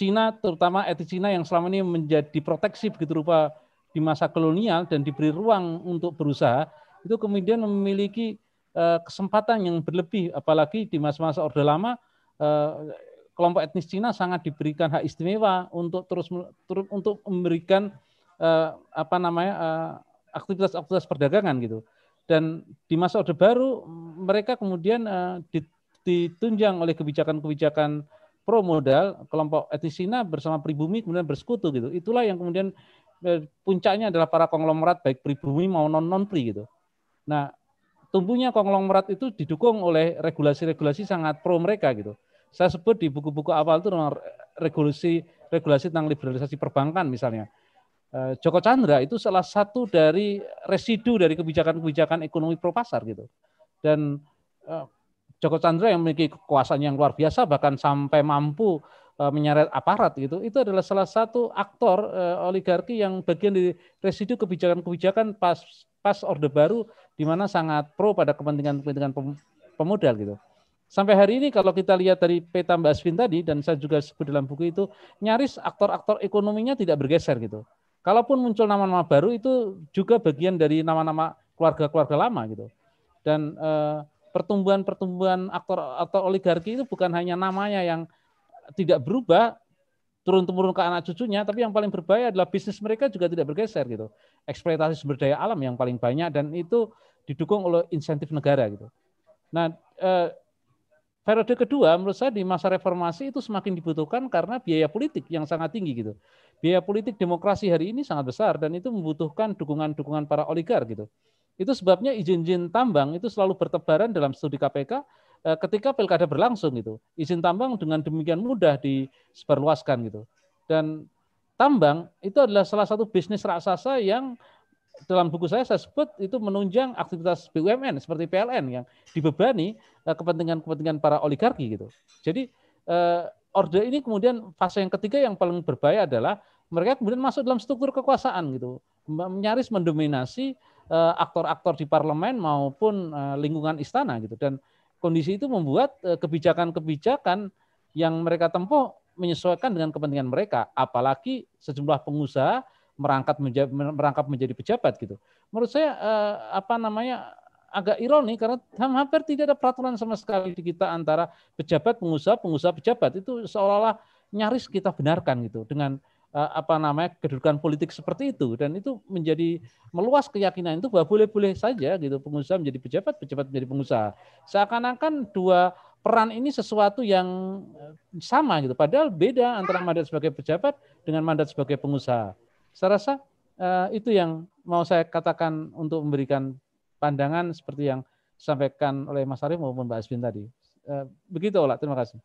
Cina terutama etnis Cina yang selama ini menjadi proteksi begitu rupa di masa kolonial dan diberi ruang untuk berusaha itu kemudian memiliki eh, kesempatan yang berlebih apalagi di masa-masa Orde Lama eh, kelompok etnis Cina sangat diberikan hak istimewa untuk terus untuk memberikan apa namanya aktivitas-aktivitas perdagangan gitu. Dan di masa Orde Baru mereka kemudian eh, ditunjang oleh kebijakan-kebijakan pro modal kelompok etnis Cina bersama pribumi kemudian bersekutu gitu. Itulah yang kemudian eh, puncaknya adalah para konglomerat baik pribumi maupun non non pri gitu. Nah, tumbuhnya konglomerat itu didukung oleh regulasi-regulasi sangat pro mereka gitu. Saya sebut di buku-buku awal itu regulasi regulasi tentang liberalisasi perbankan misalnya Eh, Joko Chandra itu salah satu dari residu dari kebijakan-kebijakan ekonomi pro pasar gitu. Dan eh, Joko Chandra yang memiliki kekuasaan yang luar biasa bahkan sampai mampu eh, menyeret aparat gitu. Itu adalah salah satu aktor oligarki yang bagian dari residu kebijakan-kebijakan pas pas Orde Baru di mana sangat pro pada kepentingan-kepentingan pemodal gitu. Sampai hari ini kalau kita lihat dari peta Mbak Asvin tadi dan saya juga sebut dalam buku itu nyaris aktor-aktor ekonominya tidak bergeser gitu Kalaupun muncul nama-nama baru itu juga bagian dari nama-nama keluarga-keluarga lama gitu. Dan eh, pertumbuhan-pertumbuhan aktor atau oligarki itu bukan hanya namanya yang tidak berubah turun temurun ke anak cucunya, tapi yang paling berbahaya adalah bisnis mereka juga tidak bergeser gitu. Eksploitasi sumber daya alam yang paling banyak dan itu didukung oleh insentif negara gitu. Nah, eh, periode kedua menurut saya di masa reformasi itu semakin dibutuhkan karena biaya politik yang sangat tinggi gitu. Biaya politik demokrasi hari ini sangat besar dan itu membutuhkan dukungan-dukungan para oligar gitu. Itu sebabnya izin-izin tambang itu selalu bertebaran dalam studi KPK eh, ketika pilkada berlangsung gitu. Izin tambang dengan demikian mudah disebarluaskan gitu. Dan tambang itu adalah salah satu bisnis raksasa yang dalam buku saya saya sebut itu menunjang aktivitas BUMN seperti PLN yang dibebani eh, kepentingan-kepentingan para oligarki gitu. Jadi eh, orde ini kemudian fase yang ketiga yang paling berbahaya adalah mereka kemudian masuk dalam struktur kekuasaan gitu, nyaris mendominasi aktor eh, aktor-aktor di parlemen maupun eh, lingkungan istana gitu dan kondisi itu membuat eh, kebijakan-kebijakan yang mereka tempuh menyesuaikan dengan kepentingan mereka apalagi sejumlah pengusaha merangkap menjadi, merangkap menjadi pejabat gitu. Menurut saya eh, apa namanya agak ironi karena hampir tidak ada peraturan sama sekali di kita antara pejabat, pengusaha, pengusaha, pejabat itu seolah-olah nyaris kita benarkan gitu dengan eh, apa namanya kedudukan politik seperti itu dan itu menjadi meluas keyakinan itu bahwa boleh-boleh saja gitu pengusaha menjadi pejabat, pejabat menjadi pengusaha. Seakan-akan dua peran ini sesuatu yang eh, sama gitu padahal beda antara mandat sebagai pejabat dengan mandat sebagai pengusaha. Saya rasa uh, itu yang mau saya katakan untuk memberikan pandangan seperti yang disampaikan oleh Mas Arief maupun Mbak Asbin tadi. Uh, begitu Ola, terima kasih.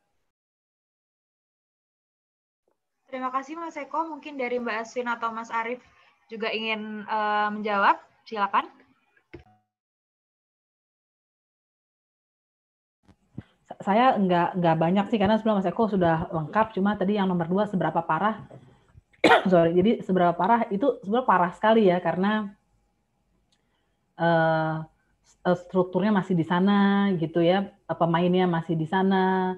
Terima kasih Mas Eko. Mungkin dari Mbak Aswin atau Mas Arief juga ingin uh, menjawab. Silakan. Saya enggak enggak banyak sih karena sebelum Mas Eko sudah lengkap. Cuma tadi yang nomor dua seberapa parah sorry jadi seberapa parah itu sebenarnya parah sekali ya karena uh, strukturnya masih di sana gitu ya eh, pemainnya masih di sana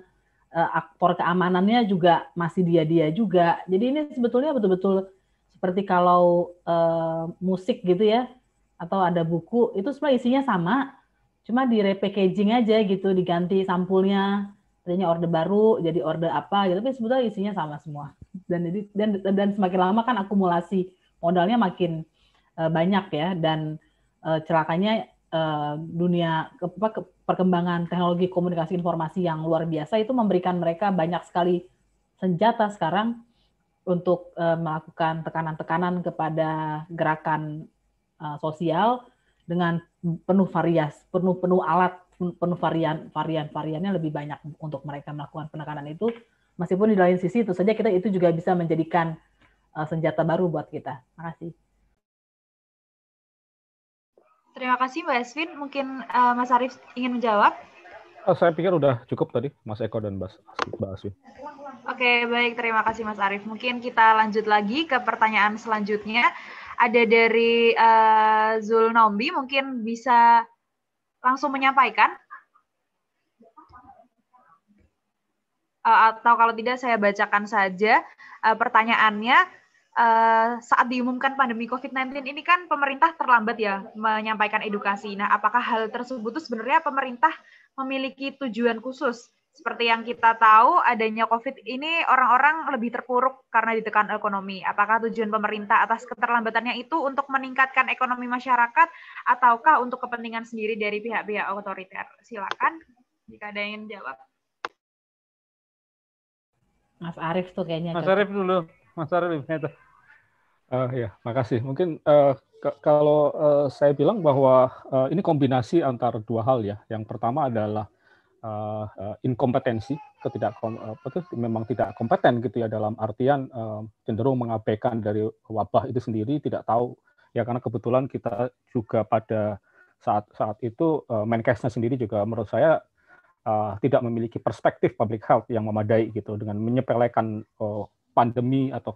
uh, aktor keamanannya juga masih dia dia juga jadi ini sebetulnya betul-betul seperti kalau uh, musik gitu ya atau ada buku itu sebenarnya isinya sama cuma direpackaging aja gitu diganti sampulnya jadinya orde baru jadi orde apa gitu tapi sebetulnya isinya sama semua dan jadi dan dan semakin lama kan akumulasi modalnya makin uh, banyak ya dan uh, celakanya uh, dunia ke, ke, perkembangan teknologi komunikasi informasi yang luar biasa itu memberikan mereka banyak sekali senjata sekarang untuk uh, melakukan tekanan-tekanan kepada gerakan uh, sosial dengan penuh varias, penuh-penuh alat penuh varian varian variannya lebih banyak untuk mereka melakukan penekanan itu meskipun di lain sisi itu saja kita itu juga bisa menjadikan uh, senjata baru buat kita. Makasih. Terima kasih Mbak Esvin. Mungkin uh, Mas Arief ingin menjawab. Oh, saya pikir udah cukup tadi Mas Eko dan Mbak Esvin Oke, baik. Terima kasih Mas Arief. Mungkin kita lanjut lagi ke pertanyaan selanjutnya. Ada dari uh, Nombi mungkin bisa langsung menyampaikan? Eh, atau kalau tidak saya bacakan saja eh, pertanyaannya. Eh, saat diumumkan pandemi COVID-19 ini kan pemerintah terlambat ya menyampaikan edukasi. Nah, apakah hal tersebut itu sebenarnya pemerintah memiliki tujuan khusus seperti yang kita tahu adanya COVID ini orang-orang lebih terpuruk karena ditekan ekonomi. Apakah tujuan pemerintah atas keterlambatannya itu untuk meningkatkan ekonomi masyarakat ataukah untuk kepentingan sendiri dari pihak-pihak otoriter? Silakan jika ada yang jawab. Mas Arief tuh kayaknya. Mas Arief dulu. Mas Arief itu. Uh, eh, ya, makasih. Mungkin uh, kalau uh, saya bilang bahwa uh, ini kombinasi antara dua hal ya. Yang pertama adalah uh, uh, inkompetensi, ketidak eh, apa tuh, memang tidak kompeten gitu ya dalam artian uh, cenderung mengabaikan dari wabah itu sendiri, tidak tahu ya karena kebetulan kita juga pada saat saat itu uh, Menkesnya sendiri juga menurut saya uh, tidak memiliki perspektif public health yang memadai gitu dengan menyepelekan uh, pandemi atau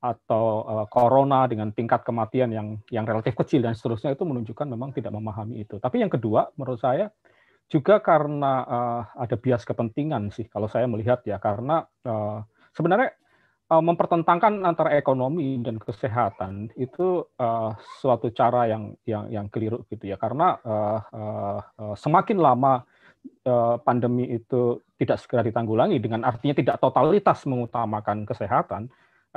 atau uh, corona dengan tingkat kematian yang yang relatif kecil dan seterusnya itu menunjukkan memang tidak memahami itu. Tapi yang kedua menurut saya juga karena uh, ada bias kepentingan sih kalau saya melihat ya karena uh, sebenarnya uh, mempertentangkan antara ekonomi dan kesehatan itu uh, suatu cara yang yang yang keliru gitu ya karena uh, uh, uh, semakin lama pandemi itu tidak segera ditanggulangi dengan artinya tidak totalitas mengutamakan kesehatan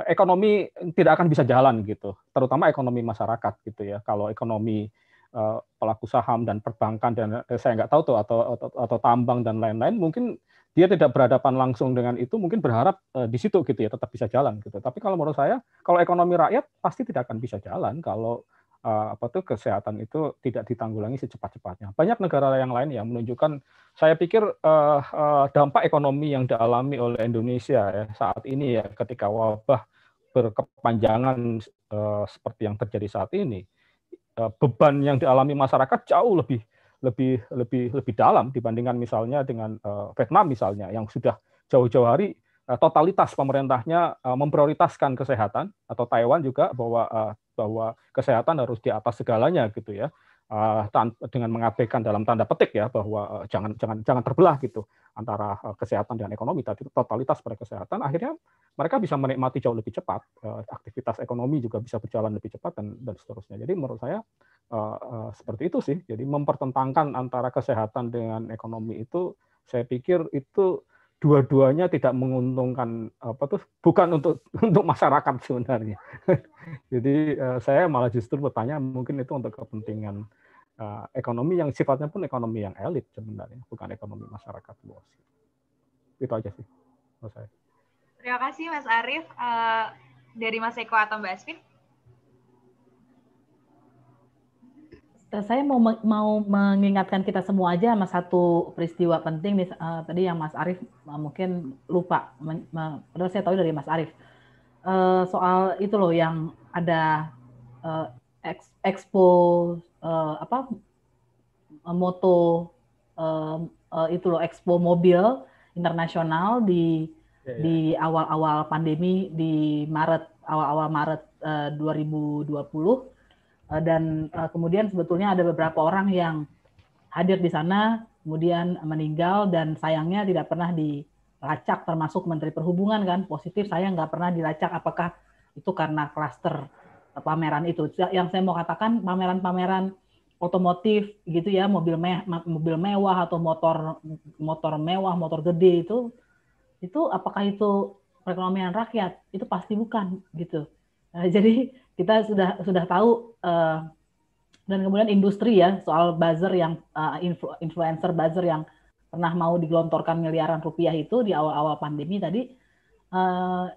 ekonomi tidak akan bisa jalan gitu terutama ekonomi masyarakat gitu ya kalau ekonomi Eh, pelaku saham dan perbankan dan eh, saya nggak tahu tuh atau, atau atau tambang dan lain-lain mungkin dia tidak berhadapan langsung dengan itu mungkin berharap eh, di situ gitu ya tetap bisa jalan gitu tapi kalau menurut saya kalau ekonomi rakyat pasti tidak akan bisa jalan kalau eh, apa tuh kesehatan itu tidak ditanggulangi secepat-cepatnya banyak negara yang lain yang menunjukkan saya pikir eh, eh, dampak ekonomi yang dialami oleh Indonesia ya, saat ini ya ketika wabah berkepanjangan eh, seperti yang terjadi saat ini Eh, beban yang dialami masyarakat jauh lebih lebih lebih lebih dalam dibandingkan misalnya dengan eh, Vietnam misalnya yang sudah jauh-jauh hari eh, totalitas pemerintahnya memprioritaskan kesehatan atau Taiwan juga bahwa bahwa kesehatan harus di atas segalanya gitu ya uh, dengan mengabaikan dalam tanda petik ya bahwa uh, jangan jangan jangan terbelah gitu antara uh, kesehatan dan ekonomi tadi totalitas pada kesehatan akhirnya mereka bisa menikmati jauh lebih cepat uh, aktivitas ekonomi juga bisa berjalan lebih cepat dan dan seterusnya jadi menurut saya uh, uh, seperti itu sih jadi mempertentangkan antara kesehatan dengan ekonomi itu saya pikir itu dua-duanya tidak menguntungkan apa tuh bukan untuk untuk masyarakat sebenarnya. Jadi eh, saya malah justru bertanya mungkin itu untuk kepentingan eh, ekonomi yang sifatnya pun ekonomi yang elit sebenarnya, bukan ekonomi masyarakat luas. Itu aja sih saya. Terima kasih Mas Arief eh, dari Mas Eko atau Mbak Asfin. saya mau mau mengingatkan kita semua aja sama satu peristiwa penting uh, tadi yang Mas Arief uh, mungkin lupa men, padahal saya tahu dari Mas Arief uh, soal itu loh yang ada uh, ex, expo uh, apa moto uh, uh, itu loh expo mobil internasional di yeah. Ya. di awal-awal pandemi di Maret awal-awal Maret uh, 2020 Eh, dan eh, kemudian sebetulnya ada beberapa orang yang hadir di sana kemudian meninggal dan sayangnya tidak pernah dilacak termasuk Menteri Perhubungan kan positif saya nggak pernah dilacak apakah itu karena klaster eh, pameran itu ya, yang saya mau katakan pameran-pameran otomotif gitu ya mobil me mobil mewah atau motor motor mewah motor gede itu itu apakah itu perekonomian rakyat itu pasti bukan gitu nah, jadi kita sudah sudah tahu uh, dan kemudian industri ya soal buzzer yang uh, influ, influencer buzzer yang pernah mau digelontorkan miliaran rupiah itu di awal-awal pandemi tadi uh,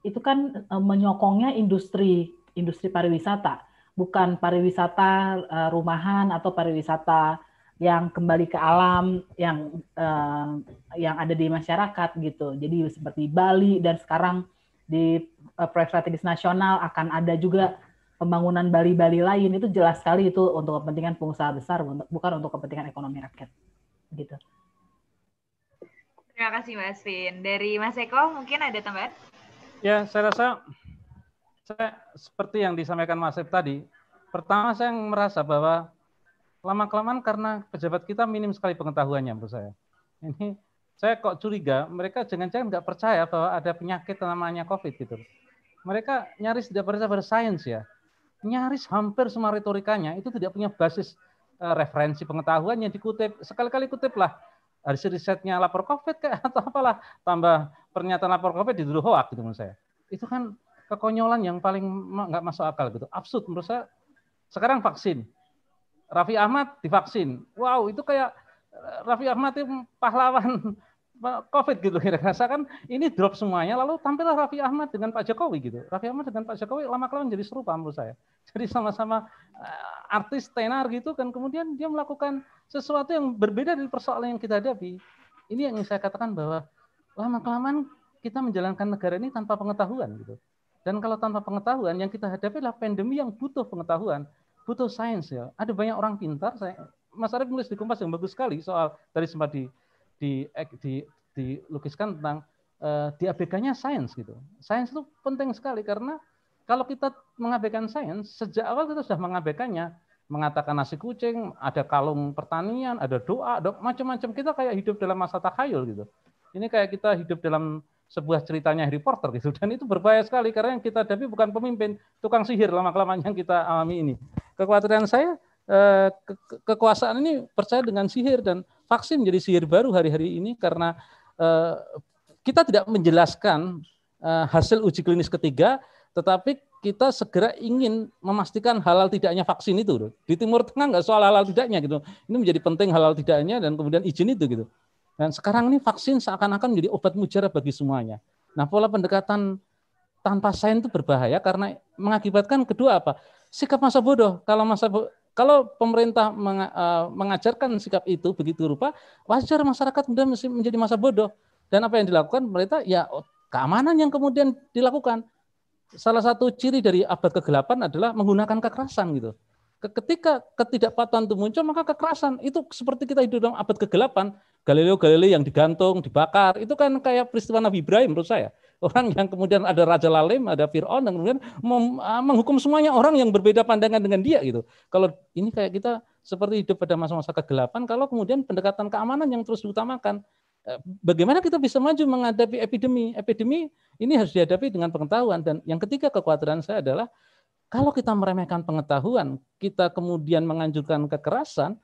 itu kan uh, menyokongnya industri industri pariwisata bukan pariwisata uh, rumahan atau pariwisata yang kembali ke alam yang uh, yang ada di masyarakat gitu jadi seperti Bali dan sekarang di Eh, proyek strategis nasional, akan ada juga pembangunan Bali-Bali lain itu jelas sekali itu untuk kepentingan pengusaha besar bukan untuk kepentingan ekonomi rakyat gitu. Terima kasih Mas Vin. Dari Mas Eko mungkin ada tambahan? Ya, saya rasa saya seperti yang disampaikan Mas Eko tadi. Pertama saya merasa bahwa lama kelamaan karena pejabat kita minim sekali pengetahuannya menurut saya. Ini saya kok curiga mereka jangan-jangan nggak percaya bahwa ada penyakit namanya COVID gitu mereka nyaris tidak percaya pada sains ya. Nyaris hampir semua retorikanya itu tidak punya basis eh, referensi pengetahuan yang dikutip. Sekali-kali kutiplah hasil risetnya lapor COVID kayak atau apalah tambah pernyataan lapor COVID dulu hoak gitu menurut saya. Itu kan kekonyolan yang paling nggak masuk akal gitu. Absurd menurut saya. Sekarang vaksin. Raffi Ahmad divaksin. Wow, itu kayak eh, Raffi Ahmad itu pahlawan COVID gitu kira-kira kan ini drop semuanya lalu tampillah Raffi Ahmad dengan Pak Jokowi gitu. Raffi Ahmad dengan Pak Jokowi lama kelamaan jadi serupa menurut saya. Jadi sama-sama eh, artis tenar gitu kan kemudian dia melakukan sesuatu yang berbeda dari persoalan yang kita hadapi. Ini yang saya katakan bahwa lama kelamaan kita menjalankan negara ini tanpa pengetahuan gitu. Dan kalau tanpa pengetahuan yang kita hadapi adalah pandemi yang butuh pengetahuan, butuh sains ya. Ada banyak orang pintar saya Mas Arief nulis di Kompas yang bagus sekali soal tadi sempat di di, eh, di, dilukiskan tentang uh, eh, diabaikannya sains gitu. Sains itu penting sekali karena kalau kita mengabaikan sains sejak awal kita sudah mengabaikannya, mengatakan nasi kucing, ada kalung pertanian, ada doa, macam-macam kita kayak hidup dalam masa takhayul gitu. Ini kayak kita hidup dalam sebuah ceritanya Harry Potter gitu dan itu berbahaya sekali karena yang kita hadapi bukan pemimpin tukang sihir lama kelamaan yang kita alami ini kekhawatiran saya Eh, ke kekuasaan ini percaya dengan sihir dan vaksin menjadi sihir baru hari-hari ini karena eh, kita tidak menjelaskan eh, hasil uji klinis ketiga, tetapi kita segera ingin memastikan halal tidaknya vaksin itu. Di Timur Tengah nggak soal halal tidaknya gitu. Ini menjadi penting halal tidaknya dan kemudian izin itu gitu. Dan sekarang ini vaksin seakan-akan menjadi obat mujarab bagi semuanya. Nah pola pendekatan tanpa sains itu berbahaya karena mengakibatkan kedua apa? Sikap masa bodoh. Kalau masa bodoh, kalau pemerintah eh, mengajarkan sikap itu begitu rupa, wajar masyarakat kemudian menjadi masa bodoh. Dan apa yang dilakukan pemerintah? Ya oh, keamanan yang kemudian dilakukan. Salah satu ciri dari abad kegelapan adalah menggunakan kekerasan gitu. Ketika ketidakpatuhan itu muncul, maka kekerasan itu seperti kita hidup dalam abad kegelapan. Galileo Galilei yang digantung, dibakar, itu kan kayak peristiwa Nabi Ibrahim menurut saya. Orang yang kemudian ada Raja lalim ada Fir'aun, dan kemudian ah, menghukum semuanya orang yang berbeda pandangan dengan dia. gitu. Kalau ini kayak kita seperti hidup pada masa-masa kegelapan, kalau kemudian pendekatan keamanan yang terus diutamakan, eh, bagaimana kita bisa maju menghadapi epidemi? Epidemi ini harus dihadapi dengan pengetahuan. Dan yang ketiga kekhawatiran saya adalah kalau kita meremehkan pengetahuan, kita kemudian menganjurkan kekerasan,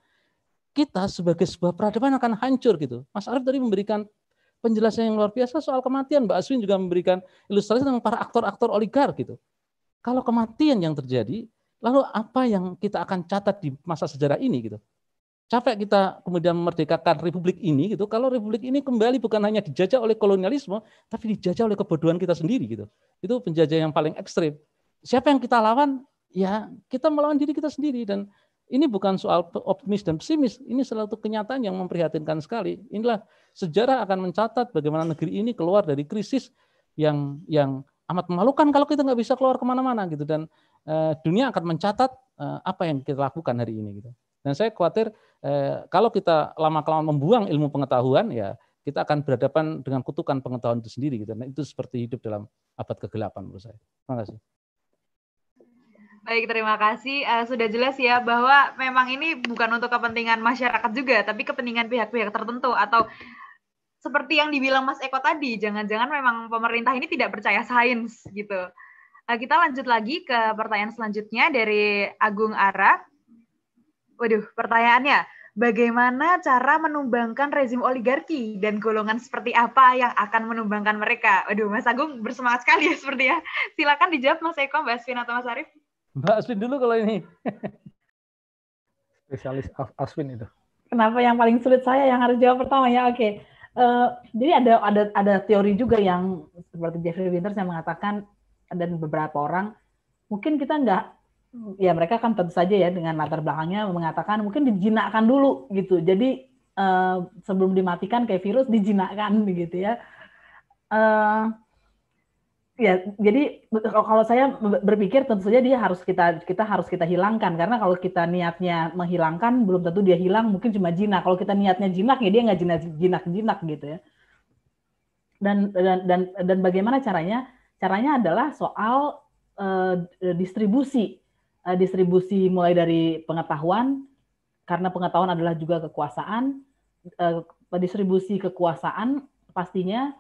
kita sebagai sebuah peradaban akan hancur gitu. Mas Arif tadi memberikan penjelasan yang luar biasa soal kematian. Mbak Aswin juga memberikan ilustrasi tentang para aktor-aktor oligar gitu. Kalau kematian yang terjadi, lalu apa yang kita akan catat di masa sejarah ini gitu? Capek kita kemudian memerdekakan republik ini gitu. Kalau republik ini kembali bukan hanya dijajah oleh kolonialisme, tapi dijajah oleh kebodohan kita sendiri gitu. Itu penjajah yang paling ekstrim. Siapa yang kita lawan? Ya kita melawan diri kita sendiri dan ini bukan soal optimis dan pesimis, ini salah satu kenyataan yang memprihatinkan sekali. Inilah sejarah akan mencatat bagaimana negeri ini keluar dari krisis yang yang amat memalukan kalau kita nggak bisa keluar kemana-mana gitu dan eh, dunia akan mencatat eh, apa yang kita lakukan hari ini gitu. Dan saya khawatir eh, kalau kita lama kelamaan membuang ilmu pengetahuan ya kita akan berhadapan dengan kutukan pengetahuan itu sendiri gitu. Nah, itu seperti hidup dalam abad kegelapan menurut saya. Terima kasih. Baik, terima kasih. Uh, sudah jelas ya bahwa memang ini bukan untuk kepentingan masyarakat juga, tapi kepentingan pihak-pihak tertentu atau seperti yang dibilang Mas Eko tadi, jangan-jangan memang pemerintah ini tidak percaya sains gitu. Uh, kita lanjut lagi ke pertanyaan selanjutnya dari Agung Ara. Waduh, pertanyaannya, bagaimana cara menumbangkan rezim oligarki dan golongan seperti apa yang akan menumbangkan mereka? Waduh, Mas Agung bersemangat sekali ya seperti ya. Silakan dijawab Mas Eko, Mbak Svin atau Mas Arief. Mbak Aswin dulu kalau ini. Spesialis Aswin itu. Kenapa yang paling sulit saya yang harus jawab pertama ya? Oke. Okay. Uh, eh, jadi ada ada ada teori juga yang seperti Jeffrey Winters yang mengatakan dan beberapa orang mungkin kita nggak ya mereka kan tentu saja ya dengan latar belakangnya mengatakan mungkin dijinakkan dulu gitu. Jadi uh, sebelum dimatikan kayak virus dijinakkan gitu ya. Uh, Ya, jadi kalau saya berpikir tentu saja dia harus kita kita harus kita hilangkan karena kalau kita niatnya menghilangkan belum tentu dia hilang mungkin cuma jinak. Kalau kita niatnya jinak ya dia nggak jinak jinak jinak gitu ya. Dan dan dan dan bagaimana caranya? Caranya adalah soal uh, distribusi uh, distribusi mulai dari pengetahuan karena pengetahuan adalah juga kekuasaan uh, distribusi kekuasaan pastinya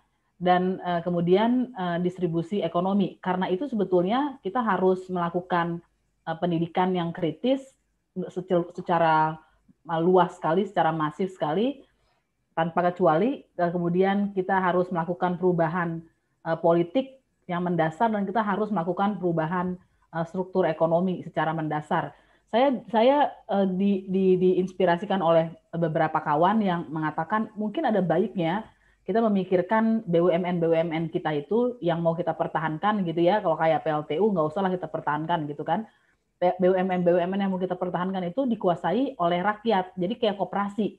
dan uh, kemudian uh, distribusi ekonomi. Karena itu sebetulnya kita harus melakukan uh, pendidikan yang kritis secara, luas sekali, secara masif sekali, tanpa kecuali. Dan kemudian kita harus melakukan perubahan uh, politik yang mendasar dan kita harus melakukan perubahan uh, struktur ekonomi secara mendasar. Saya saya uh, di, di, diinspirasikan oleh beberapa kawan yang mengatakan mungkin ada baiknya kita memikirkan BUMN-BUMN kita itu yang mau kita pertahankan gitu ya. Kalau kayak PLTU nggak usah lah kita pertahankan gitu kan. BUMN-BUMN yang mau kita pertahankan itu dikuasai oleh rakyat. Jadi kayak koperasi.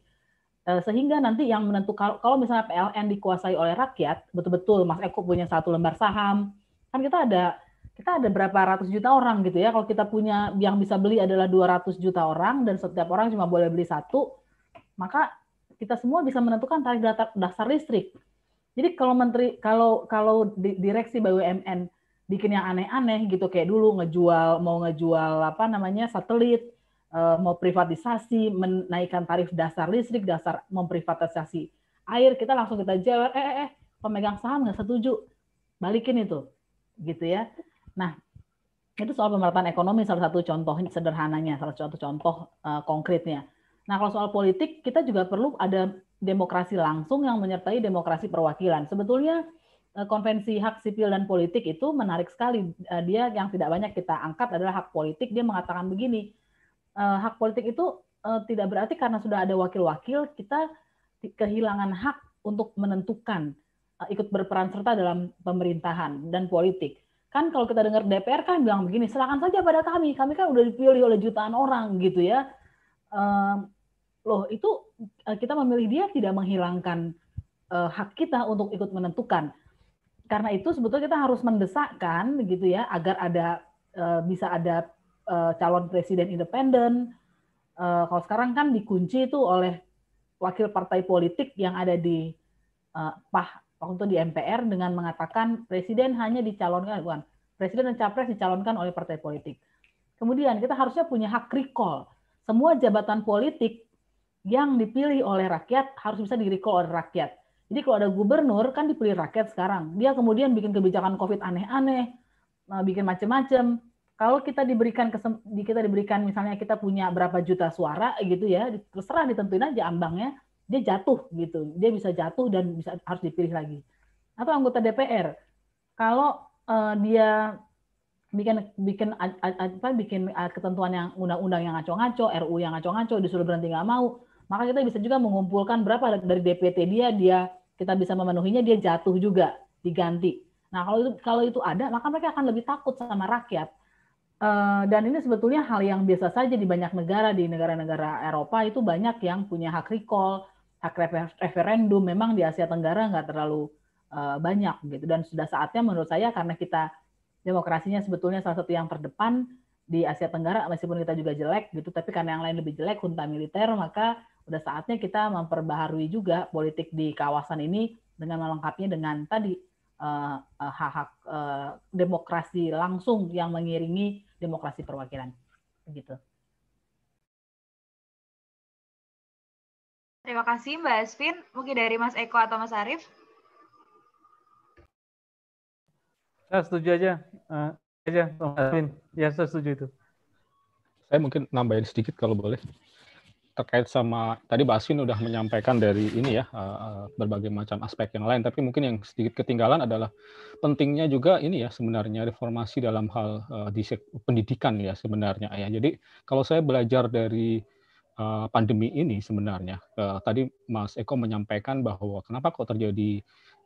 Eh, sehingga nanti yang menentukan, kalau misalnya PLN dikuasai oleh rakyat, betul-betul Mas Eko punya satu lembar saham, kan kita ada kita ada berapa ratus juta orang gitu ya. Kalau kita punya yang bisa beli adalah 200 juta orang dan setiap orang cuma boleh beli satu, maka kita semua bisa menentukan tarif dasar, dasar listrik. Jadi kalau menteri kalau kalau direksi BUMN bikin yang aneh-aneh gitu kayak dulu ngejual mau ngejual apa namanya satelit eh, mau privatisasi menaikkan tarif dasar listrik dasar memprivatisasi air kita langsung kita jawab, eh, eh eh pemegang saham nggak setuju balikin itu gitu ya nah itu soal pemerataan ekonomi salah satu contohnya sederhananya salah satu contoh uh, konkretnya Nah, kalau soal politik, kita juga perlu ada demokrasi langsung yang menyertai demokrasi perwakilan. Sebetulnya eh, konvensi hak sipil dan politik itu menarik sekali. Eh, dia yang tidak banyak kita angkat adalah hak politik. Dia mengatakan begini, eh, hak politik itu tidak berarti karena sudah ada wakil-wakil, kita kehilangan hak untuk menentukan ikut berperan serta dalam pemerintahan dan politik. Kan kalau kita dengar DPR kan bilang begini, silakan saja pada kami, kami kan udah dipilih oleh jutaan orang gitu ya loh itu e, kita memilih dia tidak menghilangkan e, hak kita untuk ikut menentukan. Karena itu sebetulnya kita harus mendesakkan gitu ya agar ada e, bisa ada calon presiden independen. kalau sekarang kan dikunci itu oleh wakil partai politik yang ada di PAH waktu itu di MPR dengan mengatakan presiden hanya dicalonkan bukan presiden dan capres dicalonkan oleh partai politik. Kemudian kita harusnya punya hak recall. Semua jabatan politik yang dipilih oleh rakyat harus bisa di oleh rakyat. Jadi kalau ada gubernur kan dipilih rakyat sekarang. Dia kemudian bikin kebijakan COVID aneh-aneh, eh, bikin macam-macam. Kalau kita diberikan kita diberikan misalnya kita punya berapa juta suara eh, gitu ya, terserah ditentuin aja ambangnya, dia jatuh gitu. Dia bisa jatuh dan bisa harus dipilih lagi. Atau anggota DPR. Kalau uh, dia bikin bikin apa bikin ketentuan yang undang-undang yang ngaco-ngaco, RU yang ngaco-ngaco disuruh berhenti nggak mau, maka kita bisa juga mengumpulkan berapa dari DPT dia dia kita bisa memenuhinya dia jatuh juga diganti nah kalau itu kalau itu ada maka mereka akan lebih takut sama rakyat eh, dan ini sebetulnya hal yang biasa saja di banyak negara di negara-negara Eropa itu banyak yang punya hak recall hak referendum memang di Asia Tenggara nggak terlalu eh, banyak gitu dan sudah saatnya menurut saya karena kita demokrasinya sebetulnya salah satu yang terdepan di Asia Tenggara meskipun kita juga jelek gitu tapi karena yang lain lebih jelek junta militer maka udah saatnya kita memperbaharui juga politik di kawasan ini dengan melengkapinya dengan tadi hak hak uh, demokrasi langsung yang mengiringi demokrasi perwakilan gitu. Terima kasih Mbak Asvin. Mungkin dari Mas Eko atau Mas Arief? Saya setuju aja. Uh, aja ya saya setuju itu saya mungkin nambahin sedikit kalau boleh terkait sama tadi Mbak Aswin udah menyampaikan dari ini ya eh, eh, berbagai macam aspek yang lain tapi mungkin yang sedikit ketinggalan adalah pentingnya juga ini ya sebenarnya reformasi dalam hal eh, di pendidikan ya sebenarnya ya jadi kalau saya belajar dari pandemi ini sebenarnya tadi Mas Eko menyampaikan bahwa kenapa kok terjadi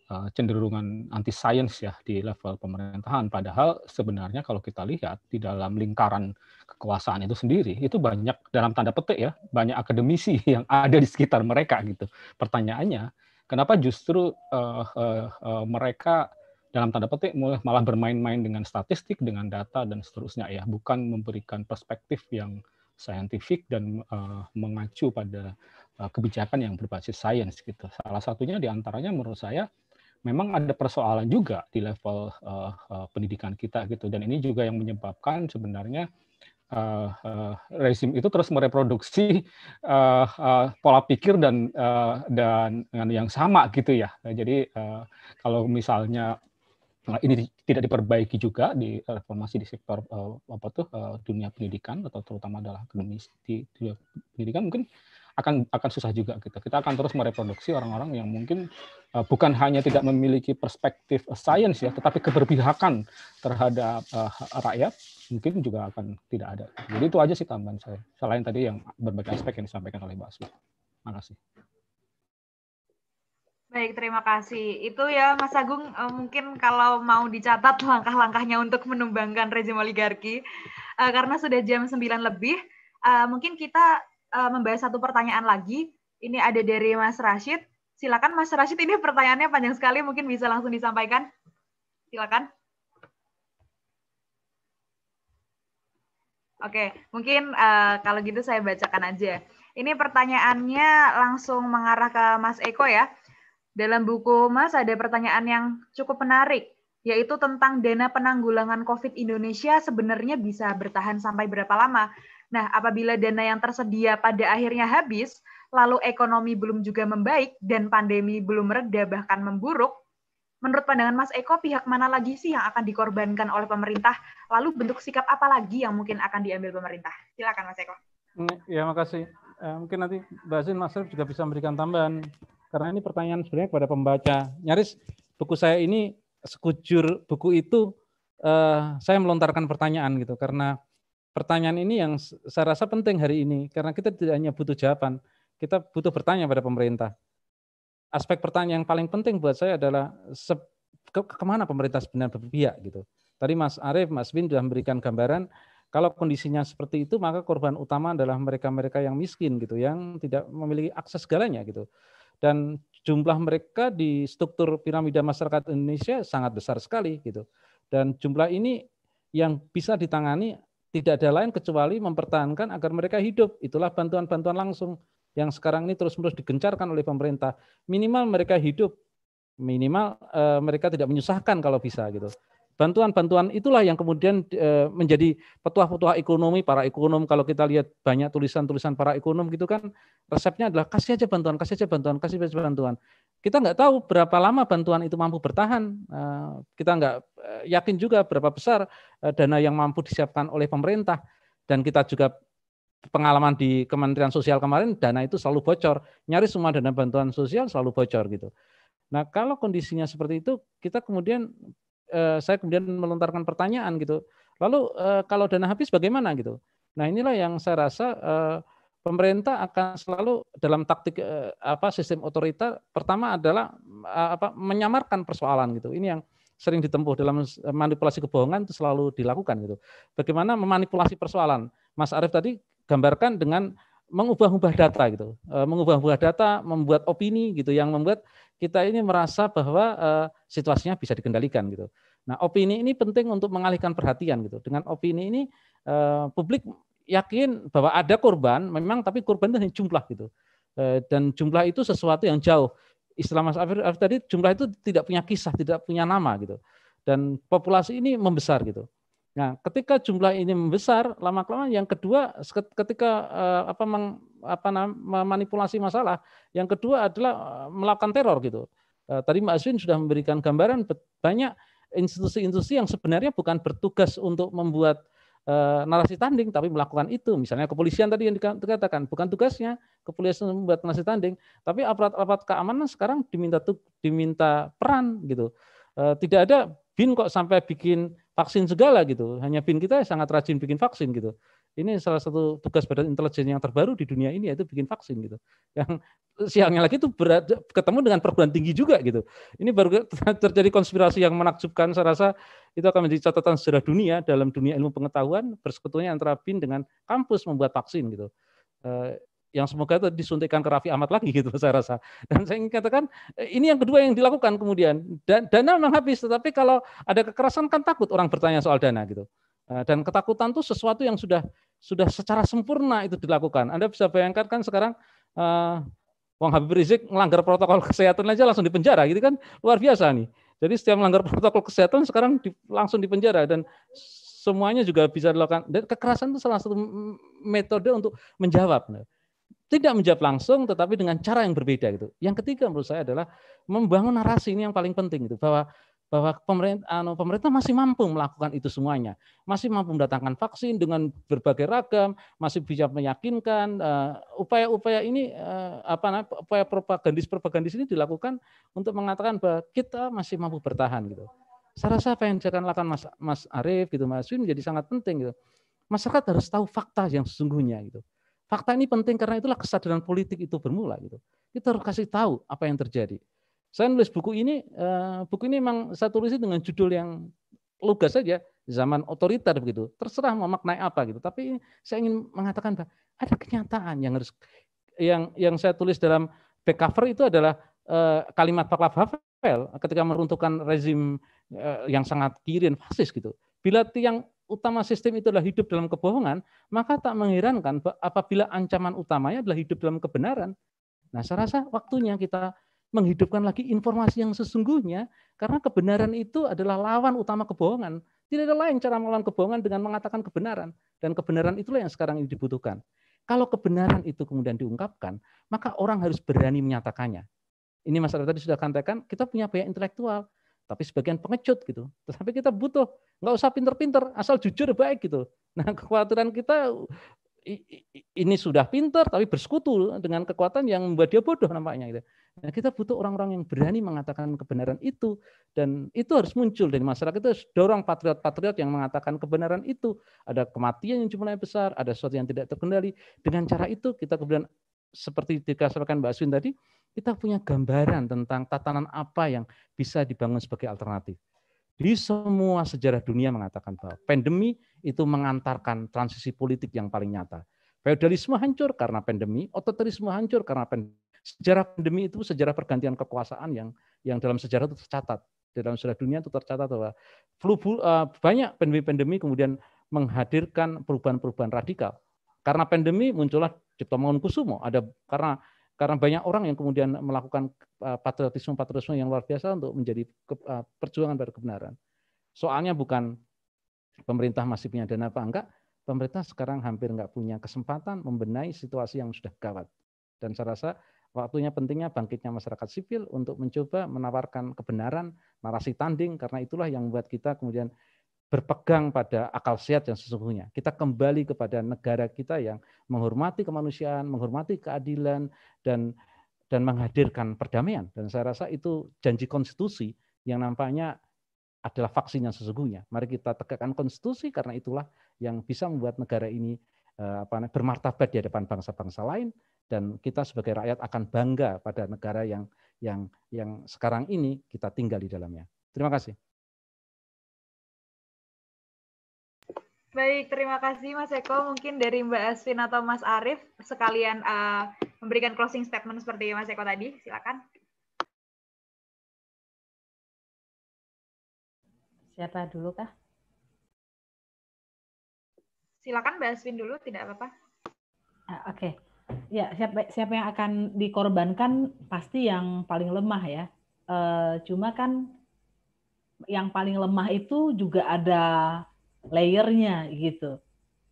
Eh, cenderungan anti science ya di level pemerintahan padahal sebenarnya kalau kita lihat di dalam lingkaran kekuasaan itu sendiri itu banyak dalam tanda petik ya banyak akademisi yang ada di sekitar mereka gitu pertanyaannya kenapa justru uh, uh, uh, mereka dalam tanda petik malah bermain-main dengan statistik dengan data dan seterusnya ya bukan memberikan perspektif yang saintifik dan uh, mengacu pada kebijakan yang berbasis sains gitu salah satunya diantaranya menurut saya memang ada persoalan juga di level uh, uh, pendidikan kita gitu dan ini juga yang menyebabkan sebenarnya uh, uh, rezim itu terus mereproduksi uh, uh, pola pikir dan uh, dan yang sama gitu ya nah, jadi uh, kalau misalnya ini tidak diperbaiki juga di reformasi di sektor uh, apa tuh uh, dunia pendidikan atau terutama adalah akademis di dunia pendidikan mungkin akan akan susah juga gitu. Kita akan terus mereproduksi orang-orang yang mungkin uh, bukan hanya tidak memiliki perspektif eh, science ya, tetapi keberpihakan terhadap uh, rakyat mungkin juga akan tidak ada. Jadi itu aja sih tambahan saya. Selain tadi yang berbagai aspek yang disampaikan oleh Mbak Terima kasih. Baik, terima kasih. Itu ya Mas Agung, mungkin kalau mau dicatat langkah-langkahnya untuk menumbangkan rezim oligarki, karena sudah jam 9 lebih, mungkin kita uh, eh, membahas satu pertanyaan lagi. Ini ada dari Mas Rashid. Silakan Mas Rashid, ini pertanyaannya panjang sekali, mungkin bisa langsung disampaikan. Silakan. Oke, mungkin uh, kalau gitu saya bacakan aja. Ini pertanyaannya langsung mengarah ke Mas Eko ya. Dalam buku Mas ada pertanyaan yang cukup menarik, yaitu tentang dana penanggulangan COVID Indonesia sebenarnya bisa bertahan sampai berapa lama. Nah, apabila dana yang tersedia pada akhirnya habis, lalu ekonomi belum juga membaik dan pandemi belum reda bahkan memburuk, menurut pandangan Mas Eko pihak mana lagi sih yang akan dikorbankan oleh pemerintah? Lalu bentuk sikap apa lagi yang mungkin akan diambil pemerintah? Silakan Mas Eko. Mm, ya, makasih. Eh, mungkin nanti Mbak Zin, Mas Rif juga bisa memberikan tambahan. Karena ini pertanyaan sebenarnya kepada pembaca. Nyaris buku saya ini sekujur buku itu eh, saya melontarkan pertanyaan gitu karena pertanyaan ini yang saya rasa penting hari ini karena kita tidak hanya butuh jawaban, kita butuh bertanya pada pemerintah. Aspek pertanyaan yang paling penting buat saya adalah ke kemana pemerintah sebenarnya berpihak gitu. Tadi Mas Arief, Mas Bin sudah memberikan gambaran kalau kondisinya seperti itu maka korban utama adalah mereka-mereka yang miskin gitu, yang tidak memiliki akses segalanya gitu. Dan jumlah mereka di struktur piramida masyarakat Indonesia sangat besar sekali gitu. Dan jumlah ini yang bisa ditangani tidak ada lain kecuali mempertahankan agar mereka hidup. Itulah bantuan-bantuan langsung yang sekarang ini terus-menerus digencarkan oleh pemerintah. Minimal mereka hidup, minimal uh, mereka tidak menyusahkan kalau bisa gitu. Bantuan-bantuan itulah yang kemudian eh, menjadi petua-petua ekonomi para ekonom. Kalau kita lihat banyak tulisan-tulisan para ekonom gitu kan, resepnya adalah kasih aja bantuan, kasih aja bantuan, kasih aja bantuan. Kita nggak tahu berapa lama bantuan itu mampu bertahan. Eh, kita nggak eh, yakin juga berapa besar dana yang mampu disiapkan oleh pemerintah. Dan kita juga pengalaman di Kementerian Sosial kemarin dana itu selalu bocor, nyaris semua dana bantuan sosial selalu bocor gitu. Nah, kalau kondisinya seperti itu, kita kemudian Eh, saya kemudian melontarkan pertanyaan gitu. Lalu eh, kalau dana habis bagaimana gitu? Nah inilah yang saya rasa eh, pemerintah akan selalu dalam taktik apa sistem otorita pertama adalah apa menyamarkan persoalan gitu. Ini yang sering ditempuh dalam manipulasi kebohongan itu selalu dilakukan gitu. Bagaimana memanipulasi persoalan? Mas Arief tadi gambarkan dengan mengubah-ubah data gitu, mengubah-ubah data, membuat opini gitu, yang membuat kita ini merasa bahwa uh, situasinya bisa dikendalikan gitu. Nah, opini ini penting untuk mengalihkan perhatian gitu. Dengan opini ini uh, publik yakin bahwa ada korban, memang tapi korban itu hanya jumlah gitu. Uh, dan jumlah itu sesuatu yang jauh. Islam Mas Afir, tadi jumlah itu tidak punya kisah, tidak punya nama gitu. Dan populasi ini membesar gitu. Nah, ketika jumlah ini membesar, lama-kelamaan yang kedua ketika eh, apa meng, apa memanipulasi masalah, yang kedua adalah eh, melakukan teror gitu. Eh, tadi Mbak Aswin sudah memberikan gambaran banyak institusi-institusi yang sebenarnya bukan bertugas untuk membuat narasi tanding tapi melakukan itu. Misalnya kepolisian tadi yang dikatakan bukan tugasnya kepolisian membuat narasi tanding, tapi aparat-aparat keamanan sekarang diminta diminta peran gitu. Tidak ada bin kok sampai bikin vaksin segala gitu. Hanya bin kita sangat rajin bikin vaksin gitu. Ini salah satu tugas badan intelijen yang terbaru di dunia ini yaitu bikin vaksin gitu. Yang siangnya lagi itu berada, ketemu dengan perguruan tinggi juga gitu. Ini baru terjadi konspirasi yang menakjubkan. Saya rasa itu akan menjadi catatan sejarah dunia dalam dunia ilmu pengetahuan bersekutunya antara bin dengan kampus membuat vaksin gitu. Eh, yang semoga itu disuntikkan ke Raffi Ahmad lagi gitu saya rasa. Dan saya ingin katakan eh, ini yang kedua yang dilakukan kemudian dan dana memang habis tetapi kalau ada kekerasan kan takut orang bertanya soal dana gitu. Eh, dan ketakutan itu sesuatu yang sudah sudah secara sempurna itu dilakukan. Anda bisa bayangkan kan sekarang uh, Wang Habib Rizik melanggar protokol kesehatan aja langsung dipenjara gitu kan luar biasa nih. Jadi setiap melanggar protokol kesehatan sekarang di, langsung dipenjara dan semuanya juga bisa dilakukan. Dan kekerasan itu salah satu metode untuk menjawab tidak menjawab langsung tetapi dengan cara yang berbeda gitu. Yang ketiga menurut saya adalah membangun narasi ini yang paling penting gitu bahwa bahwa pemerintah anu, pemerintah masih mampu melakukan itu semuanya. Masih mampu mendatangkan vaksin dengan berbagai ragam, masih bisa meyakinkan eh, upaya-upaya uh, ini uh, apa upaya propagandis-propagandis ini dilakukan untuk mengatakan bahwa kita masih mampu bertahan gitu. Saya rasa apa yang dilakukan Mas Mas Arief gitu Mas Win menjadi sangat penting gitu. Masyarakat harus tahu fakta yang sesungguhnya gitu Fakta ini penting karena itulah kesadaran politik itu bermula gitu. Kita harus kasih tahu apa yang terjadi. Saya nulis buku ini, eh, buku ini memang saya tulis dengan judul yang lugas saja, zaman otoriter begitu. Terserah mau maknai apa gitu. Tapi saya ingin mengatakan bahwa ada kenyataan yang harus yang yang saya tulis dalam back cover itu adalah eh, kalimat Pak Havel ketika meruntuhkan rezim eh, yang sangat kiri dan fasis gitu. Bila tiang utama sistem itu adalah hidup dalam kebohongan, maka tak mengherankan apabila ancaman utamanya adalah hidup dalam kebenaran. Nah, saya rasa waktunya kita menghidupkan lagi informasi yang sesungguhnya karena kebenaran itu adalah lawan utama kebohongan. Tidak ada lain cara melawan kebohongan dengan mengatakan kebenaran dan kebenaran itulah yang sekarang ini dibutuhkan. Kalau kebenaran itu kemudian diungkapkan, maka orang harus berani menyatakannya. Ini masalah tadi sudah kantekan kita punya banyak intelektual, tapi sebagian pengecut gitu. Tetapi kita butuh, nggak usah pinter-pinter, asal jujur ya baik gitu. Nah kekhawatiran kita ini sudah pinter tapi bersekutu dengan kekuatan yang membuat dia bodoh nampaknya gitu. Nah, kita butuh orang-orang yang berani mengatakan kebenaran itu dan itu harus muncul dari masyarakat itu harus dorong patriot-patriot yang mengatakan kebenaran itu. Ada kematian yang jumlahnya besar, ada sesuatu yang tidak terkendali. Dengan cara itu kita kemudian seperti dikasarkan Mbak Aswin tadi, kita punya gambaran tentang tatanan apa yang bisa dibangun sebagai alternatif. Di semua sejarah dunia mengatakan bahwa pandemi itu mengantarkan transisi politik yang paling nyata. Feudalisme hancur karena pandemi, ototerisme hancur karena pandemi. Sejarah pandemi itu sejarah pergantian kekuasaan yang yang dalam sejarah itu tercatat. Dalam sejarah dunia itu tercatat bahwa flu, uh, banyak pandemi-pandemi kemudian menghadirkan perubahan-perubahan radikal. Karena pandemi muncullah Cipto kusumo. ada karena karena banyak orang yang kemudian melakukan eh, patriotisme-patriotisme yang luar biasa untuk menjadi eh, perjuangan pada kebenaran. Soalnya bukan pemerintah masih punya dana apa enggak, pemerintah sekarang hampir enggak punya kesempatan membenahi situasi yang sudah gawat. Dan saya rasa waktunya pentingnya bangkitnya masyarakat sipil untuk mencoba menawarkan kebenaran, narasi tanding, karena itulah yang membuat kita kemudian berpegang pada akal sehat yang sesungguhnya. Kita kembali kepada negara kita yang menghormati kemanusiaan, menghormati keadilan dan dan menghadirkan perdamaian. Dan saya rasa itu janji konstitusi yang nampaknya adalah vaksin yang sesungguhnya. Mari kita tegakkan konstitusi karena itulah yang bisa membuat negara ini eh, apa bermartabat di hadapan bangsa-bangsa lain dan kita sebagai rakyat akan bangga pada negara yang yang yang sekarang ini kita tinggal di dalamnya. Terima kasih. Baik, terima kasih Mas Eko. Mungkin dari Mbak Asvin atau Mas Arief sekalian uh, memberikan closing statement seperti Mas Eko tadi. Silakan. Siapa dulu kah? Silakan Mbak Asvin dulu, tidak apa-apa. Ah, Oke. Okay. Ya, siapa siapa yang akan dikorbankan pasti yang paling lemah ya. E, cuma kan yang paling lemah itu juga ada layernya gitu.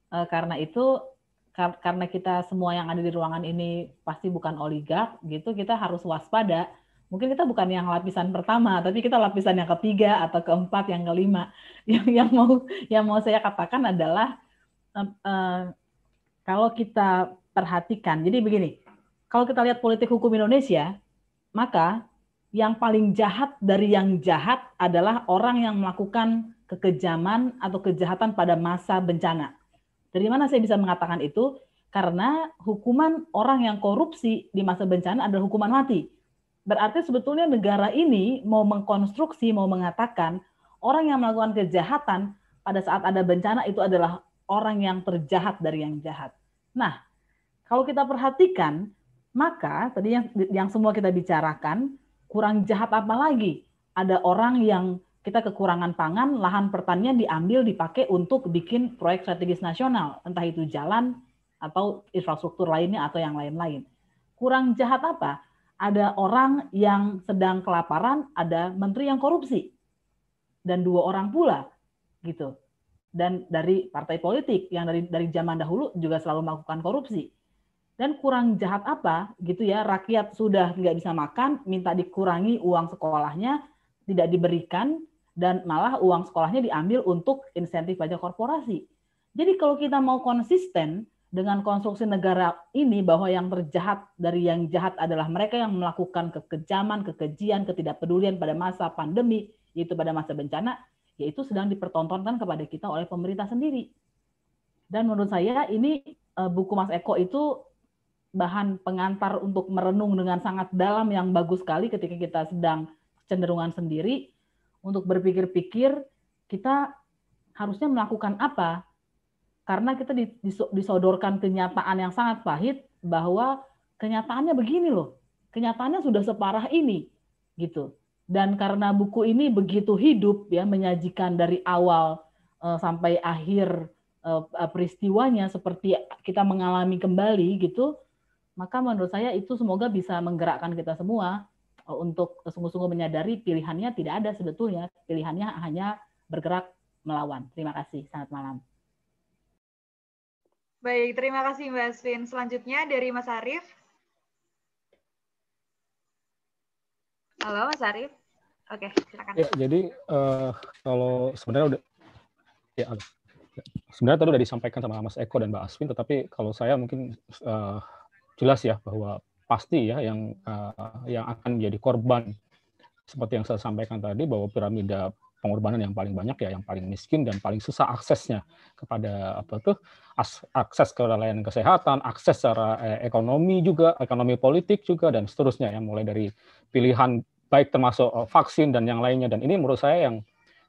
Uh, karena itu kar karena kita semua yang ada di ruangan ini pasti bukan oligark gitu, kita harus waspada. Mungkin kita bukan yang lapisan pertama, tapi kita lapisan yang ketiga atau keempat, yang kelima. Yang yang mau yang mau saya katakan adalah uh, uh, kalau kita perhatikan. Jadi begini, kalau kita lihat politik hukum Indonesia, maka yang paling jahat dari yang jahat adalah orang yang melakukan kekejaman atau kejahatan pada masa bencana. Dari mana saya bisa mengatakan itu? Karena hukuman orang yang korupsi di masa bencana adalah hukuman mati. Berarti sebetulnya negara ini mau mengkonstruksi, mau mengatakan orang yang melakukan kejahatan pada saat ada bencana itu adalah orang yang terjahat dari yang jahat. Nah, kalau kita perhatikan, maka tadi yang, yang semua kita bicarakan, kurang jahat apa lagi? Ada orang yang kita kekurangan pangan, lahan pertanian diambil dipakai untuk bikin proyek strategis nasional, entah itu jalan atau infrastruktur lainnya atau yang lain-lain. Kurang jahat apa? Ada orang yang sedang kelaparan, ada menteri yang korupsi. Dan dua orang pula gitu. Dan dari partai politik yang dari dari zaman dahulu juga selalu melakukan korupsi. Dan kurang jahat apa gitu ya, rakyat sudah nggak bisa makan, minta dikurangi uang sekolahnya, tidak diberikan, dan malah uang sekolahnya diambil untuk insentif pajak korporasi. Jadi kalau kita mau konsisten dengan konstruksi negara ini bahwa yang terjahat dari yang jahat adalah mereka yang melakukan kekejaman, kekejian, ketidakpedulian pada masa pandemi, yaitu pada masa bencana, yaitu sedang dipertontonkan kepada kita oleh pemerintah sendiri. Dan menurut saya ini eh, buku Mas Eko itu bahan pengantar untuk merenung dengan sangat dalam yang bagus sekali ketika kita sedang cenderungan sendiri untuk berpikir-pikir kita harusnya melakukan apa karena kita disodorkan kenyataan yang sangat pahit bahwa kenyataannya begini loh kenyataannya sudah separah ini gitu dan karena buku ini begitu hidup ya menyajikan dari awal uh, sampai akhir uh, peristiwanya seperti kita mengalami kembali gitu maka menurut saya itu semoga bisa menggerakkan kita semua Eh, untuk sungguh-sungguh menyadari pilihannya tidak ada sebetulnya, pilihannya hanya bergerak melawan. Terima kasih, selamat malam. Baik, terima kasih Mbak Aswin. Selanjutnya dari Mas Arief. Halo Mas Arief. Oke, silakan. Ya, jadi uh, kalau sebenarnya udah ya sebenarnya tadi sudah disampaikan sama Mas Eko dan Mbak Aswin. tetapi kalau saya mungkin uh, jelas ya bahwa pasti ya yang uh, yang akan menjadi korban seperti yang saya sampaikan tadi bahwa piramida pengorbanan yang paling banyak ya yang paling miskin dan paling susah aksesnya kepada apa tuh akses ke layanan kesehatan, akses secara eh, ekonomi juga, ekonomi politik juga dan seterusnya yang mulai dari pilihan baik termasuk eh, vaksin dan yang lainnya dan ini menurut saya yang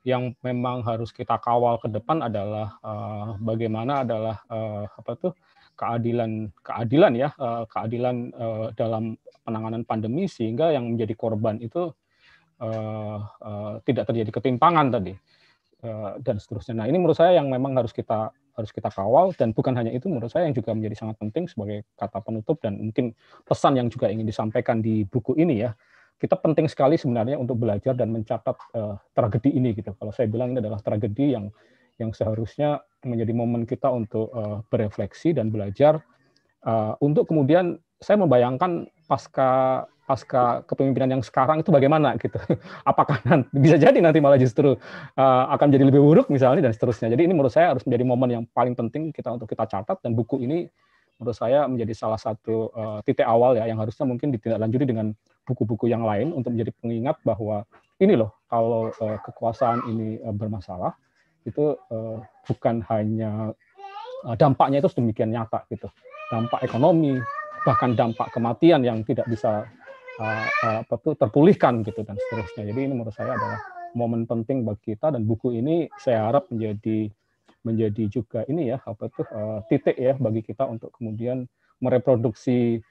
yang memang harus kita kawal ke depan adalah uh, bagaimana adalah uh, apa tuh keadilan keadilan ya eh, keadilan eh, dalam penanganan pandemi sehingga yang menjadi korban itu eh, tidak terjadi ketimpangan tadi dan seterusnya. Nah ini menurut saya yang memang harus kita harus kita kawal dan bukan hanya itu menurut saya yang juga menjadi sangat penting sebagai kata penutup dan mungkin pesan yang juga ingin disampaikan di buku ini ya kita penting sekali sebenarnya untuk belajar dan mencatat uh, tragedi ini gitu. Kalau saya bilang ini adalah tragedi yang yang seharusnya menjadi momen kita untuk uh, berefleksi dan belajar uh, untuk kemudian saya membayangkan pasca pasca kepemimpinan yang sekarang itu bagaimana gitu. Apakah nanti, bisa jadi nanti malah justru uh, akan jadi lebih buruk misalnya dan seterusnya. Jadi ini menurut saya harus menjadi momen yang paling penting kita untuk kita catat dan buku ini menurut saya menjadi salah satu uh, titik awal ya yang harusnya mungkin ditindaklanjuti dengan buku-buku yang lain untuk menjadi pengingat bahwa ini loh kalau uh, kekuasaan ini uh, bermasalah itu uh, bukan hanya uh, dampaknya itu sedemikian nyata gitu dampak ekonomi bahkan dampak kematian yang tidak bisa uh, uh, apa tuh terpulihkan gitu dan seterusnya jadi ini menurut saya adalah momen penting bagi kita dan buku ini saya harap menjadi menjadi juga ini ya apa tuh uh, titik ya bagi kita untuk kemudian mereproduksi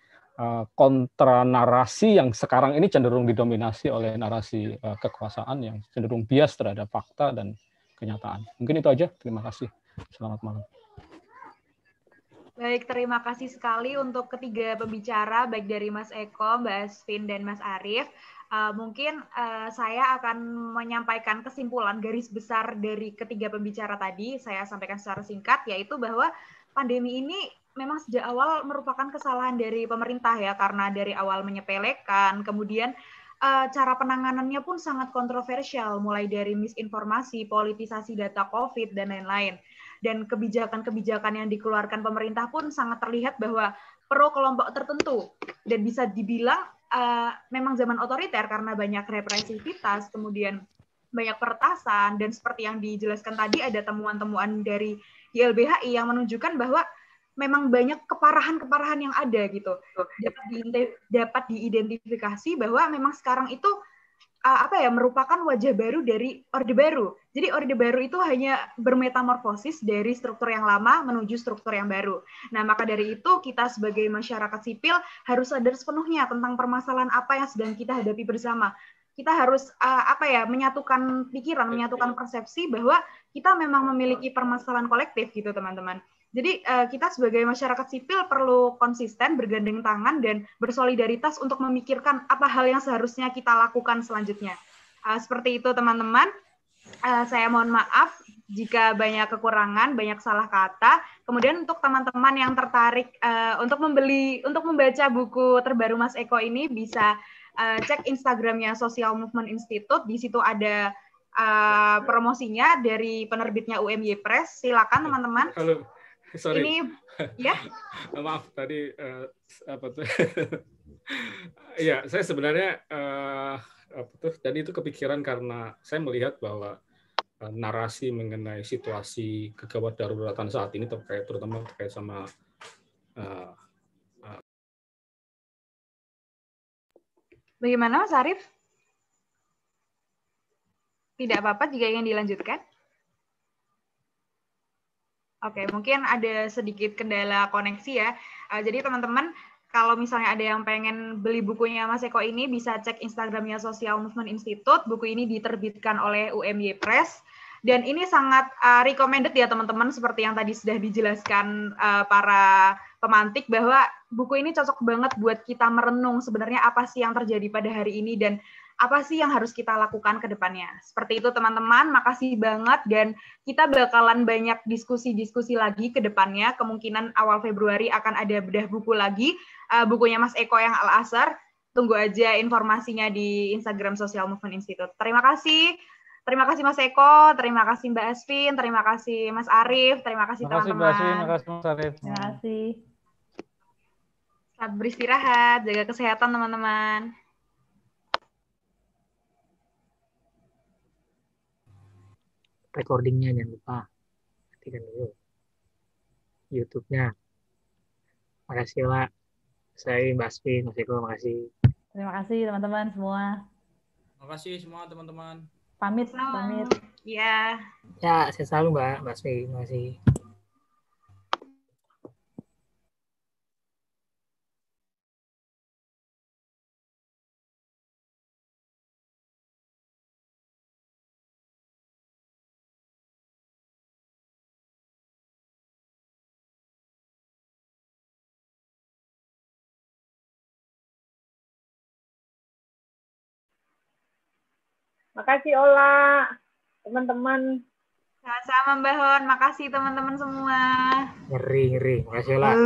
kontra narasi yang sekarang ini cenderung didominasi oleh narasi kekuasaan yang cenderung bias terhadap fakta dan kenyataan. Mungkin itu aja. Terima kasih. Selamat malam. Baik, terima kasih sekali untuk ketiga pembicara, baik dari Mas Eko, Mbak Asvin, dan Mas Arief. Uh, mungkin uh, saya akan menyampaikan kesimpulan garis besar dari ketiga pembicara tadi. Saya sampaikan secara singkat, yaitu bahwa pandemi ini memang sejak awal merupakan kesalahan dari pemerintah ya, karena dari awal menyepelekan, kemudian uh, cara penanganannya pun sangat kontroversial, mulai dari misinformasi, politisasi data COVID, dan lain-lain. Dan kebijakan-kebijakan yang dikeluarkan pemerintah pun sangat terlihat bahwa pro kelompok tertentu dan bisa dibilang uh, memang zaman otoriter karena banyak represivitas, kemudian banyak pertasan dan seperti yang dijelaskan tadi ada temuan-temuan dari YLBHI yang menunjukkan bahwa memang banyak keparahan-keparahan yang ada gitu. Dapat di, dapat diidentifikasi bahwa memang sekarang itu uh, apa ya merupakan wajah baru dari Orde Baru. Jadi Orde Baru itu hanya bermetamorfosis dari struktur yang lama menuju struktur yang baru. Nah, maka dari itu kita sebagai masyarakat sipil harus sadar sepenuhnya tentang permasalahan apa yang sedang kita hadapi bersama. Kita harus uh, apa ya menyatukan pikiran, menyatukan persepsi bahwa kita memang memiliki permasalahan kolektif gitu, teman-teman. Jadi uh, kita sebagai masyarakat sipil perlu konsisten bergandeng tangan dan bersolidaritas untuk memikirkan apa hal yang seharusnya kita lakukan selanjutnya. Uh, seperti itu teman-teman. Uh, saya mohon maaf jika banyak kekurangan, banyak salah kata. Kemudian untuk teman-teman yang tertarik uh, untuk membeli, untuk membaca buku terbaru Mas Eko ini bisa uh, cek Instagramnya Social Movement Institute. Di situ ada uh, promosinya dari penerbitnya UMY Press. Silakan teman-teman. Kalau sorry. Ini ya. Oh, maaf tadi uh, apa tuh? ya, saya sebenarnya uh, apa tuh? Dan itu kepikiran karena saya melihat bahwa eh, narasi mengenai situasi kegawat daruratan saat ini terkait terutama terkait sama uh, uh, Bagaimana Mas Arif Tidak apa-apa jika ingin dilanjutkan. Oke, mungkin ada sedikit kendala koneksi ya. Uh, jadi teman-teman, kalau misalnya ada yang pengen beli bukunya Mas Eko ini, bisa cek Instagramnya Social Movement Institute. Buku ini diterbitkan oleh UMY Press. Dan ini sangat uh, recommended ya teman-teman, seperti yang tadi sudah dijelaskan uh, para pemantik bahwa buku ini cocok banget buat kita merenung sebenarnya apa sih yang terjadi pada hari ini dan apa sih yang harus kita lakukan ke depannya. Seperti itu teman-teman, makasih banget dan kita bakalan banyak diskusi-diskusi lagi ke depannya. Kemungkinan awal Februari akan ada bedah buku lagi, uh, bukunya Mas Eko yang Al-Asar. Tunggu aja informasinya di Instagram Social Movement Institute. Terima kasih. Terima kasih Mas Eko, terima kasih Mbak Asvin, terima kasih Mas Arif, terima kasih teman-teman. Terima kasih terima kasih Mas Arif. Terima kasih. Selamat beristirahat, jaga kesehatan teman-teman. recordingnya jangan lupa matikan dulu YouTube-nya makasih lah saya Basfi Mas Eko makasih terima kasih teman-teman semua terima kasih semua teman-teman pamit Halo. pamit ya ya saya selalu Mbak Basfi makasih Makasih Ola, teman-teman. Sama-sama Mbak Hon, makasih teman-teman semua. Ngeri, ngeri. Makasih Ola.